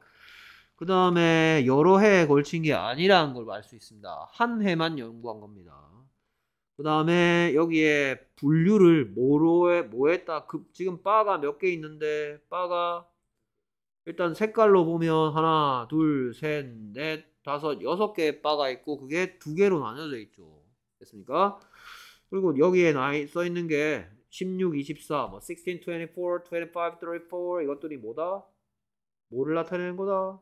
그 다음에 여러 해에 걸친 게 아니라는 걸 알 수 있습니다. 한 해만 연구한 겁니다. 그 다음에 여기에 분류를 뭐로 해, 뭐했다 그 지금 바가 몇 개 있는데 바가 일단 색깔로 보면 하나 둘 셋 넷 다섯 여섯 개의 바가 있고 그게 두 개로 나눠져 있죠 됐습니까 그리고 여기에 나이 써 있는 게 16, 24, 뭐 16, 24, 25, 34 이것들이 뭐다? 뭐를 나타내는 거다?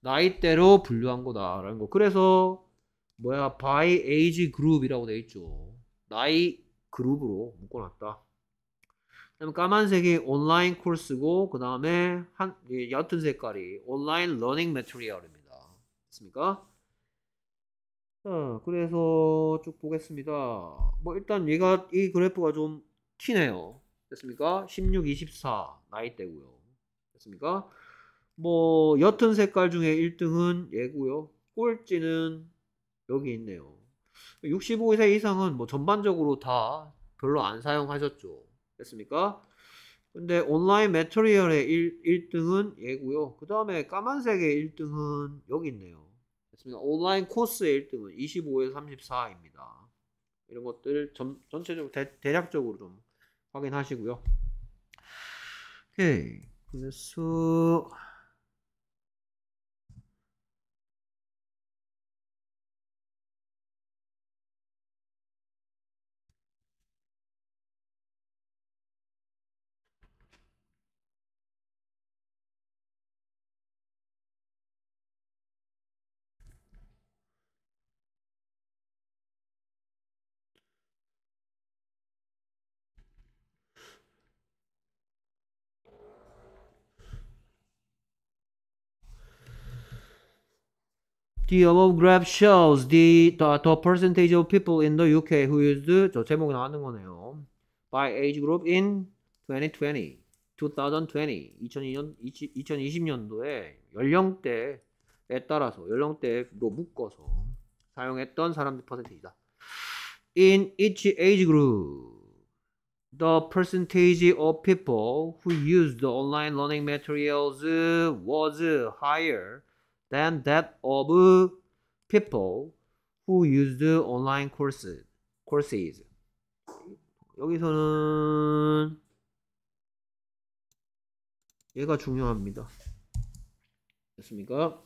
나이대로 분류한 거다라는 거. 그래서 뭐야 by age group이라고 돼 있죠. 나이 그룹으로 묶어놨다. 그다음 까만색이 온라인 코스고 그 다음에 한 옅은 색깔이 온라인 러닝 매트리얼입니다. 됐습니까? 자, 그래서 쭉 보겠습니다. 뭐 일단 얘가 이 그래프가 좀 튀네요. 됐습니까? 16, 24 나이대고요. 됐습니까? 뭐 옅은 색깔 중에 1등은 얘고요. 꼴찌는 여기 있네요. 65세 이상은 뭐 전반적으로 다 별로 안 사용하셨죠. 됐습니까? 근데 온라인 매트리얼의 1, 등은 얘고요. 그 다음에 까만색의 1등은 여기 있네요. 됐습니다. 온라인 코스의 1등은 25에서 34입니다. 이런 것들 전, 전체적으로 대, 략적으로좀 확인하시고요. 오케이. 그래서 The above graph shows the, the, the percentage of people in the UK who used 저 제목이 나왔는 거네요. By age group in 2020, 2020, 2020년, 2020년도에 연령대에 따라서 연령대로 묶어서 사용했던 사람들 퍼센테이지다. In each age group, the percentage of people who used online learning materials was higher than that of people who used online courses. courses. 여기서는 얘가 중요합니다. 됐습니까?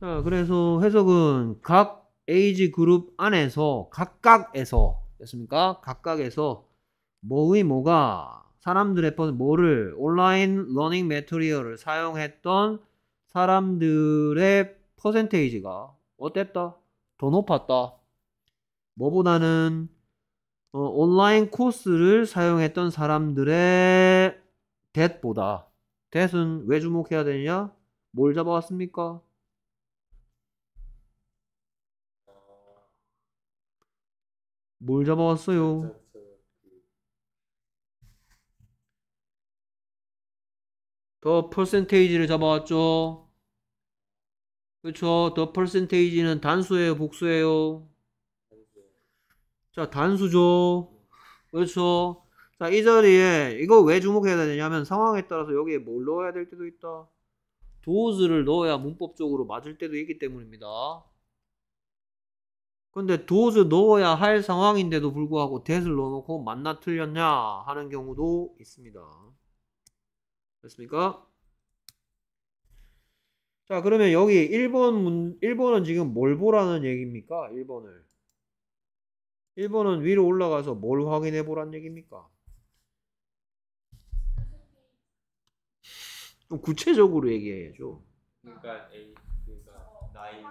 자, 그래서 해석은 각 에이지 그룹 안에서 각각에서 됐습니까? 각각에서 뭐의 뭐가 사람들의 뭐를 온라인 러닝 매트리얼을 사용했던 사람들의 퍼센테이지가 어땠다? 더 높았다. 뭐보다는 어, 온라인 코스를 사용했던 사람들의 데보다 댓은 왜 주목해야 되냐? 뭘 잡아왔습니까? 뭘 잡아왔어요? 더 퍼센테이지를 잡아왔죠. 그렇죠. 더 퍼센테이지는 단수예요, 복수예요? 자, 단수죠. 그렇죠. 자, 이 자리에 이거 왜 주목해야 되냐면 상황에 따라서 여기에 뭘 넣어야 될 때도 있다. 도즈를 넣어야 문법적으로 맞을 때도 있기 때문입니다. 근데 도즈 넣어야 할 상황인데도 불구하고 대를 넣어놓고 맞나 틀렸냐 하는 경우도 있습니다. 됐습니까? 자, 그러면 여기 1번 문, 1번은 지금 뭘 보라는 얘기입니까? 1번을. 1번은 위로 올라가서 뭘 확인해 보란 얘기입니까? 좀 구체적으로 얘기해야죠. 그러니까 A, 그러니까 나이.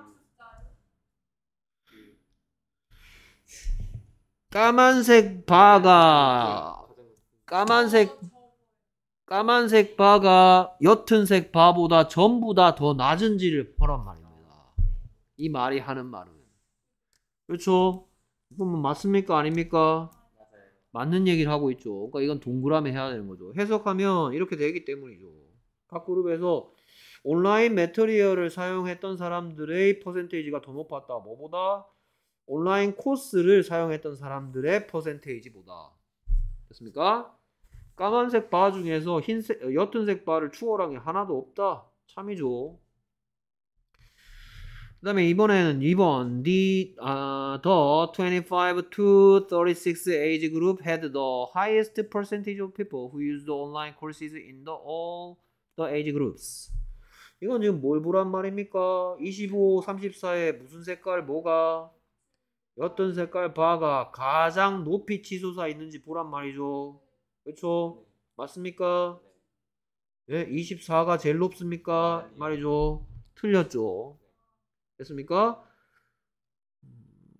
까만색 바가 까만색 까만색 바가 옅은색 바보다 전부 다 더 낮은지를 보란 말입니다. 이 말이 하는 말은. 그렇죠? 이건 뭐 맞습니까? 아닙니까? 맞는 얘기를 하고 있죠. 그러니까 이건 동그라미 해야 되는 거죠. 해석하면 이렇게 되기 때문이죠. 각 그룹에서 온라인 매터리얼을 사용했던 사람들의 퍼센테이지가 더 높았다. 뭐보다? 온라인 코스를 사용했던 사람들의 퍼센테이지보다. 됐습니까? 까만색 바 중에서 흰색 옅은색 바를 추월한 게 하나도 없다. 참이죠. 그 다음에 이번에는 2번 The, uh, the 25 to 36 age group had the highest percentage of people who used online courses in the all the age groups 이건 지금 뭘 보란 말입니까? 25, 34에 무슨 색깔 뭐가 어떤 색깔 바가 가장 높이 치솟아 있는지 보란 말이죠 그렇죠? 네. 맞습니까? 예, 24가 제일 높습니까? 아, 말이죠. 틀렸죠. 됐습니까?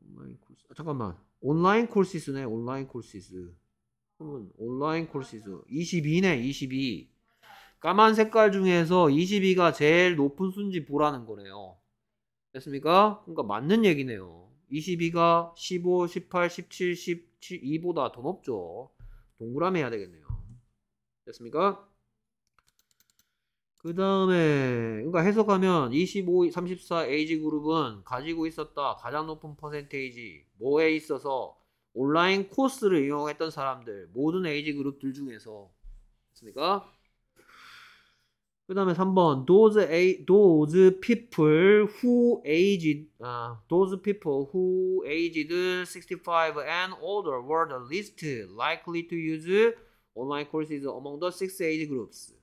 온라인 코스. 아, 잠깐만. 온라인 콜시스네. 온라인 콜시스. 그러면 온라인 콜시스 22네. 22. 까만 색깔 중에서 22가 제일 높은 순지 보라는 거네요. 됐습니까? 그러니까 맞는 얘기네요. 22가 15, 18, 17, 17 2보다 더 높죠. 동그라미 해야 되겠네요. 됐습니까? 그 다음에 그러니까 해석하면 25, 34 에이지 그룹은 가지고 있었다 가장 높은 퍼센테이지 뭐에 있어서 온라인 코스를 이용했던 사람들 모든 에이지 그룹들 중에서 됐습니까? 그 다음에 3번 those, a, those people who aged 아, those people who aged 65 and older were the least likely to use online courses among the six age groups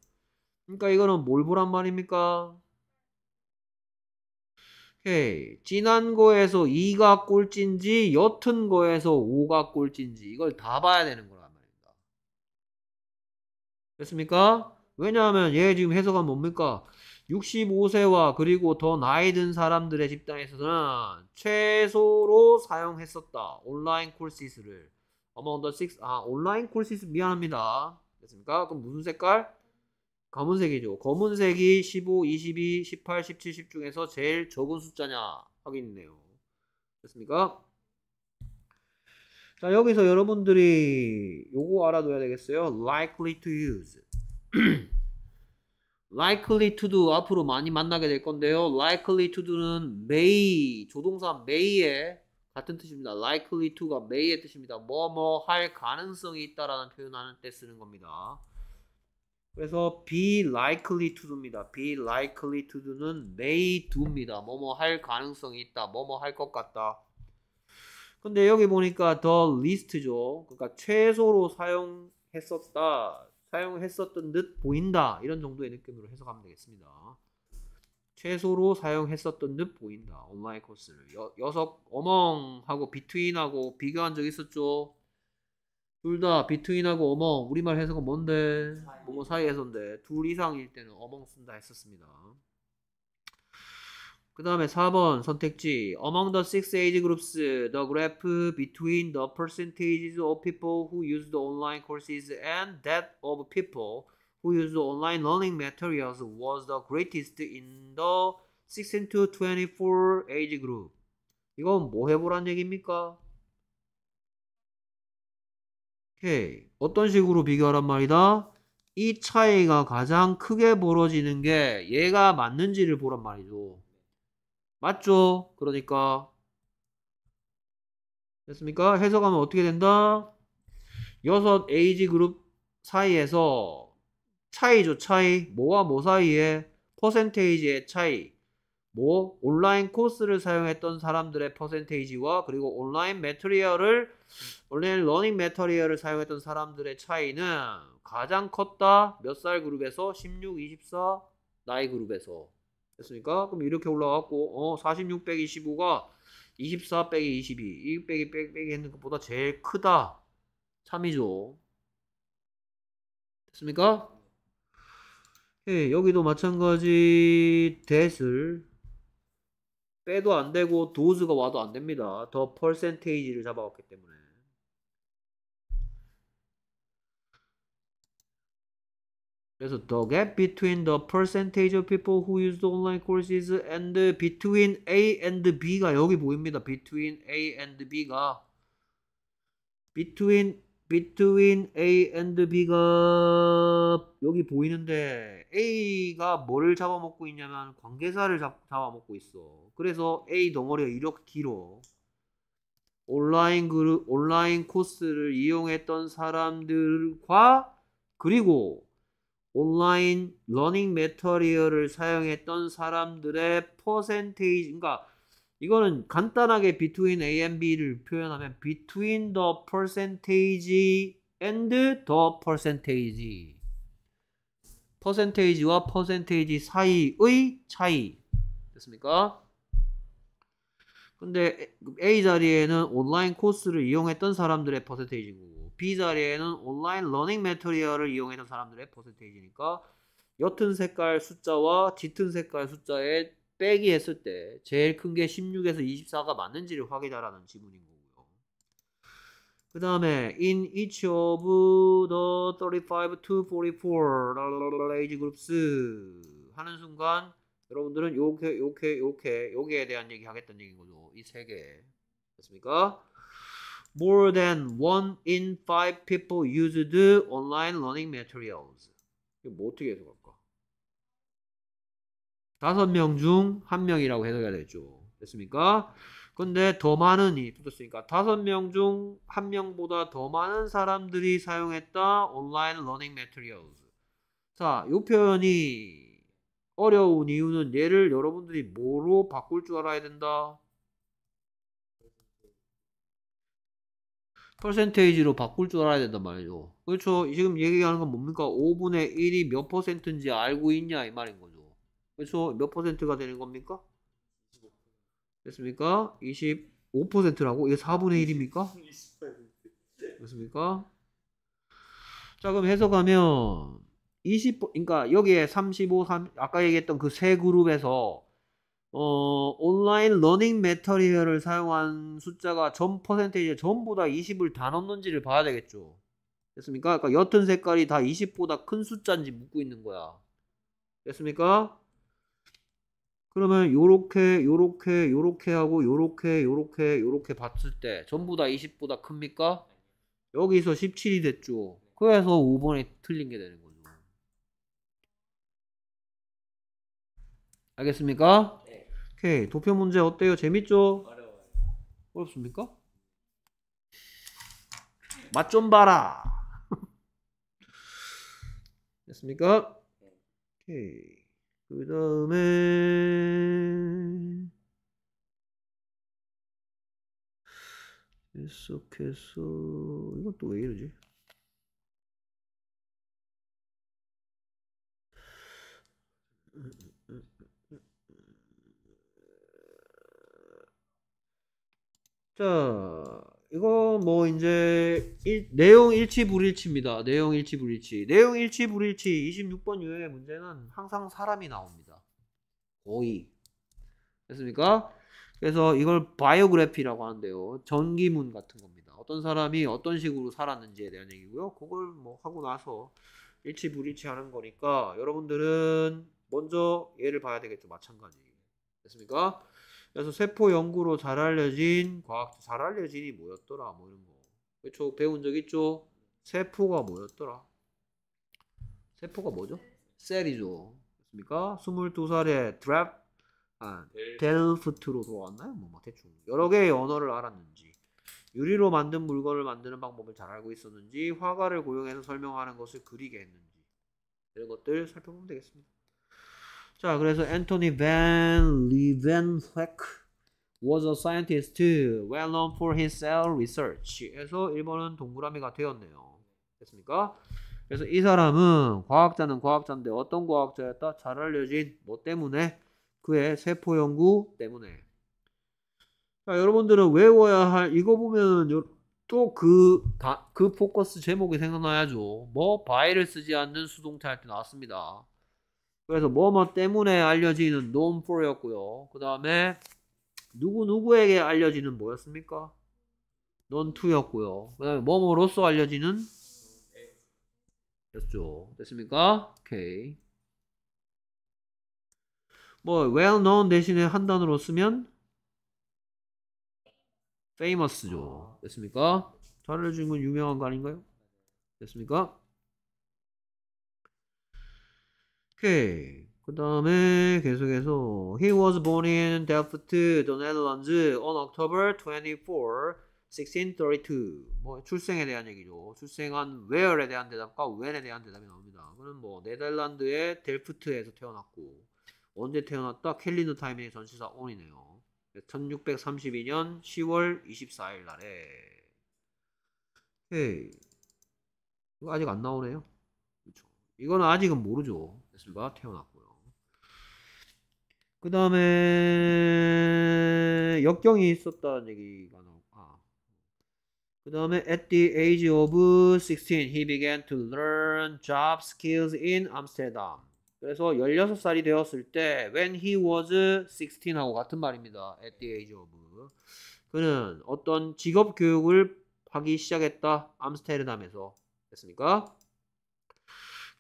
그러니까 이거는 뭘 보란 말입니까? 오케이 진한 거에서 2가 꼴찌인지 옅은 거에서 5가 꼴찌인지 이걸 다 봐야 되는 거란 말입니다 됐습니까? 왜냐하면 얘 지금 해석은 뭡니까? 65세와 그리고 더 나이 든 사람들의 집단에 있어서는 최소로 사용했었다. 온라인 콜시스를. among the six, 아, 온라인 콜시스 미안합니다. 됐습니까? 그럼 무슨 색깔? 검은색이죠. 검은색이 15, 22, 18, 17, 10 중에서 제일 적은 숫자냐? 확인이네요. 됐습니까? 자, 여기서 여러분들이 요거 알아둬야 되겠어요. likely to use. (clears throat) likely to do 앞으로 많이 만나게 될 건데요. likely to do는 may 조동사 may의 같은 뜻입니다. likely to가 may의 뜻입니다. 뭐뭐 뭐 할 가능성이 있다라는 표현하는 때 쓰는 겁니다. 그래서 be likely to do입니다. be likely to do는 may do입니다. 뭐뭐 뭐 할 가능성이 있다. 뭐 뭐 할 것 같다. 근데 여기 보니까 the least죠. 그러니까 최소로 사용했었다. 사용했었던 듯 보인다 이런 정도의 느낌으로 해석하면 되겠습니다. 최소로 사용했었던 듯 보인다 온라인 어, 코스를 여, 녀석 어멍하고 비트윈하고 비교한 적 있었죠? 둘 다 비트윈하고 어멍 우리말 해석은 뭔데? 뭐 사이에서인데 둘 이상일 때는 어멍 쓴다 했었습니다. 그 다음에 4번 선택지 Among the six age groups, the graph between the percentages of people who use the online courses and that of people who use the online learning materials was the greatest in the 16 to 24 age group. 이건 뭐 해보란 얘기입니까? 오케이. 어떤 식으로 비교하란 말이다? 이 차이가 가장 크게 벌어지는 게 얘가 맞는지를 보란 말이죠. 맞죠? 그러니까 됐습니까? 해석하면 어떻게 된다? 여섯 에이 그룹 사이에서 차이죠 차이 뭐와 뭐 사이에 퍼센테이지의 차이 뭐 온라인 코스를 사용했던 사람들의 퍼센테이지와 그리고 온라인 매트리얼을 온라인 러닝 매트리얼을 사용했던 사람들의 차이는 가장 컸다 몇 살 그룹에서 16, 24 나이 그룹에서 됐습니까? 그럼 이렇게 올라갔고 어, 46 2 5가24 22 2 0기 빼기 빼기 했는 것보다 제일 크다 참이죠 됐습니까? 예, 여기도 마찬가지 대슬 빼도 안되고 도즈가 와도 안됩니다 더 퍼센테이지를 잡아왔기 때문에 그래서 the gap between the percentage of people who use the online courses and between A and B가 여기 보입니다. between A and B가 between between A and B가 여기 보이는데 A가 뭐를 잡아먹고 있냐면 관계사를 잡, 잡아먹고 있어. 그래서 A 덩어리가 이렇게 길어. 온라인 그룹 온라인 코스를 이용했던 사람들과 그리고 온라인 러닝 메터리얼을 사용했던 사람들의 퍼센테이지 그러니까 이거는 간단하게 between A and B를 표현하면 between the percentage and the percentage 퍼센테이지와 퍼센테이지 사이의 차이 됐습니까? 근데 A 자리에는 온라인 코스를 이용했던 사람들의 퍼센테이지고 B 자리에는 온라인 러닝 매터리얼을 이용했던 사람들의 퍼센테이지니까 옅은 색깔 숫자와 짙은 색깔 숫자에 빼기 했을 때 제일 큰 게 16에서 24가 맞는지를 확인하라는 지문인 거고요. 그 다음에 in each of the 35 to 44 age groups 하는 순간 여러분들은 요게 요게 요게 요게에 대한 얘기 하겠다는 얘기인 거죠. 이세 개. 됐습니까? more than one in five people used online learning materials. 이거 뭐 어떻게 해석할까? 다섯 명 중 한 명이라고 해석해야 되죠. 됐습니까? 근데 더 많은이 붙었으니까 다섯 명 중 한 명보다 더 많은 사람들이 사용했다. 온라인 러닝 매트리얼즈. 자, 이 표현이 어려운 이유는 얘를 여러분들이 뭐로 바꿀 줄 알아야 된다. 퍼센테이지로 바꿀 줄 알아야 된단 말이죠. 그렇죠. 지금 얘기하는 건 뭡니까? 5분의 1이 몇 퍼센트인지 알고 있냐 이 말인 거죠. 그렇죠. 몇 퍼센트가 되는 겁니까? 됐습니까? 25%라고? 이게 4분의 1입니까? 2 됐습니까? 자 그럼 해석하면 20, 그러니까 여기에 35, 3, 아까 얘기했던 그 세 그룹에서 어, 온라인 러닝 메터리얼을 사용한 숫자가 전 퍼센테이지 전부 다 20을 다넣는지를 봐야 되겠죠. 됐습니까? 그러니까 옅은 색깔이 다 20보다 큰 숫자인지 묻고 있는 거야. 됐습니까? 그러면 요렇게 요렇게 요렇게 하고 요렇게 요렇게 요렇게 봤을 때 전부 다 20보다 큽니까? 여기서 17이 됐죠. 그래서 5번이 틀린 게 되는 거죠. 알겠습니까? 오케이. 도표 문제 어때요? 재밌죠? 어렵습니까맛 좀 봐라. (laughs) 됐습니까? 오케이. 그 다음에 계속해서 이것도왜 이러지? 음. 자, 이거 뭐 이제 일, 내용 일치 불일치입니다. 내용 일치 불일치. 내용 일치 불일치 26번 유형의 문제는 항상 사람이 나옵니다. 거의. 됐습니까? 그래서 이걸 바이오그래피라고 하는데요. 전기문 같은 겁니다. 어떤 사람이 어떤 식으로 살았는지에 대한 얘기고요. 그걸 뭐 하고 나서 일치 불일치 하는 거니까 여러분들은 먼저 얘를 봐야 되겠죠. 마찬가지. 됐습니까? 그래서 세포 연구로 잘 알려진 과학자 잘 알려진이 뭐였더라 뭐 이런 거. 그쵸 배운 적 있죠? 세포가 뭐였더라? 세포가 뭐죠? 셀이죠. 그렇습니까? 22살에 드랩 아, 델프트로 돌아왔나요? 뭐, 뭐 대충 여러 개의 언어를 알았는지 유리로 만든 물건을 만드는 방법을 잘 알고 있었는지 화가를 고용해서 설명하는 것을 그리게 했는지 이런 것들 살펴보면 되겠습니다. 자, 그래서 앤토니 벤 o n y Van Leeuwenhoek was a scientist well known for his cell research. 해서 1번은 동그라미가 되었네요. 됐습니까? 그래서 이 사람은 과학자는 과학자인데 어떤 과학자였다? 잘 알려진 뭐 때문에? 그의 세포 연구 때문에. 자, 여러분들은 외워야 할 이거 보면 또그그 그 포커스 제목이 생각나야죠. 뭐 바이를 쓰지 않는 수동태 할때 나왔습니다. 그래서 뭐뭐 때문에 알려지는 known for였고요. 그 다음에 누구누구에게 알려지는 뭐였습니까? known to였고요. 그 다음에 뭐뭐로서 알려지는 였죠. 됐습니까? 오케이. 뭐 well known 대신에 한 단어로 쓰면 famous죠. 됐습니까? 잘 알려진 건 유명한 거 아닌가요? 됐습니까? 오케이. 그 다음에 계속해서 He was born in Delft, the Netherlands on October 24, 1632. 뭐 출생에 대한 얘기죠. 출생한 where에 대한 대답과 when에 대한 대답이 나옵니다. 그는 뭐 네덜란드의 델프트에서 태어났고 언제 태어났다? 캘린더 타이밍의 전시사 on이네요. 1632년 10월 24일 날에 에이 이거 아직 안 나오네요. 그렇죠. 이건 아직은 모르죠. 됐습니다. 태어났고요. 그 다음에 역경이 있었다는 얘기가 나오고 아. 그 다음에 at the age of 16 he began to learn job skills in Amsterdam. 그래서 16살이 되었을 때 when he was 16하고 같은 말입니다. at the age of 그는 어떤 직업 교육을 하기 시작했다. 암스테르담에서 됐습니까?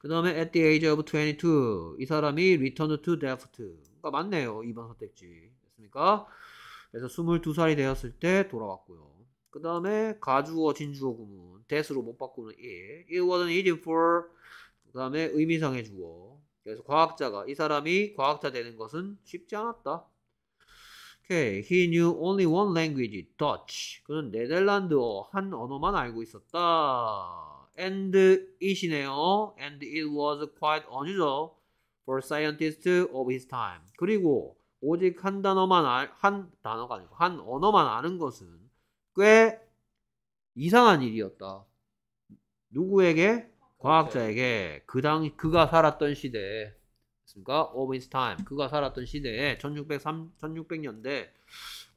그 다음에 at the age of 22. 이 사람이 returned to Delft. 그러니까 맞네요. 2번 선택지. 됐습니까? 그래서 22살이 되었을 때 돌아왔고요. 그 다음에 가주어 진주어 구문. death로 못 바꾸는 it. It wasn't easy for. 그 다음에 의미상의 주어. 그래서 과학자가 이 사람이 과학자 되는 것은 쉽지 않았다. Okay. He knew only one language, Dutch. 그는 네덜란드어 한 언어만 알고 있었다. and it이네요. and it was quite unusual for scientists of his time. 그리고 오직 한 단어만 알, 한 단어가 아니고 한 언어만 아는 것은 꽤 이상한 일이었다. 누구에게? 과학자에게 그 당, 그가 살았던 시대에 그니까 of his time 그가 살았던 시대에 1603, 1600년대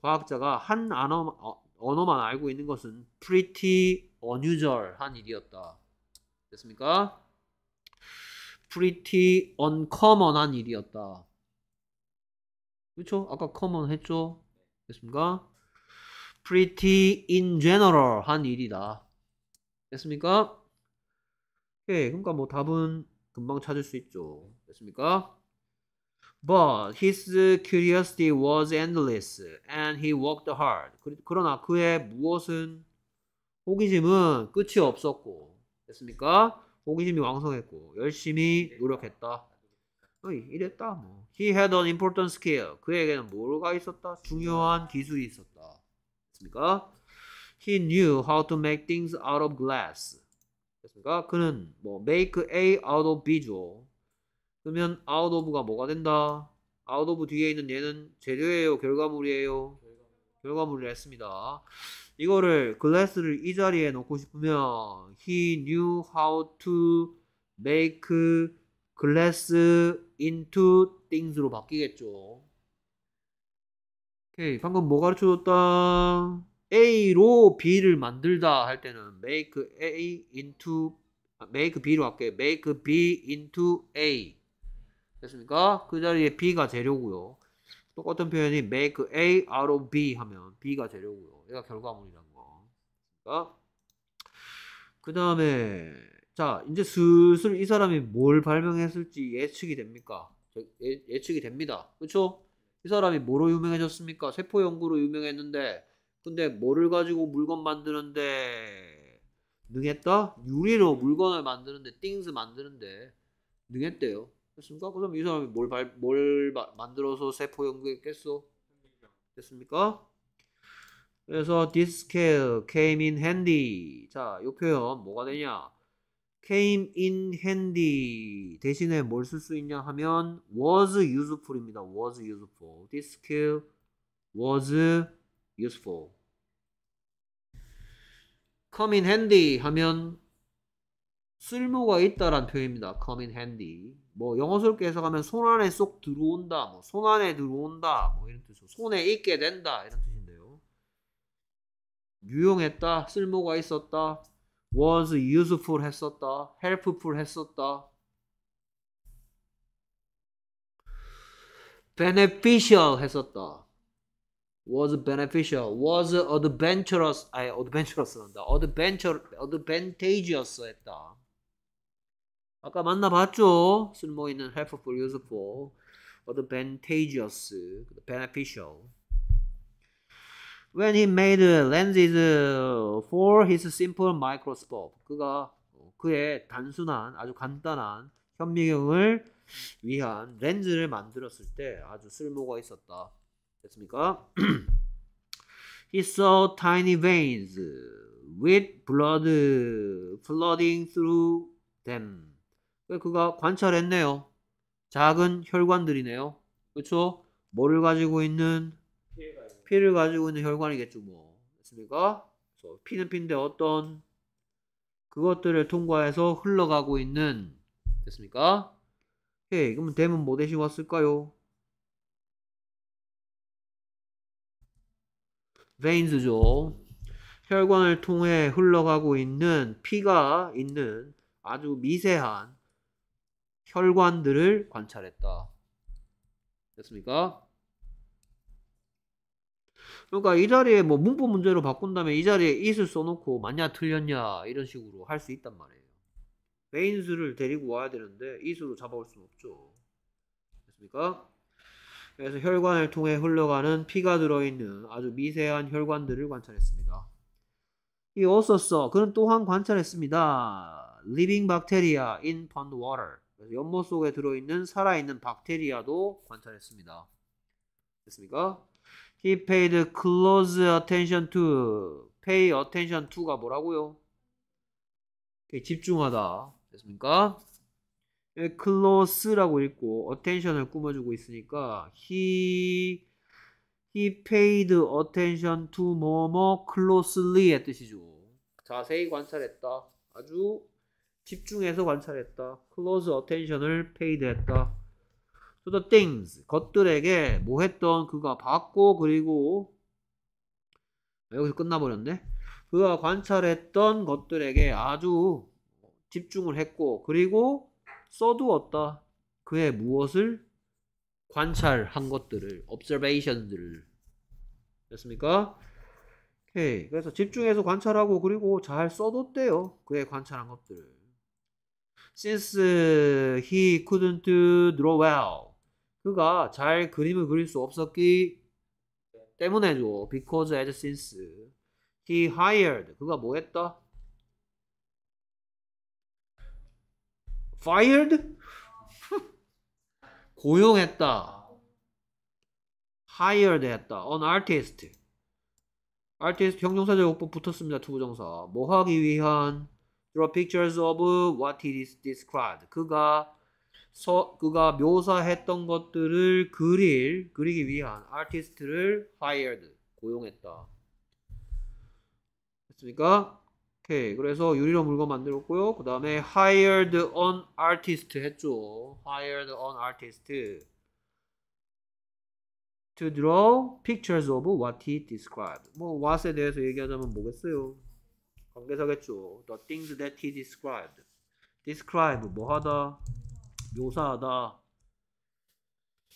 과학자가 한 어, 언어, 만 알고 있는 것은 pretty unusual한 일이었다. 됐습니까? pretty uncommon한 일이었다. 그렇죠? 아까 common 했죠? 됐습니까? pretty in general 한 일이다. 됐습니까? 오케이. 그러니까 뭐 답은 금방 찾을 수 있죠. 됐습니까? But his curiosity was endless and he worked hard. 그러나 그의 무엇은 호기심은 끝이 없었고 됐습니까? 호기심이 왕성했고 열심히 네. 노력했다. 어이, 이랬다. 뭐. He had an important skill. 그에게는 뭐가 있었다? 중요한 기술이 있었다. 됐습니까? He knew how to make things out of glass. 됐습니까? 그는 뭐 make A out of B죠. 그러면 out of가 뭐가 된다? out of 뒤에 있는 얘는 재료예요, 결과물이에요. 결과물을 했습니다. 이거를 글래스를 이 자리에 놓고 싶으면 he knew how to make glass into things로 바뀌겠죠. 오케이 방금 뭐 가르쳐줬다? A로 B를 만들다 할 때는 make A into 아, make B로 할게 make B into A 됐습니까? 그 자리에 B가 재료고요. 똑같은 표현이 make A out of B 하면 B가 재료고요. 얘가 결과물이란 거. 그러니까 어? 그 다음에 자 이제 슬슬 이 사람이 뭘 발명했을지 예측이 됩니까? 예, 예 예측이 됩니다. 그렇죠? 이 사람이 뭐로 유명해졌습니까? 세포 연구로 유명했는데 근데 뭐를 가지고 물건 만드는데 능했다? 유리로 물건을 만드는데 띵스 만드는데 능했대요. 됐습니까? 그럼 이 사람이 뭘, 발, 뭘 마, 만들어서 세포 연구했겠어? 됐습니까? 그래서 this scale came in handy. 자, 이 표현 뭐가 되냐? came in handy 대신에 뭘 쓸 수 있냐 하면 was useful입니다. was useful. this skill was useful. come in handy 하면 쓸모가 있다란 표현입니다. come in handy. 뭐 영어스럽게 해석하면 손안에 쏙 들어온다. 뭐 손안에 들어온다. 뭐 이런 뜻으로 손에 있게 된다. 이런 뜻. 유용했다, 쓸모가 있었다, was useful 했었다, helpful 했었다, beneficial 했었다, was beneficial, was adventurous, 아니 adventurous 한다, adventure, advantageous 했다. 아까 만나봤죠? 쓸모 있는 helpful, useful, advantageous, beneficial. when he made lenses for his simple microscope. 그가 그의 단순한 아주 간단한 현미경을 위한 렌즈를 만들었을 때 아주 쓸모가 있었다. 됐습니까? He saw tiny veins with blood flooding through them. 그가 관찰했네요. 작은 혈관들이네요. 그렇죠? 뭐를 가지고 있는 피를 가지고 있는 혈관이겠죠, 뭐. 그렇습니까 그래서 피는 피인데 어떤 그것들을 통과해서 흘러가고 있는 됐습니까? 오케이, 예, 그럼 댐은 뭐 대신 왔을까요? veins죠. 혈관을 통해 흘러가고 있는 피가 있는 아주 미세한 혈관들을 관찰했다. 됐습니까? 그러니까 이 자리에 뭐 문법 문제로 바꾼다면 이 자리에 it을 써놓고 맞냐 틀렸냐 이런 식으로 할 수 있단 말이에요. 메인수를 데리고 와야 되는데 이수로 잡아올 수는 없죠. 됐습니까? 그래서 혈관을 통해 흘러가는 피가 들어있는 아주 미세한 혈관들을 관찰했습니다. 이 어서서 그는 또한 관찰했습니다. living bacteria in pond water. 그래서 연못 속에 들어있는 살아있는 박테리아도 관찰했습니다. 됐습니까? He paid close attention to. Pay attention to가 뭐라고요? 집중하다. 됐습니까? close라고 읽고 attention을 꾸며주고 있으니까 he he paid attention to 뭐뭐 closely의 뜻이죠. 자세히 관찰했다. 아주 집중해서 관찰했다. close attention을 paid 했다. to the things 것들에게 뭐 했던 그가 받고 그리고 아, 여기서 끝나버렸네. 그가 관찰했던 것들에게 아주 집중을 했고 그리고 써두었다. 그의 무엇을 관찰한 것들을 observation들을 됐습니까? 오케이. 그래서 집중해서 관찰하고 그리고 잘 써뒀대요. 그의 관찰한 것들. Since he couldn't draw well. 그가 잘 그림을 그릴 수 없었기 때문에죠. Because as since he hired 그가 뭐 했다? fired 고용했다. hired 했다. an artist artist 형용사적 요법 붙었습니다. 투부정사 뭐 하기 위한 draw pictures of what he described 그가 서, 그가 묘사했던 것들을 그릴 그리기 위한 아티스트를 hired 고용했다. 됐습니까? 오케이. 그래서 유리로 물건 만들었고요. 그 다음에 hired an artist 했죠. hired an artist to draw pictures of what he described. 뭐 what에 대해서 얘기하자면 뭐겠어요? 관계사겠죠. the things that he described. describe 뭐하다 묘사하다.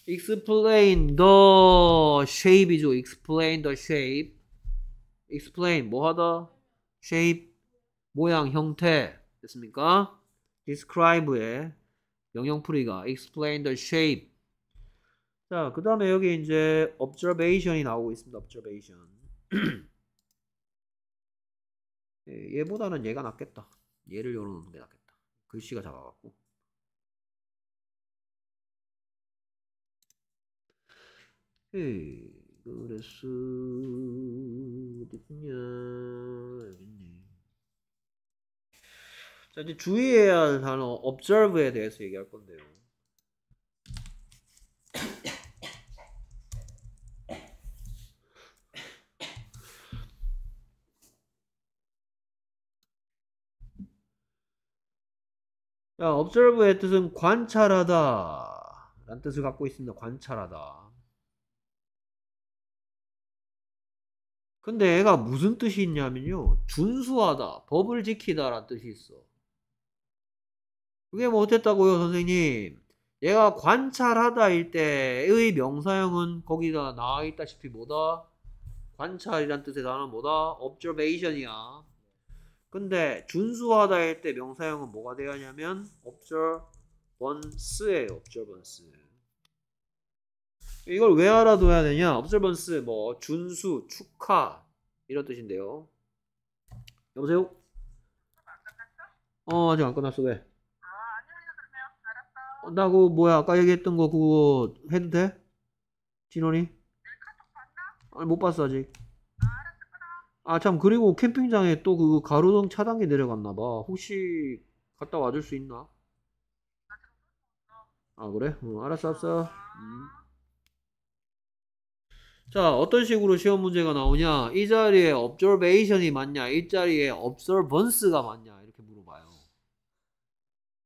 explain the shape이죠. explain the shape. explain 뭐하다? shape 모양 형태 됐습니까? describe의 영영풀이가 explain the shape. 자, 그 다음에 여기 이제 observation이 나오고 있습니다. observation. 얘보다는 얘가 낫겠다. 얘를 열어놓는 게 낫겠다. 글씨가 작아갖고. 오이그랬어 어딨냐 여기네. 자 이제 주의해야 할 단어 observe에 대해서 얘기할 건데요. 자, observe의 뜻은 관찰하다 라는 뜻을 갖고 있습니다. 관찰하다. 근데 얘가 무슨 뜻이 있냐면요. 준수하다, 법을 지키다라는 뜻이 있어. 그게 뭐 어땠다고요, 선생님? 얘가 관찰하다일 때의 명사형은 거기다 나와 있다시피 뭐다? 관찰이란 뜻의 단어 뭐다? observation이야. 근데 준수하다일 때 명사형은 뭐가 되어야 하냐면 observance예요. observance. 이걸 왜 알아둬야 되냐? observance 뭐 준수, 축하 이런 뜻인데요. 여보세요? 어 아직 안 끝났어 왜? 어, 아, 나그 뭐야 아까 얘기했던 거 그거 해도 돼? 진원이? 아니 못 봤어 아직 아참 아, 그리고 캠핑장에 또 그 가로등 차단기 내려갔나 봐 혹시 갔다 와줄 수 있나? 아, 아 그래? 응, 알았어 알았어 음. 자, 어떤 식으로 시험 문제가 나오냐? 이 자리에 observation이 맞냐? 이 자리에 observance가 맞냐? 이렇게 물어봐요.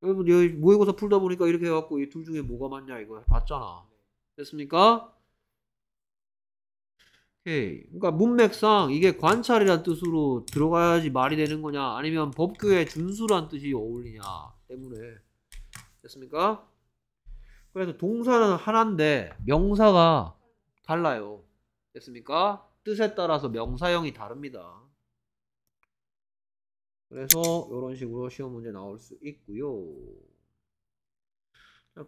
여러분, 여기 모의고사 풀다 보니까 이렇게 해갖고 이 둘 중에 뭐가 맞냐? 이거 봤잖아. 됐습니까? 오케이. 그러니까 문맥상 이게 관찰이란 뜻으로 들어가야지 말이 되는 거냐? 아니면 법규의 준수란 뜻이 어울리냐? 때문에. 됐습니까? 그래서 동사는 하나인데 명사가 달라요. 됐습니까? 뜻에 따라서 명사형이 다릅니다. 그래서 이런 식으로 시험 문제 나올 수 있고요.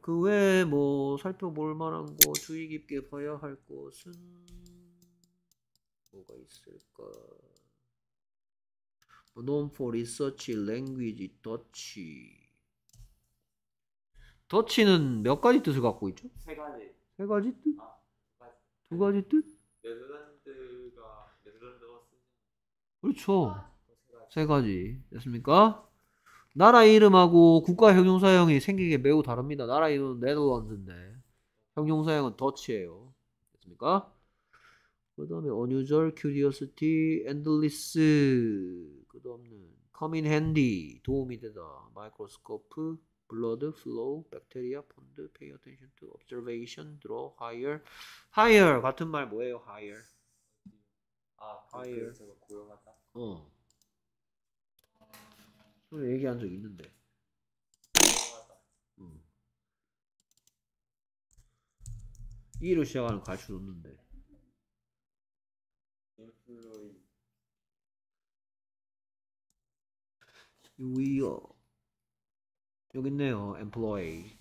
그 외에 뭐 살펴볼 만한 거 주의 깊게 봐야 할 것은 뭐가 있을까? 뭐, known for research language Dutch. 더치는 몇 가지 뜻을 갖고 있죠? 세 가지. 세 가지 뜻? 아, 두 가지 뜻? 네덜란드가 네덜란드가 쓰 그렇죠. 아. 세 가지 됐습니까? 나라 이름하고 국가 형용사형이 생긴 게 매우 다릅니다. 나라 이름은 네덜란드인데 형용사형은 더치예요. 됐습니까? 그 다음에 unusual, curiosity, endless 그 다음은 come in handy 도움이 되다 m i c r o s c blood flow, bacteria, pond, pay attention to observation, draw, higher, higher 같은 말 뭐예요? higher. 아, higher. 고용하다. 어. 좀 얘기한 적 있는데. 음. 이로 시작하는 가출 없는데. 인플루이. 위어. 여기 있네요. employee.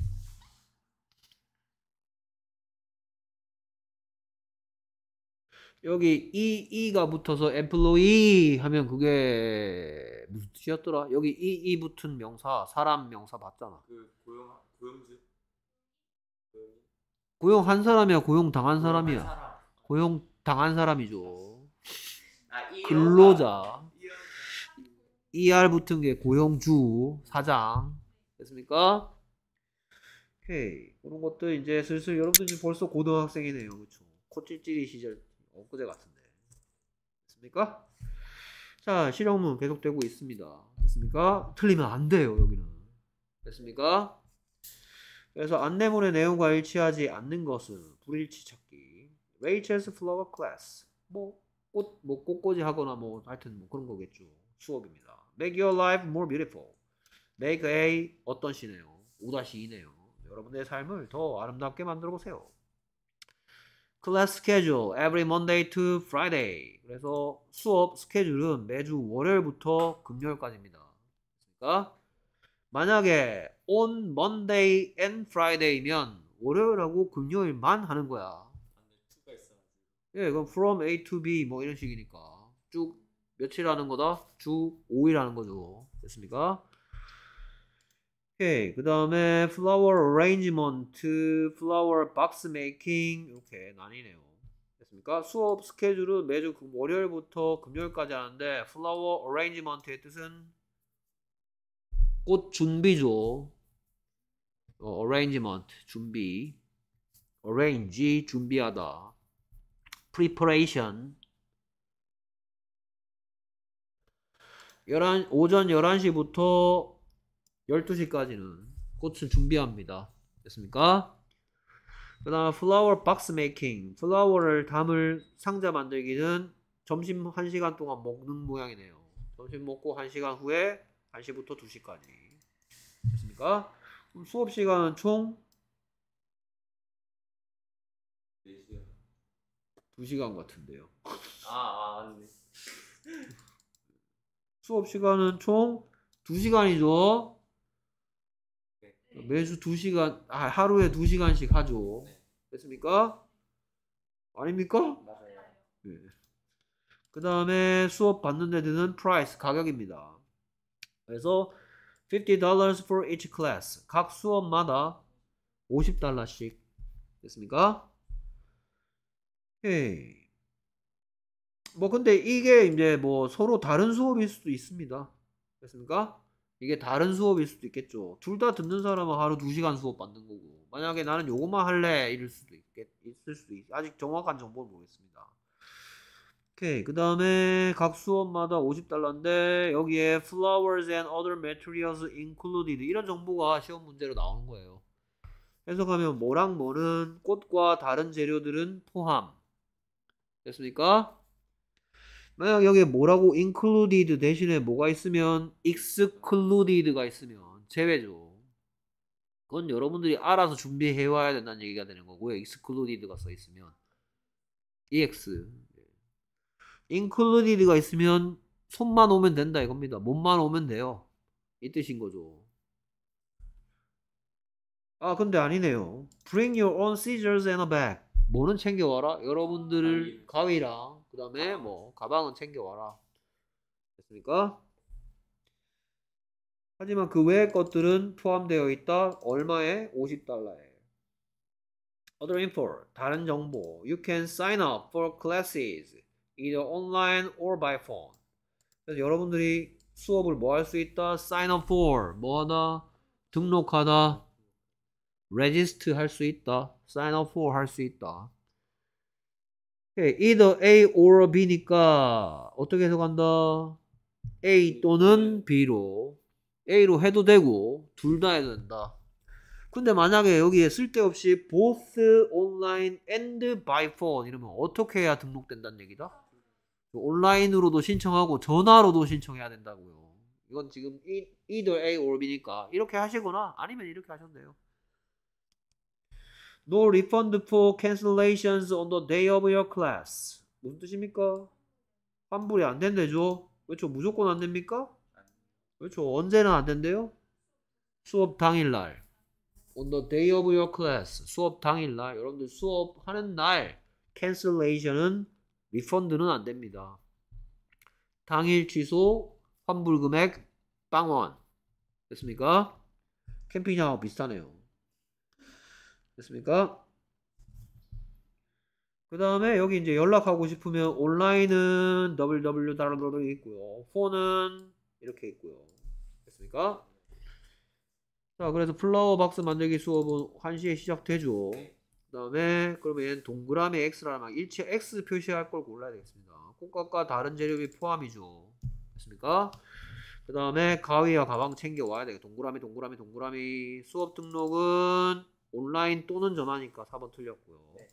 여기 e e가 붙어서 employee 하면 그게 무슨 뜻이었더라? 여기 e e 붙은 명사 사람 명사 맞잖아. 그 고용 고용직 고용한 사람이야 고용 당한 사람이야 사람. 고용 당한 사람이죠. 아, 근로자 ER 붙은 게 고용주 사장 됐습니까? 오케이. 그런 것도 이제 슬슬 여러분들 지금 벌써 고등학생이네요. 그쵸? 코찔찔이 시절 엊그제 같은데. 됐습니까? 자, 실형문 계속되고 있습니다. 됐습니까? 틀리면 안 돼요, 여기는. 됐습니까? 그래서 안내문의 내용과 일치하지 않는 것은 불일치 찾기. Rachel's flower class. 뭐, 꽃, 뭐, 꽃꽂이 하거나 뭐, 하여튼 뭐 그런 거겠죠. 수업입니다. Make your life more beautiful. make a 어떤 시네요? 5-2네요. 여러분의 삶을 더 아름답게 만들어 보세요. 클래스 스케줄 every Monday to Friday. 그래서 수업 스케줄은 매주 월요일부터 금요일까지입니다. 그러니까 만약에 on Monday and Friday면 월요일하고 금요일만 하는 거야. 예, 그럼 from A to B 뭐 이런 식이니까 쭉 며칠 하는 거다? 주 5일 하는 거죠. 됐습니까? 오케이. 그 다음에 flower arrangement, flower box making 이렇게 나뉘네요. 됐습니까? 수업 스케줄은 매주 월요일부터 금요일까지 하는데 flower arrangement의 뜻은 꽃 준비죠. 어, arrangement 준비, arrange 준비하다, preparation 11, 오전 11시부터 12시까지는 꽃을 준비합니다. 됐습니까? 그 다음 플라워 박스 메이킹. 플라워를 담을 상자 만들기는 점심 1시간 동안 먹는 모양이네요. 점심 먹고 1시간 후에 1시부터 2시까지 됐습니까? 그럼 수업 시간은 총 2시간 같은데요. 아, 아네 수업 시간은 총 2시간이죠. 네. 매주 2시간, 아, 하루에 2시간씩 하죠. 네. 됐습니까? 아닙니까? 네. 그 다음에 수업 받는 애들은 price, 가격입니다. 그래서 $50 for each class. 각 수업마다 50달러씩 됐습니까? 오케이. 예. 뭐 근데 이게 이제 뭐 서로 다른 수업일 수도 있습니다. 됐습니까? 이게 다른 수업일 수도 있겠죠. 둘 다 듣는 사람은 하루 두시간 수업 받는 거고 만약에 나는 요것만 할래 이럴 수도 있겠, 있을 수도 있 아직 정확한 정보는 모르겠습니다. 오케이 그 다음에 각 수업마다 50달러인데 여기에 flowers and other materials included 이런 정보가 시험 문제로 나오는 거예요. 해석하면 뭐랑 뭐는 꽃과 다른 재료들은 포함 됐습니까? 만약 여기에 뭐라고 included 대신에 뭐가 있으면 excluded가 있으면 제외죠. 그건 여러분들이 알아서 준비해 와야 된다는 얘기가 되는 거고요. excluded가 써 있으면 ex included가 있으면 손만 오면 된다 이겁니다. 몸만 오면 돼요. 이 뜻인 거죠. 아 근데 아니네요. Bring your own scissors and a bag. 뭐는 챙겨와라? 여러분들을 가위랑 그 다음에 뭐 가방은 챙겨와라 됐습니까? 하지만 그 외의 것들은 포함되어 있다 얼마에? 50달러에 Other info, 다른 정보 You can sign up for classes either online or by phone 그래서 여러분들이 수업을 뭐 할 수 있다? sign up for 뭐하다? 등록하다 register 할 수 있다 sign up for 할 수 있다 either A or B니까 어떻게 해석한다? A 또는 B로 A로 해도 되고 둘 다 해도 된다. 근데 만약에 여기에 쓸데없이 both online and by phone 이러면 어떻게 해야 등록된다는 얘기다? 온라인으로도 신청하고 전화로도 신청해야 된다고요. 이건 지금 either A or B니까 이렇게 하시거나 아니면 이렇게 하셨네요 No refund for cancellations on the day of your class. 무슨 뜻입니까? 환불이 안 된대죠. 그렇죠. 무조건 안 됩니까? 그렇죠. 언제나 안 된대요? 수업 당일날. On the day of your class. 수업 당일날. 여러분들 수업하는 날. cancellation은 리펀드는 안 됩니다. 당일 취소 환불 금액 빵원. 됐습니까? 캠핑장하고 비슷하네요. 됐습니까? 그 다음에 여기 이제 연락하고 싶으면 온라인은 www 달러 있고요. 폰은 이렇게 있고요. 됐습니까? 자, 그래서 플라워 박스 만들기 수업은 1시에 시작되죠. 그 다음에 그러면 얘는 동그라미 x라면 일체 x 표시할 걸 골라야 되겠습니다. 꽃값과 다른 재료비 포함이죠. 됐습니까? 그 다음에 가위와 가방 챙겨와야 되겠 동그라미 동그라미 동그라미 수업 등록은 온라인 또는 전화니까 4번 틀렸고요. 네.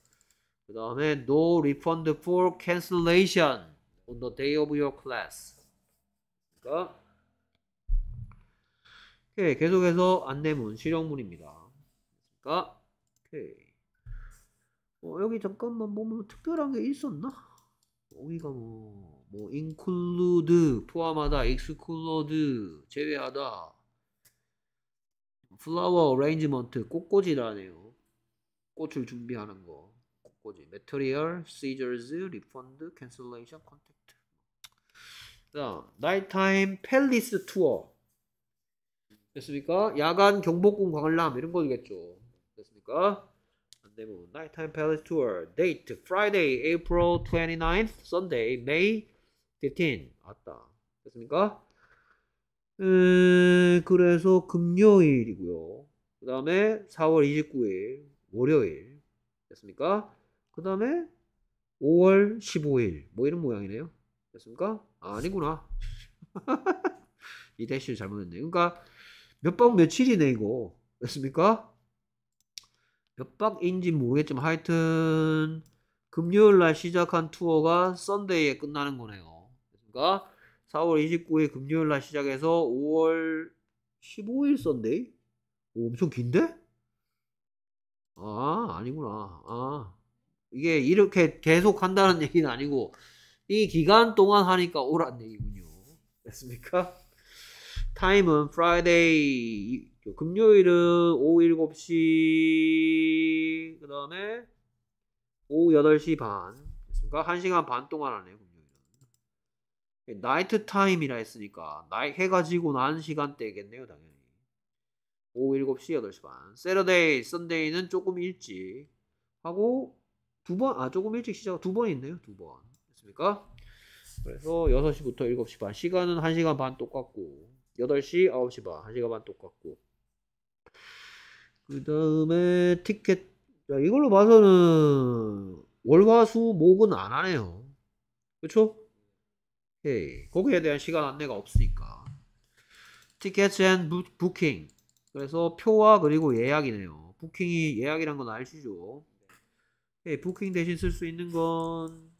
그 다음에 no refund for cancellation on the day of your class. 그러니까 오케이 계속해서 안내문 실용문입니다. 그러니까 오케이 어, 여기 잠깐만 보면 뭐, 뭐 특별한 게 있었나? 여기가 뭐뭐 뭐 include 포함하다, exclude 제외하다. 플라워 어레인지먼트 꽃꽂이라네요. 꽃을 준비하는 거. 꽃꽂이. 매트리얼 시저즈, 리펀드, 캔슬레이션, 컨택트. 자, 나이타임 팰리스 투어. 됐습니까? 야간 경복궁 관람 이런 거겠죠. 됐습니까? 안되면 나이타임 팰리스 투어 데이트 프라이데이 에이프로 29th, s u 이 d a y m 15. 아따. 됐습니까? 에, 그래서 금요일이고요. 그 다음에 4월 29일 월요일 됐습니까? 그 다음에 5월 15일 뭐 이런 모양이네요. 됐습니까? 아니구나. (laughs) 이 대시를 잘못했네. 그러니까 몇 박 며칠이네 이거. 됐습니까? 몇 박인지 모르겠지만 하여튼 금요일 날 시작한 투어가 썬데이에 끝나는 거네요. 됐습니까? 4월 29일 금요일 날 시작해서 5월 15일 썬데이? 오, 엄청 긴데? 아, 아니구나. 아. 이게 이렇게 계속 한다는 (laughs) 얘기는 아니고, 이 기간 동안 하니까 오란 얘기군요. 됐습니까? 타임은 프라이데이, 금요일은 오후 7시, 그 다음에 오후 8시 반. 됐습니까? 1시간 반 동안 하네요. 나이트 타임이라 했으니까 나이 해가 지고 난 시간대겠네요 당연히 오후 7시 8시 반 세러데이 썬데이는 조금 일찍 하고 두 번아 조금 일찍 시작 두 번 있네요 두번 됐습니까 그래서 6시부터 7시 반 시간은 1시간 반 똑같고 8시 9시 반 1시간 반 똑같고 그 다음에 티켓 자, 이걸로 봐서는 월화수 목은 안 하네요 그쵸 오케이. 거기에 대한 시간 안내가 없으니까. 티켓 앤 부킹. 그래서 표와 그리고 예약이네요. 부킹이 예약이란 건아시죠 예, 부킹 대신 쓸 수 있는 건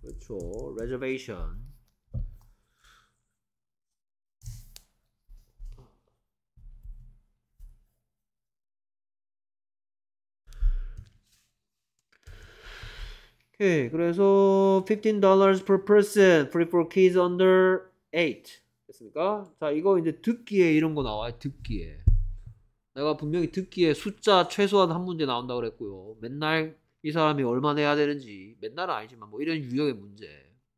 그렇죠. reservation. 오케이. 그래서 15 d o r per person free for kids under 8. 됐습니까? 자, 이거 이제 듣기에 이런 거 나와요. 듣기에. 내가 분명히 듣기에 숫자 최소한 한 문제 나온다 고 그랬고요. 맨날 이 사람이 얼마 나해야 되는지 맨날은 아니지만 뭐 이런 유형의 문제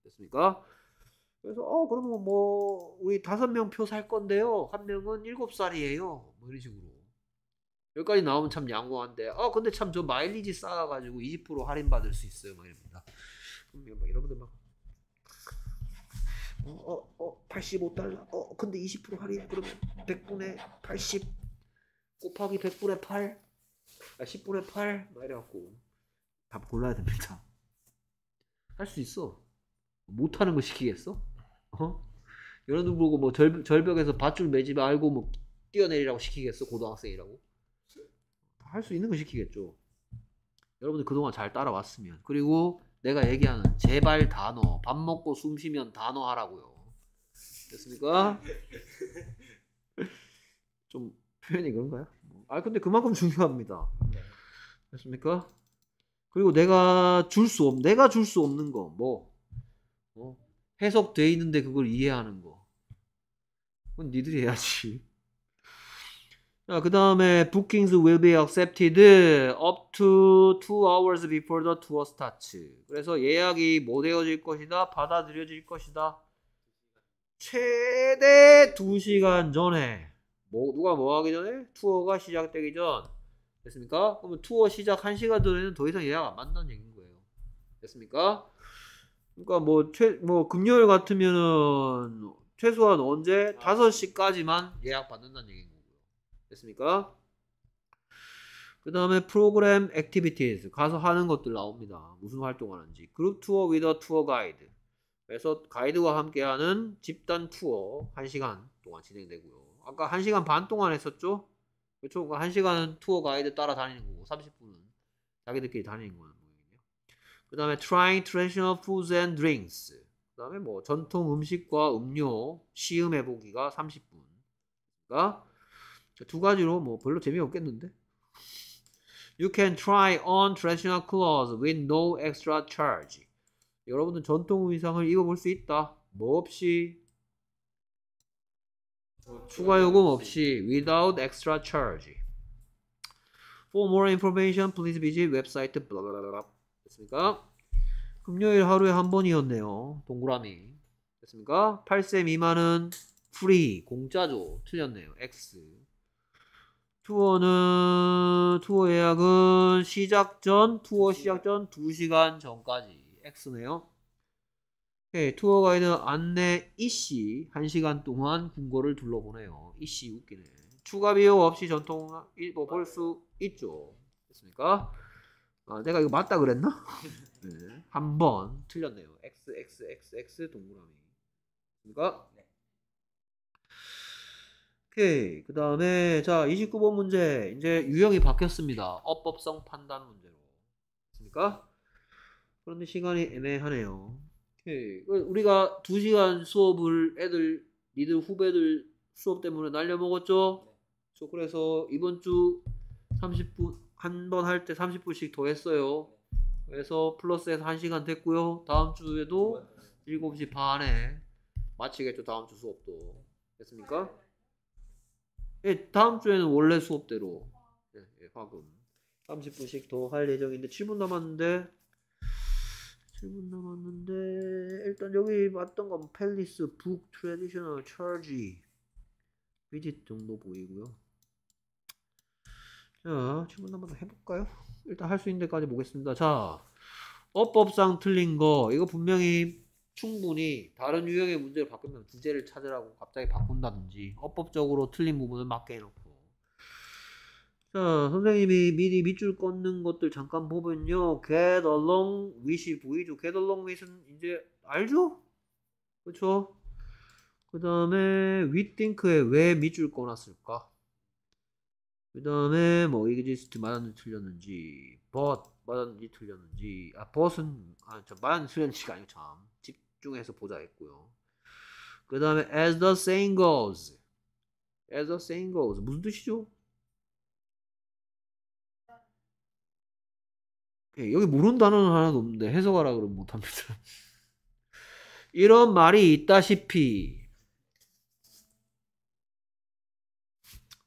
됐습니까? 그래서 어 그러면 뭐 우리 다섯 명 표 살 건데요. 한 명은 일곱 살이에요. 뭐 이런 식으로. 여기까지 나오면 참 양호한데 어 근데 참 저 마일리지 쌓아가지고 20% 할인 받을 수 있어요 막 이럽니다 그럼 막 여러분들 막 어, 어, 어, 85달러. 어, 근데 20% 할인. 그러면 1 0 0분의80 곱하기 1 0 0분의 8. 아, 1 0분의 8. 막 이래갖고. 답 골라야 됩니다. 할 수 있어. 못하는 거 시키겠어? 어? 여러분 들 보고 뭐 절, 절벽에서 밧줄 매지 말고 뭐 뛰어내리라고 시키겠어? 고등학생이라고? 할수 있는 거 시키겠죠. 여러분들 그동안 잘 따라왔으면. 그리고 내가 얘기하는 제발 단어. 밥 먹고 숨 쉬면 단어 하라고요. 됐습니까? (laughs) 좀 표현이 그런가요? 아 근데 그만큼 중요합니다. 됐습니까? 그리고 내가 줄 수 없, 내가 줄 수 없는 거, 뭐, 어? 해석돼 있는데 그걸 이해하는 거. 그건 니들이 해야지. 자, 그 다음에 bookings will be accepted up to 2 hours before the tour starts. 그래서 예약이 못 되어질 것이다. 받아들여질 것이다. 최대 2시간 전에 뭐 누가 뭐 하기 전에 투어가 시작되기 전 됐습니까? 그러면 투어 시작 1시간 전에는 더 이상 예약 안 만다는 얘기인 거예요. 됐습니까? 그러니까 뭐최뭐 뭐 금요일 같으면은 최소한 언제 5시까지만 예약 받는다는 얘기 됐습니까? 그 다음에 프로그램 액티비티즈 가서 하는 것들 나옵니다. 무슨 활동하는지 을 그룹 투어 위더 투어 가이드 그래서 가이드와 함께하는 집단 투어 1시간 동안 진행되고요. 아까 1시간 반 동안 했었죠? 그렇죠? 1시간은 그러니까 투어 가이드 따라다니는 거고 30분은 자기들끼리 다니는 거예요. 그 다음에 trying traditional foods and drinks 그 다음에 뭐 전통 음식과 음료 시음해보기가 30분 그러니까 두 가지로 뭐 별로 재미 없겠는데. You can try on traditional clothes with no extra charge. 여러분은 전통 의상을 입어볼 수 있다. 뭐 없이 추가 요금 없이 without extra charge. For more information, please visit website 됐습니까? 금요일 하루에 한 번이었네요. 동그라미 됐습니까? 8세 미만은 free 공짜죠. 틀렸네요. X 투어는 투어 예약은 시작 전 투어 시작 전 2시간 전까지 X네요. 오케이, 예, 투어 가이드 안내 이씨 e 1시간 동안 군고를 둘러보네요. 이씨 e 웃기네. 추가 비용 없이 전통 일보 볼수 있죠. 됐습니까? 아, 내가 이거 맞다 그랬나? (laughs) 네. 한번 틀렸네요. XXXX 동그라미. 그러니까 오케이. 그 다음에, 자, 29번 문제. 이제 유형이 바뀌었습니다. 어법성 판단 문제로. 맞습니까? 그런데 시간이 애매하네요. 오케이. 그 우리가 2시간 수업을 애들, 니들 후배들 수업 때문에 날려먹었죠? 네. 저 그래서 이번 주 30분, 한 번 할 때 30분씩 더 했어요. 그래서 플러스에서 1시간 됐고요. 다음 주에도 7시 반에 마치겠죠. 다음 주 수업도. 됐습니까? 예, 다음 주에는 원래 수업대로 예, 예, 화금 30분씩 더 할 예정인데 7분 남았는데 7분 남았는데 일단 여기 봤던 건 팰리스 북 트레디셔널 철지비짓 정도 보이고요 자 7분 남아서 해볼까요? 일단 할 수 있는 데까지 보겠습니다 자 어법상 틀린 거 이거 분명히 충분히 다른 유형의 문제를 바꾸면 주제를 찾으라고 갑자기 바꾼다든지 어법적으로 틀린 부분을 맞게 해놓고 자 선생님이 미리 밑줄 꽂는 것들 잠깐 보면요 get along with이 보이죠 get along with은 이제 알죠? 그렇죠? 그 다음에 we think에 왜 밑줄 꺼놨을까? 그 다음에 뭐 exist 맞았는지 틀렸는지 but 맞았는지 틀렸는지 아 but은 아저 맞았는지 틀렸는지가 아니고 참 집중해서 보자 했고요. 그 다음에 as the saying goes. as the saying goes. 무슨 뜻이죠? 예, 여기 모르는 단어는 하나도 없는데 해석하라 그러면 못합니다. (laughs) 이런 말이 있다시피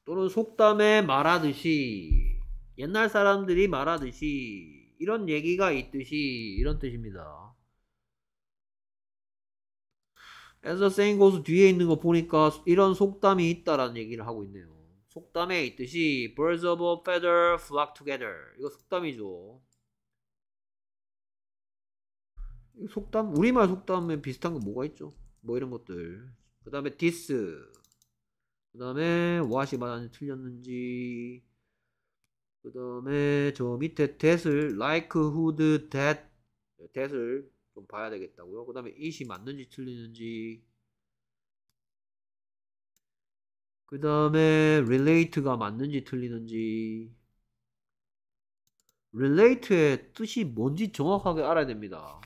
또는 속담에 말하듯이 옛날 사람들이 말하듯이 이런 얘기가 있듯이 이런 뜻입니다. as the saying goes 뒤에 있는 거 보니까 이런 속담이 있다라는 얘기를 하고 있네요. 속담에 있듯이 birds of a feather flock together. 이거 속담이죠. 속담 우리말 속담에 비슷한 거 뭐가 있죠? 뭐 이런 것들. 그 다음에 this. 그 다음에 what이 맞았는지 틀렸는지. 그 다음에 저 밑에 that을 like, who, that. that을 좀 봐야 되겠다고요. 그 다음에 이시 맞는지 틀리는지 그 다음에 relate가 맞는지 틀리는지 relate의 뜻이 뭔지 정확하게 알아야 됩니다.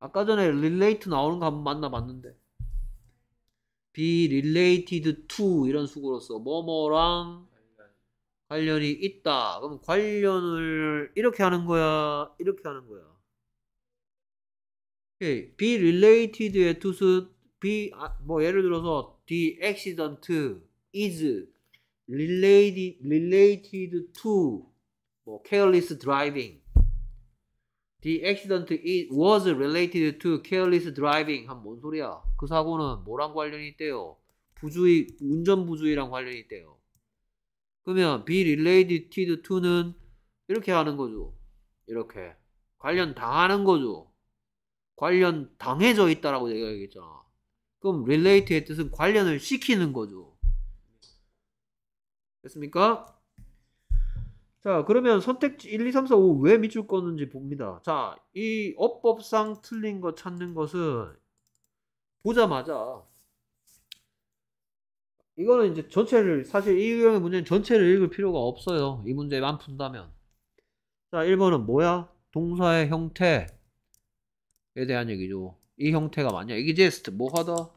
아까 전에 relate 나오는 거 한번 만나봤는데 be related to 이런 수고로서 뭐뭐랑 관련이 있다. 그럼 관련을 이렇게 하는 거야? 이렇게 하는 거야? be related의 뜻은 be 뭐 예를 들어서 the accident is related related to 뭐 careless driving The accident it was related to careless driving. 한 뭔 소리야? 그 사고는 뭐랑 관련이 있대요? 부주의, 운전 부주의랑 관련이 있대요. 그러면 be related to는 이렇게 하는 거죠. 이렇게. 관련 당하는 거죠. 관련 당해져 있다라고 내가 얘기했잖아. 그럼 relate의 뜻은 관련을 시키는 거죠. 됐습니까? 자, 그러면 선택지 1, 2, 3, 4, 5왜 밑줄 껐는지 봅니다. 자, 이 어법상 틀린 거 찾는 것은 보자마자 이거는 이제 전체를 사실 이 유형의 문제는 전체를 읽을 필요가 없어요. 이 문제만 푼다면. 자, 1번은 뭐야? 동사의 형태. 에 대한 얘기죠. 이 형태가 맞냐? 이 x 제스트 뭐 하다?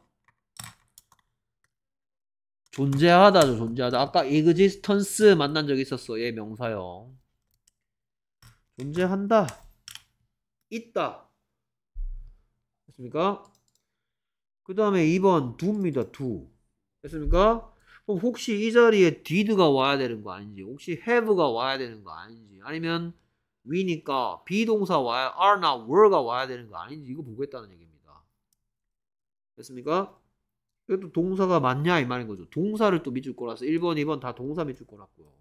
존재하다죠, 존재하다. 아까 existence 만난 적 있었어. 얘 명사형. 존재한다. 있다. 됐습니까? 그 다음에 2번 d 입니다 d 됐습니까? 그럼 혹시 이 자리에 did가 와야 되는 거 아닌지, 혹시 have가 와야 되는 거 아닌지, 아니면 we니까 비동사 와야 are나 were가 와야 되는 거 아닌지 이거 보겠다는 얘기입니다. 됐습니까? 이것도 동사가 맞냐 이 말인 거죠. 동사를 또 밑줄 꼬라서 1번, 2번 다 동사 밑줄 꼬랐고요.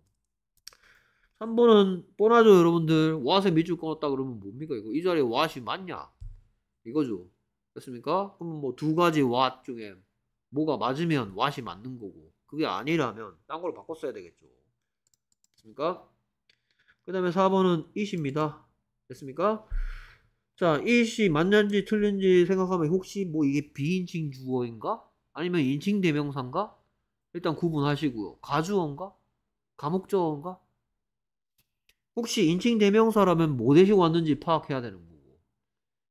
3번은 뻔하죠 여러분들. what에 밑줄 꼬았다 그러면 뭡니까 이거? 이 자리에 what이 맞냐? 이거죠. 됐습니까? 그럼 뭐 두 가지 what 중에 뭐가 맞으면 what이 맞는 거고 그게 아니라면 딴 걸로 바꿨어야 되겠죠. 됐습니까? 그 다음에 4번은 이시입니다. 됐습니까? 자, 이시 맞는지 틀린지 생각하면 혹시 뭐 이게 비인칭 주어인가? 아니면 인칭 대명사인가? 일단 구분하시고요. 가주어인가? 감옥저어인가? 혹시 인칭 대명사라면 뭐 대시고 왔는지 파악해야 되는 거고.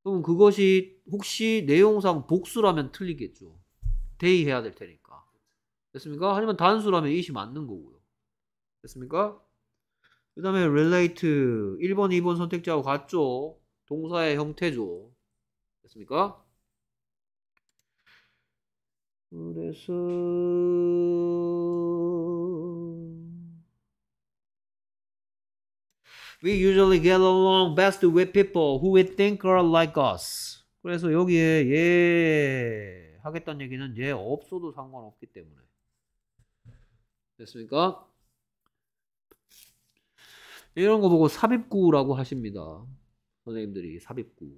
그럼 그것이 혹시 내용상 복수라면 틀리겠죠. 대의해야 될 테니까. 됐습니까? 아니면 단수라면 이시 맞는 거고요. 됐습니까? 그 다음에 relate 1번, 2번 선택자하고 같죠? 동사의 형태죠. 됐습니까? 그래서 We usually get along best with people who we think are like us. 그래서 여기에 예 하겠다는 얘기는 예 없어도 상관없기 때문에 됐습니까? 이런 거 보고 삽입구라고 하십니다. 선생님들이 삽입구.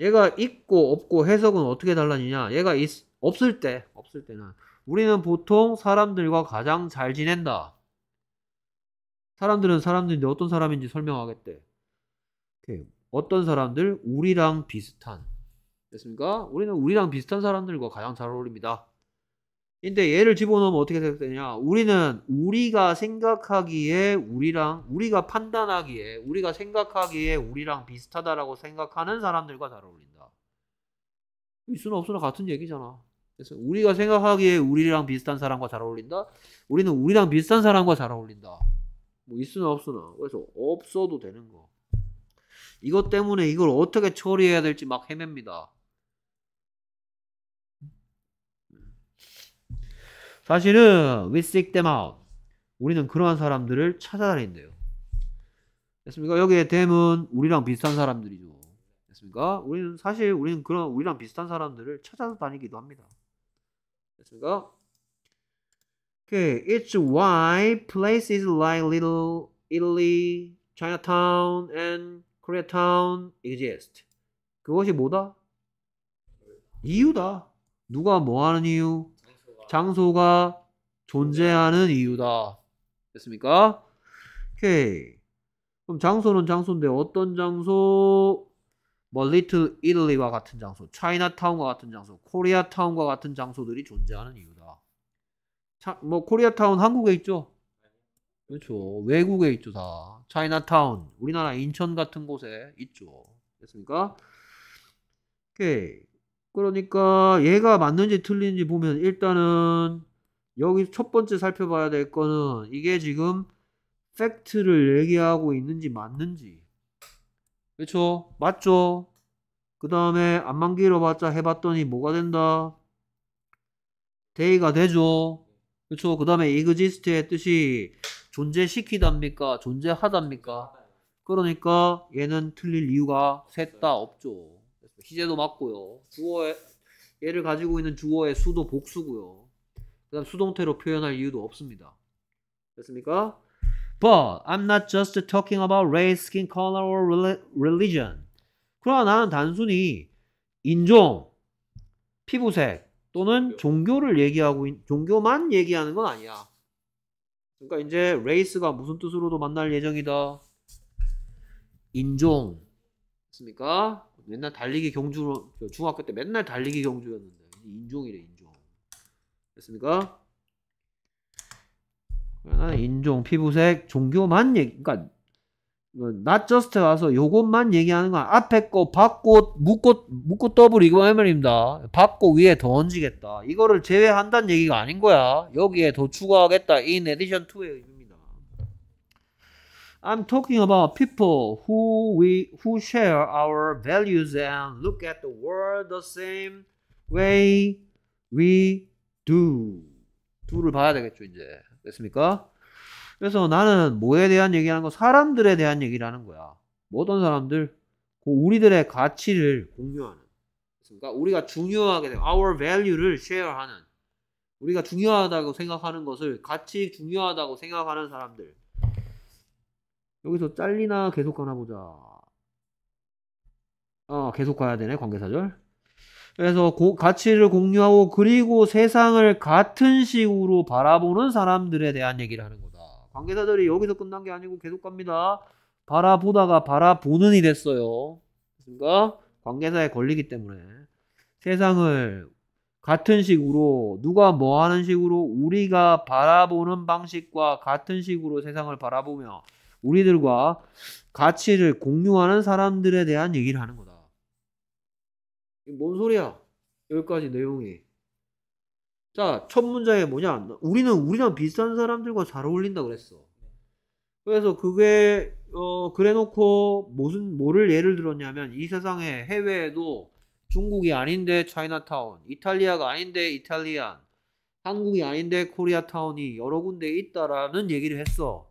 얘가 있고 없고 해석은 어떻게 달라지냐? 얘가 있, 없을 때, 없을 때는 우리는 보통 사람들과 가장 잘 지낸다. 사람들은 사람들인데 어떤 사람인지 설명하겠대. 어떤 사람들? 우리랑 비슷한. 됐습니까? 우리는 우리랑 비슷한 사람들과 가장 잘 어울립니다. 근데 얘를 집어넣으면 어떻게 생각 되냐? 우리는 우리가 생각하기에 우리랑 우리가 판단하기에 우리가 생각하기에 우리랑 비슷하다라고 생각하는 사람들과 잘 어울린다. 있으나 없으나 같은 얘기잖아. 그래서 우리가 생각하기에 우리랑 비슷한 사람과 잘 어울린다. 우리는 우리랑 비슷한 사람과 잘 어울린다. 뭐 있으나 없으나. 그래서 없어도 되는 거. 이것 때문에 이걸 어떻게 처리해야 될지 막 헤맵니다. 사실은 we seek them out. 우리는 그러한 사람들을 찾아다닌대요. 됐습니까? 여기에 댐은 우리랑 비슷한 사람들이죠. 됐습니까? 우리는 사실 우리는 그런 우리랑 비슷한 사람들을 찾아 다니기도 합니다. 됐습니까? Okay, it's why places like Little Italy, Chinatown, and Koreatown exist. 그것이 뭐다? 이유다. 누가 뭐 하는 이유? 장소가 존재하는 이유다. 됐습니까? 오케이. 그럼 장소는 장소인데 어떤 장소? 뭐 리틀 이탈리와 같은 장소, 차이나타운과 같은 장소, 코리아타운과 같은 장소들이 존재하는 이유다. 차, 뭐 코리아타운 한국에 있죠? 그렇죠. 외국에 있죠 다. 차이나타운, 우리나라 인천 같은 곳에 있죠. 됐습니까? 오케이. 그러니까 얘가 맞는지 틀린지 보면 일단은 여기 첫 번째 살펴봐야 될 거는 이게 지금 팩트를 얘기하고 있는지 맞는지 그렇죠 맞죠 그 다음에 안만 길어봤자 해봤더니 뭐가 된다 데이가 되죠 그렇죠 그 다음에 이그지스트의 뜻이 존재시키답니까 존재하답니까 그러니까 얘는 틀릴 이유가 셋 다 없죠 희재도 맞고요. 주어에 얘를 가지고 있는 주어의 수도 복수고요. 그 다음 수동태로 표현할 이유도 없습니다. 됐습니까? But I'm not just talking about race, skin color, or religion. 그러나 나는 단순히 인종, 피부색 또는 종교를 얘기하고 종교만 얘기하는 건 아니야. 그러니까 이제 레이스가 무슨 뜻으로도 만날 예정이다. 인종, 맞습니까? 맨날 달리기 경주로 중학교 때 맨날 달리기 경주였는데 인종이래 인종 됐습니까? 나는 인종, 피부색, 종교만 얘기 그러니까 not just 와서 요것만 얘기하는 건 앞에 거 받고 묶고 묶고 더블 이거 말입니다. 받고 위에 더 얹지겠다. 이거를 제외한다는 얘기가 아닌 거야. 여기에 더 추가하겠다. in addition to에 I'm talking about people who we who share our values and look at the world the same way we do. do를 봐야 되겠죠, 이제. 됐습니까? 그래서 나는 뭐에 대한 얘기하는 거? 사람들에 대한 얘기를하는 거야. 모든 사람들 그 우리들의 가치를 공유하는 그러니까 우리가 중요하게 our value를 share하는 우리가 중요하다고 생각하는 것을 같이 중요하다고 생각하는 사람들 여기서 잘리나 계속 가나 보자. 아, 계속 가야 되네, 관계사절. 그래서 고, 가치를 공유하고 그리고 세상을 같은 식으로 바라보는 사람들에 대한 얘기를 하는 거다. 관계사절이 여기서 끝난 게 아니고 계속 갑니다. 바라보다가 바라보는 이 됐어요. 그러니까 관계사에 걸리기 때문에 세상을 같은 식으로 누가 뭐 하는 식으로 우리가 바라보는 방식과 같은 식으로 세상을 바라보며 우리들과 가치를 공유하는 사람들에 대한 얘기를 하는 거다. 뭔 소리야? 여기까지 내용이. 자, 첫문장이 뭐냐? 우리는 우리랑 비슷한 사람들과 잘 어울린다 그랬어. 그래서 그게 어 그래놓고 무슨 뭐를 예를 들었냐면 이 세상에 해외에도 중국이 아닌데 차이나타운, 이탈리아가 아닌데 이탈리안, 한국이 아닌데 코리아타운이 여러 군데 있다라는 얘기를 했어.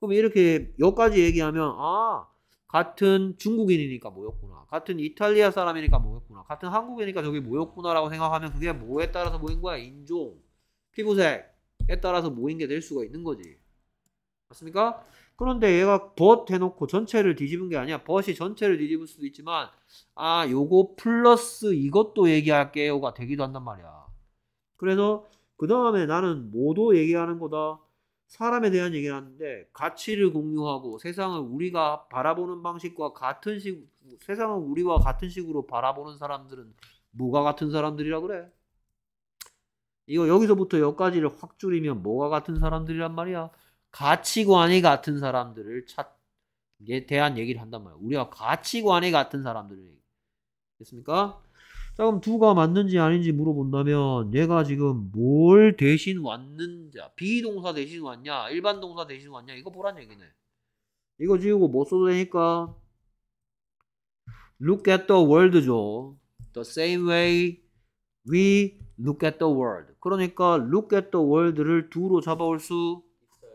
그럼 이렇게 여기까지 얘기하면 아 같은 중국인이니까 모였구나 같은 이탈리아 사람이니까 모였구나 같은 한국이니까 저기모였구나라고 생각하면 그게 뭐에 따라서 모인 거야 인종 피부색에 따라서 모인 게 될 수가 있는 거지 맞습니까? 그런데 얘가 벗 해놓고 전체를 뒤집은 게 아니야. 벗이 전체를 뒤집을 수도 있지만 아 요거 플러스 이것도 얘기할게요가 되기도 한단 말이야. 그래서 그 다음에 나는 뭐도 얘기하는 거다. 사람에 대한 얘기를 하는데 가치를 공유하고 세상을 우리가 바라보는 방식과 같은 식 세상을 우리와 같은 식으로 바라보는 사람들은 뭐가 같은 사람들이라 그래? 이거 여기서부터 여기까지를 확 줄이면 뭐가 같은 사람들이란 말이야? 가치관이 같은 사람들을 찾에 예, 대한 얘기를 한단 말이야. 우리가 가치관이 같은 사람들을 됐습니까? 자 그럼 두가 맞는지 아닌지 물어본다면 얘가 지금 뭘 대신 왔는지 비동사 대신 왔냐 일반 동사 대신 왔냐 이거 보란 얘기네 이거 지우고 못 써도 되니까 look at the world죠 the same way we look at the world 그러니까 look at the world를 두로 잡아올 수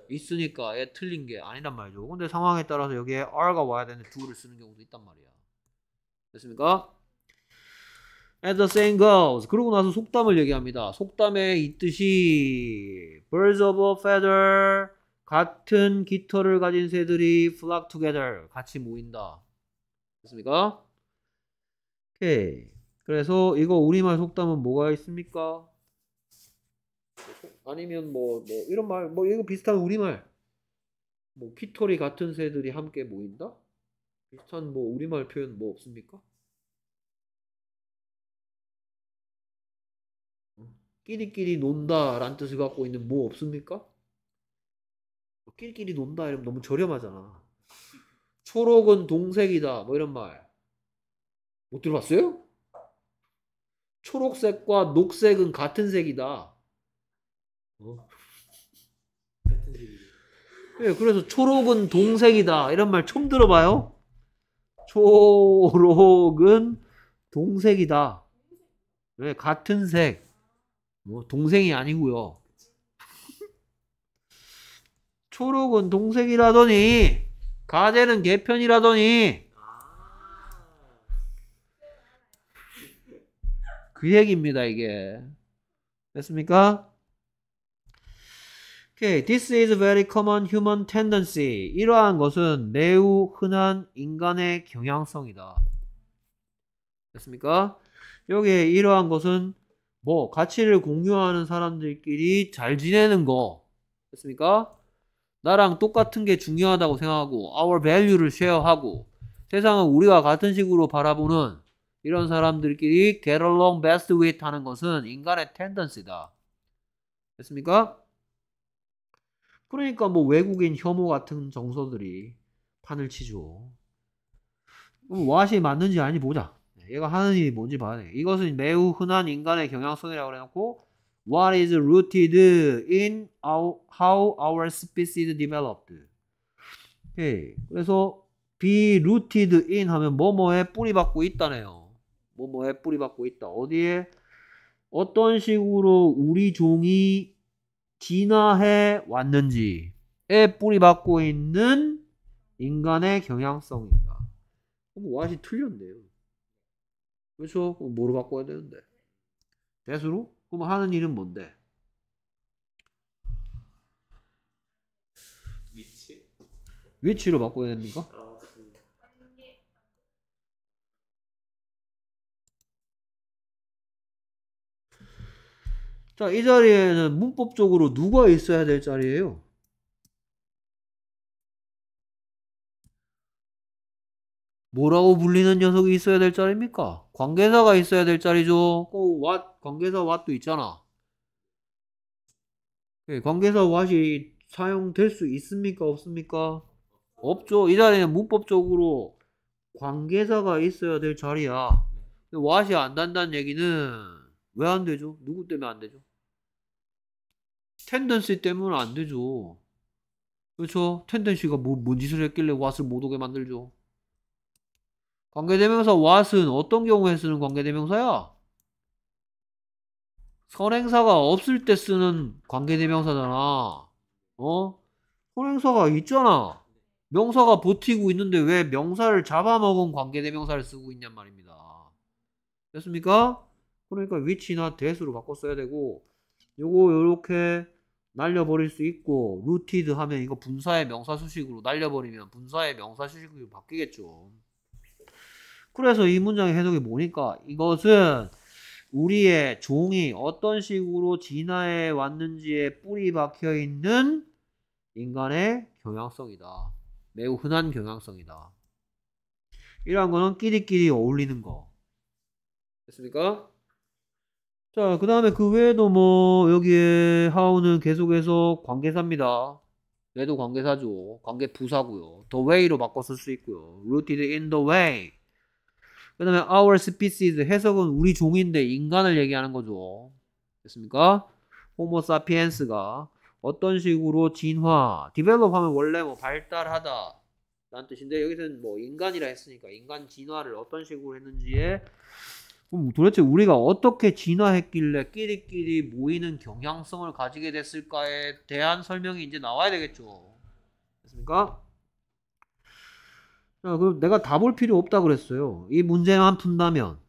있으니까 얘 틀린 게 아니란 말이죠 근데 상황에 따라서 여기에 r가 와야 되는데 두를 쓰는 경우도 있단 말이야 됐습니까? As the s a y i g o e s 그러고 나서 속담을 얘기합니다. 속담에있듯이 birds of a feather 같은 깃털을 가진 새들이 flock together 같이 모인다. 됐습니까? 오케이. 그래서 이거 우리말 속담은 뭐가 있습니까? 아니면 뭐, 뭐 이런 말, 뭐 이거 비슷한 우리말. 뭐 깃털이 같은 새들이 함께 모인다? 비슷한 뭐 우리말 표현 뭐 없습니까? 끼리끼리 논다란 뜻을 갖고 있는 뭐 없습니까? 뭐 끼리끼리 논다 이러면 너무 저렴하잖아. 초록은 동색이다 뭐 이런 말 못 들어봤어요? 초록색과 녹색은 같은 색이다. 어? 같은 색이. 네, 예, 그래서 초록은 동색이다 이런 말 처음 들어봐요. 초록은 동색이다. 네, 같은 색. 어, 동생이 아니고요. 초록은 동생이라더니 가재는 개편이라더니 그 얘기입니다 이게 됐습니까? Okay, this is very common human tendency. 이러한 것은 매우 흔한 인간의 경향성이다. 됐습니까? 여기에 이러한 것은 뭐 가치를 공유하는 사람들끼리 잘 지내는 거 됐습니까? 나랑 똑같은 게 중요하다고 생각하고 our value를 쉐어하고 세상은 우리와 같은 식으로 바라보는 이런 사람들끼리 get along best with 하는 것은 인간의 텐던스다 됐습니까? 그러니까 뭐 외국인 혐오 같은 정서들이 판을 치죠. 와시 맞는지 아니 보자. 얘가 네, 하는 일이 뭔지 봐야 돼. 이것은 매우 흔한 인간의 경향성이라고 해놓고 What is rooted in our, how our species developed? 오케이. 그래서 be rooted in 하면 뭐뭐에 뿌리박고 있다네요. 뭐뭐에 뿌리박고 있다. 어디에 어떤 식으로 우리 종이 진화해 왔는지에 뿌리박고 있는 인간의 경향성입니다 그럼 어, 와시 뭐 틀렸네요. 그렇죠? 뭐로 바꿔야 되는데? 대수로? 그럼 하는 일은 뭔데? 위치? 위치로 바꿔야 됩니까? 아, 자, 이 자리에는 문법적으로 누가 있어야 될 자리예요? 뭐라고 불리는 녀석이 있어야 될 자리입니까? 관계사가 있어야 될 자리죠. 꼭 그 what 관계사 what도 있잖아. 예, 관계사 what이 사용될 수 있습니까? 없습니까? 없죠. 이 자리는 문법적으로 관계사가 있어야 될 자리야. 근 what이 안 된다는 얘기는 왜 안 되죠? 누구 때문에 안 되죠? 텐던시 때문에 안 되죠. 그렇죠? 텐던시가 뭐, 뭔 짓을 했길래 what을 못 오게 만들죠. 관계대명사 what은 어떤 경우에 쓰는 관계대명사야? 선행사가 없을 때 쓰는 관계대명사잖아. 어? 선행사가 있잖아. 명사가 버티고 있는데 왜 명사를 잡아먹은 관계대명사를 쓰고 있냔 말입니다. 됐습니까? 그러니까 위치나 대수로 바꿔 써야 되고 요거 요렇게 날려버릴 수 있고 루티드 하면 이거 분사의 명사 수식으로 날려버리면 분사의 명사 수식으로 바뀌겠죠. 그래서 이 문장의 해석이 뭐니까 이것은 우리의 종이 어떤 식으로 진화해 왔는지에 뿌리 박혀 있는 인간의 경향성이다. 매우 흔한 경향성이다. 이러한 거는 끼리끼리 어울리는 거. 됐습니까? 자, 그 다음에 그 외에도 뭐, 여기에 하우는 계속해서 관계사입니다. 얘도 관계사죠. 관계 부사고요. The way로 바꿔 쓸수 있고요. rooted in the way. 그 다음에 our species 해석은 우리 종인데 인간을 얘기하는 거죠. 됐습니까? 호모 사피엔스가 어떤 식으로 진화, develop 하면 원래 뭐 발달하다 라는 뜻인데 여기서는 뭐 인간이라 했으니까 인간 진화를 어떤 식으로 했는지에 그럼 도대체 우리가 어떻게 진화했길래 끼리끼리 모이는 경향성을 가지게 됐을까에 대한 설명이 이제 나와야 되겠죠. 됐습니까? 자, 그럼 내가 다 볼 필요 없다 그랬어요. 이 문제만 푼다면.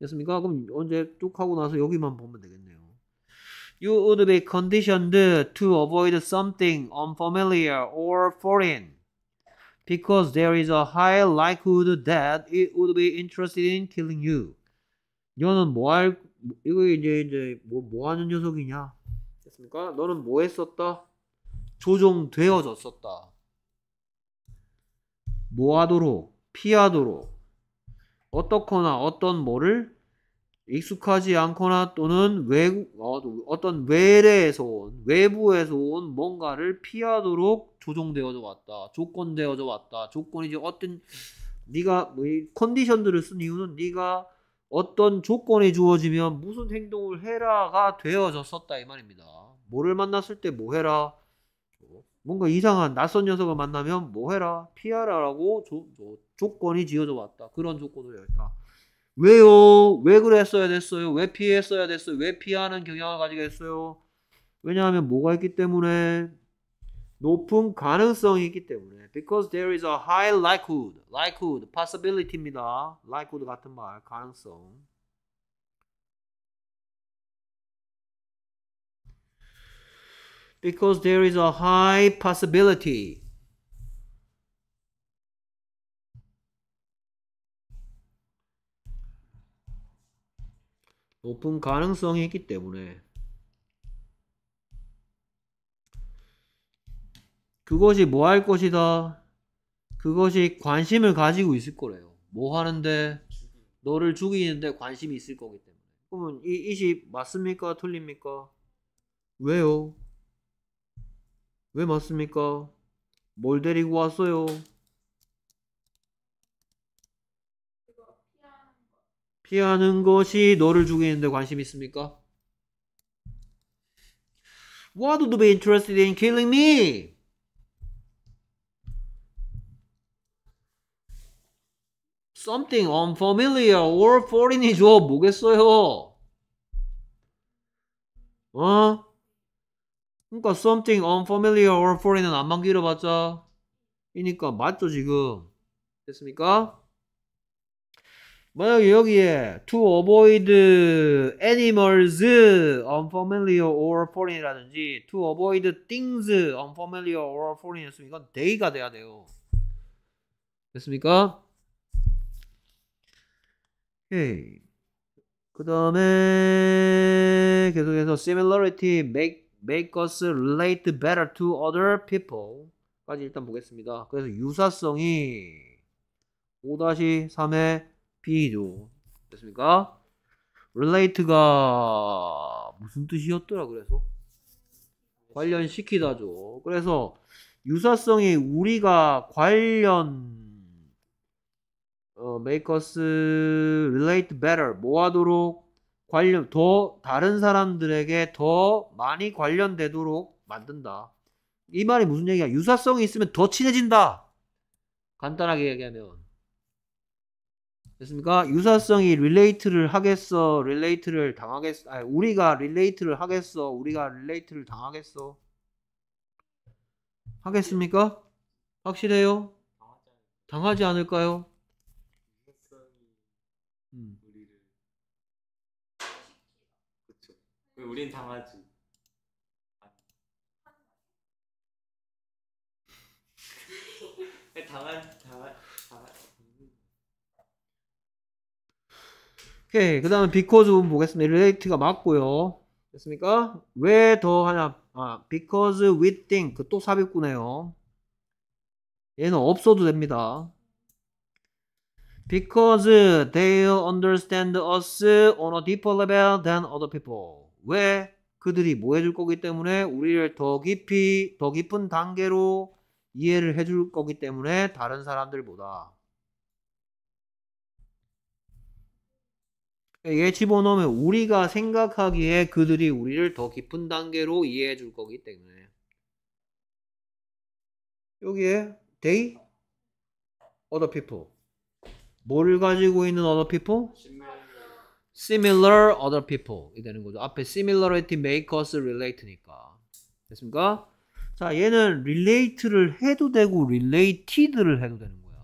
됐습니까? 그럼 언제 쭉 하고 나서 여기만 보면 되겠네요. You would be conditioned to avoid something unfamiliar or foreign because there is a high likelihood that it would be interested in killing you. 너는 뭐 할 이거 이제 이제 뭐, 뭐 하는 녀석이냐? 됐습니까? 너는 뭐 했었다? 조종되어졌었다. 뭐하도록 피하도록 어떻거나 어떤 뭐를 익숙하지 않거나 또는 외국 어, 어떤 외래에서 온 외부에서 온 뭔가를 피하도록 조정되어져 왔다 조건되어져 왔다 조건이 이제 어떤 네가 뭐 컨디션들을 쓴 이유는 네가 어떤 조건이 주어지면 무슨 행동을 해라가 되어졌었다 이 말입니다. 뭐를 만났을 때 뭐 해라 뭔가 이상한 낯선 녀석을 만나면 뭐해라 피하라라고 조, 뭐 조건이 지어져 왔다. 그런 조건으로 있다 왜요? 왜 그랬어야 됐어요? 왜 피했어야 됐어요? 왜 피하는 경향을 가지겠어요? 왜냐하면 뭐가 있기 때문에 높은 가능성이 있기 때문에 because there is a high likelihood, likelihood, possibility입니다. likelihood 같은 말, 가능성. because there is a high possibility. 높은 가능성이 있기 때문에 그것이 뭐 할 것이다? 그것이 관심을 가지고 있을 거래요. 뭐 하는데? 너를 죽이는데 관심이 있을 거기 때문에. 그러면 이, 이시 맞습니까? 틀립니까? 왜요? 왜 맞습니까? 뭘 데리고 왔어요? 피하는 것이 너를 죽이는데 관심 있습니까? What would be interested in killing me? Something unfamiliar or foreign이 죠 뭐겠어요? 어? 그러니까 something unfamiliar or foreign은 안만 길어봤자 이니까 맞죠 지금 됐습니까? 만약에 여기에 to avoid animals unfamiliar or foreign이라든지 to avoid things unfamiliar or foreign 했으면 이건 day가 돼야 돼요 됐습니까? 오그 다음에 계속해서 similarity make make us relate better to other people까지 일단 보겠습니다. 그래서 유사성이 5-3의 비죠 됐습니까? relate가 무슨 뜻이었더라 그래서 관련시키다죠. 그래서 유사성이 우리가 관련 어, make us relate better 뭐 하도록 관련 더 다른 사람들에게 더 많이 관련되도록 만든다. 이 말이 무슨 얘기야? 유사성이 있으면 더 친해진다. 간단하게 얘기하면 됐습니까? 유사성이 릴레이트를 하겠어, 릴레이트를 당하겠어. 아니, 우리가 릴레이트를 하겠어, 우리가 릴레이트를 당하겠어. 하겠습니까? 확실해요? 당하지 않을까요? 우린 강아지. 당한 당한 당한. 오케이 그 다음에 because 부분 보겠습니다. relate가 맞고요. 됐습니까? 왜 더 하냐? 아 because we think 또 삽입구네요. 얘는 없어도 됩니다. Because they understand us on a deeper level than other people. 왜? 그들이 뭐 해줄 거기 때문에 우리를 더 깊이, 더 깊은 단계로 이해를 해줄 거기 때문에 다른 사람들보다. 얘 예, 집어넣으면 우리가 생각하기에 그들이 우리를 더 깊은 단계로 이해해 줄 거기 때문에. 여기에 they, other people. 뭐를 가지고 있는 other people? similar other people이 되는 거죠. 앞에 similarity make us relate니까. 됐습니까? 자, 얘는 relate를 해도 되고 related를 해도 되는 거야.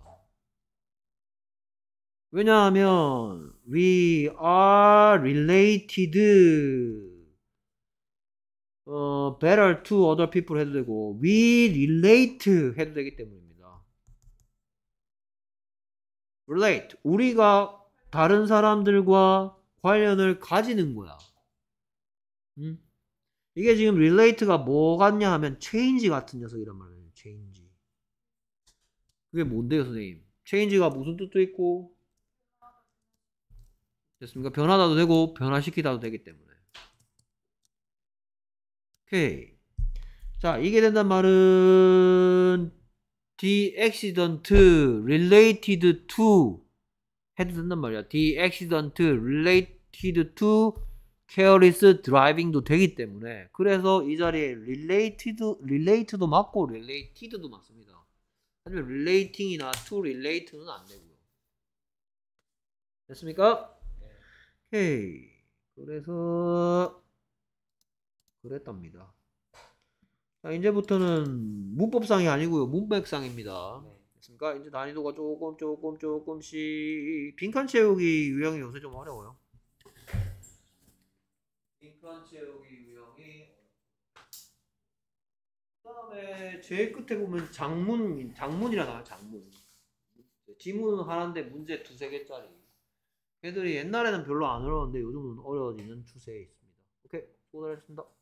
왜냐하면 we are related 어, better to other people 해도 되고 we relate 해도 되기 때문입니다. relate 우리가 다른 사람들과 관련을 가지는 거야. 음? 이게 지금 relate가 뭐 같냐 하면 change 같은 녀석이란 말이에요. change. 그게 뭔데요, 선생님? change가 무슨 뜻도 있고 됐습니까? 변하다도 되고 변화시키다도 되기 때문에. 오케이. 자, 이게 된단 말은 the accident related to 해도 된단 말이야. The accident related to careless driving도 되기 때문에 그래서 이 자리에 related, related도 맞고 related도 맞습니다. 하지만 relating이나 to relate는 안 되고요. 됐습니까? 오케이. 그래서 그랬답니다. 자, 이제부터는 문법상이 아니고요. 문맥상입니다. 네. 있으니까 이제 난이도가 조금 조금 조금씩 빈칸 채우기 유형이 요새 좀 어려워요. 빈칸 채우기 유형이 그다음에 제일 끝에 보면 장문 장문이라 나와 장문. 지문 하나인데 문제 두세 개짜리. 걔들이 옛날에는 별로 안 어려웠는데 요즘은 어려워지는 추세에 있습니다. 오케이 수고하셨습니다.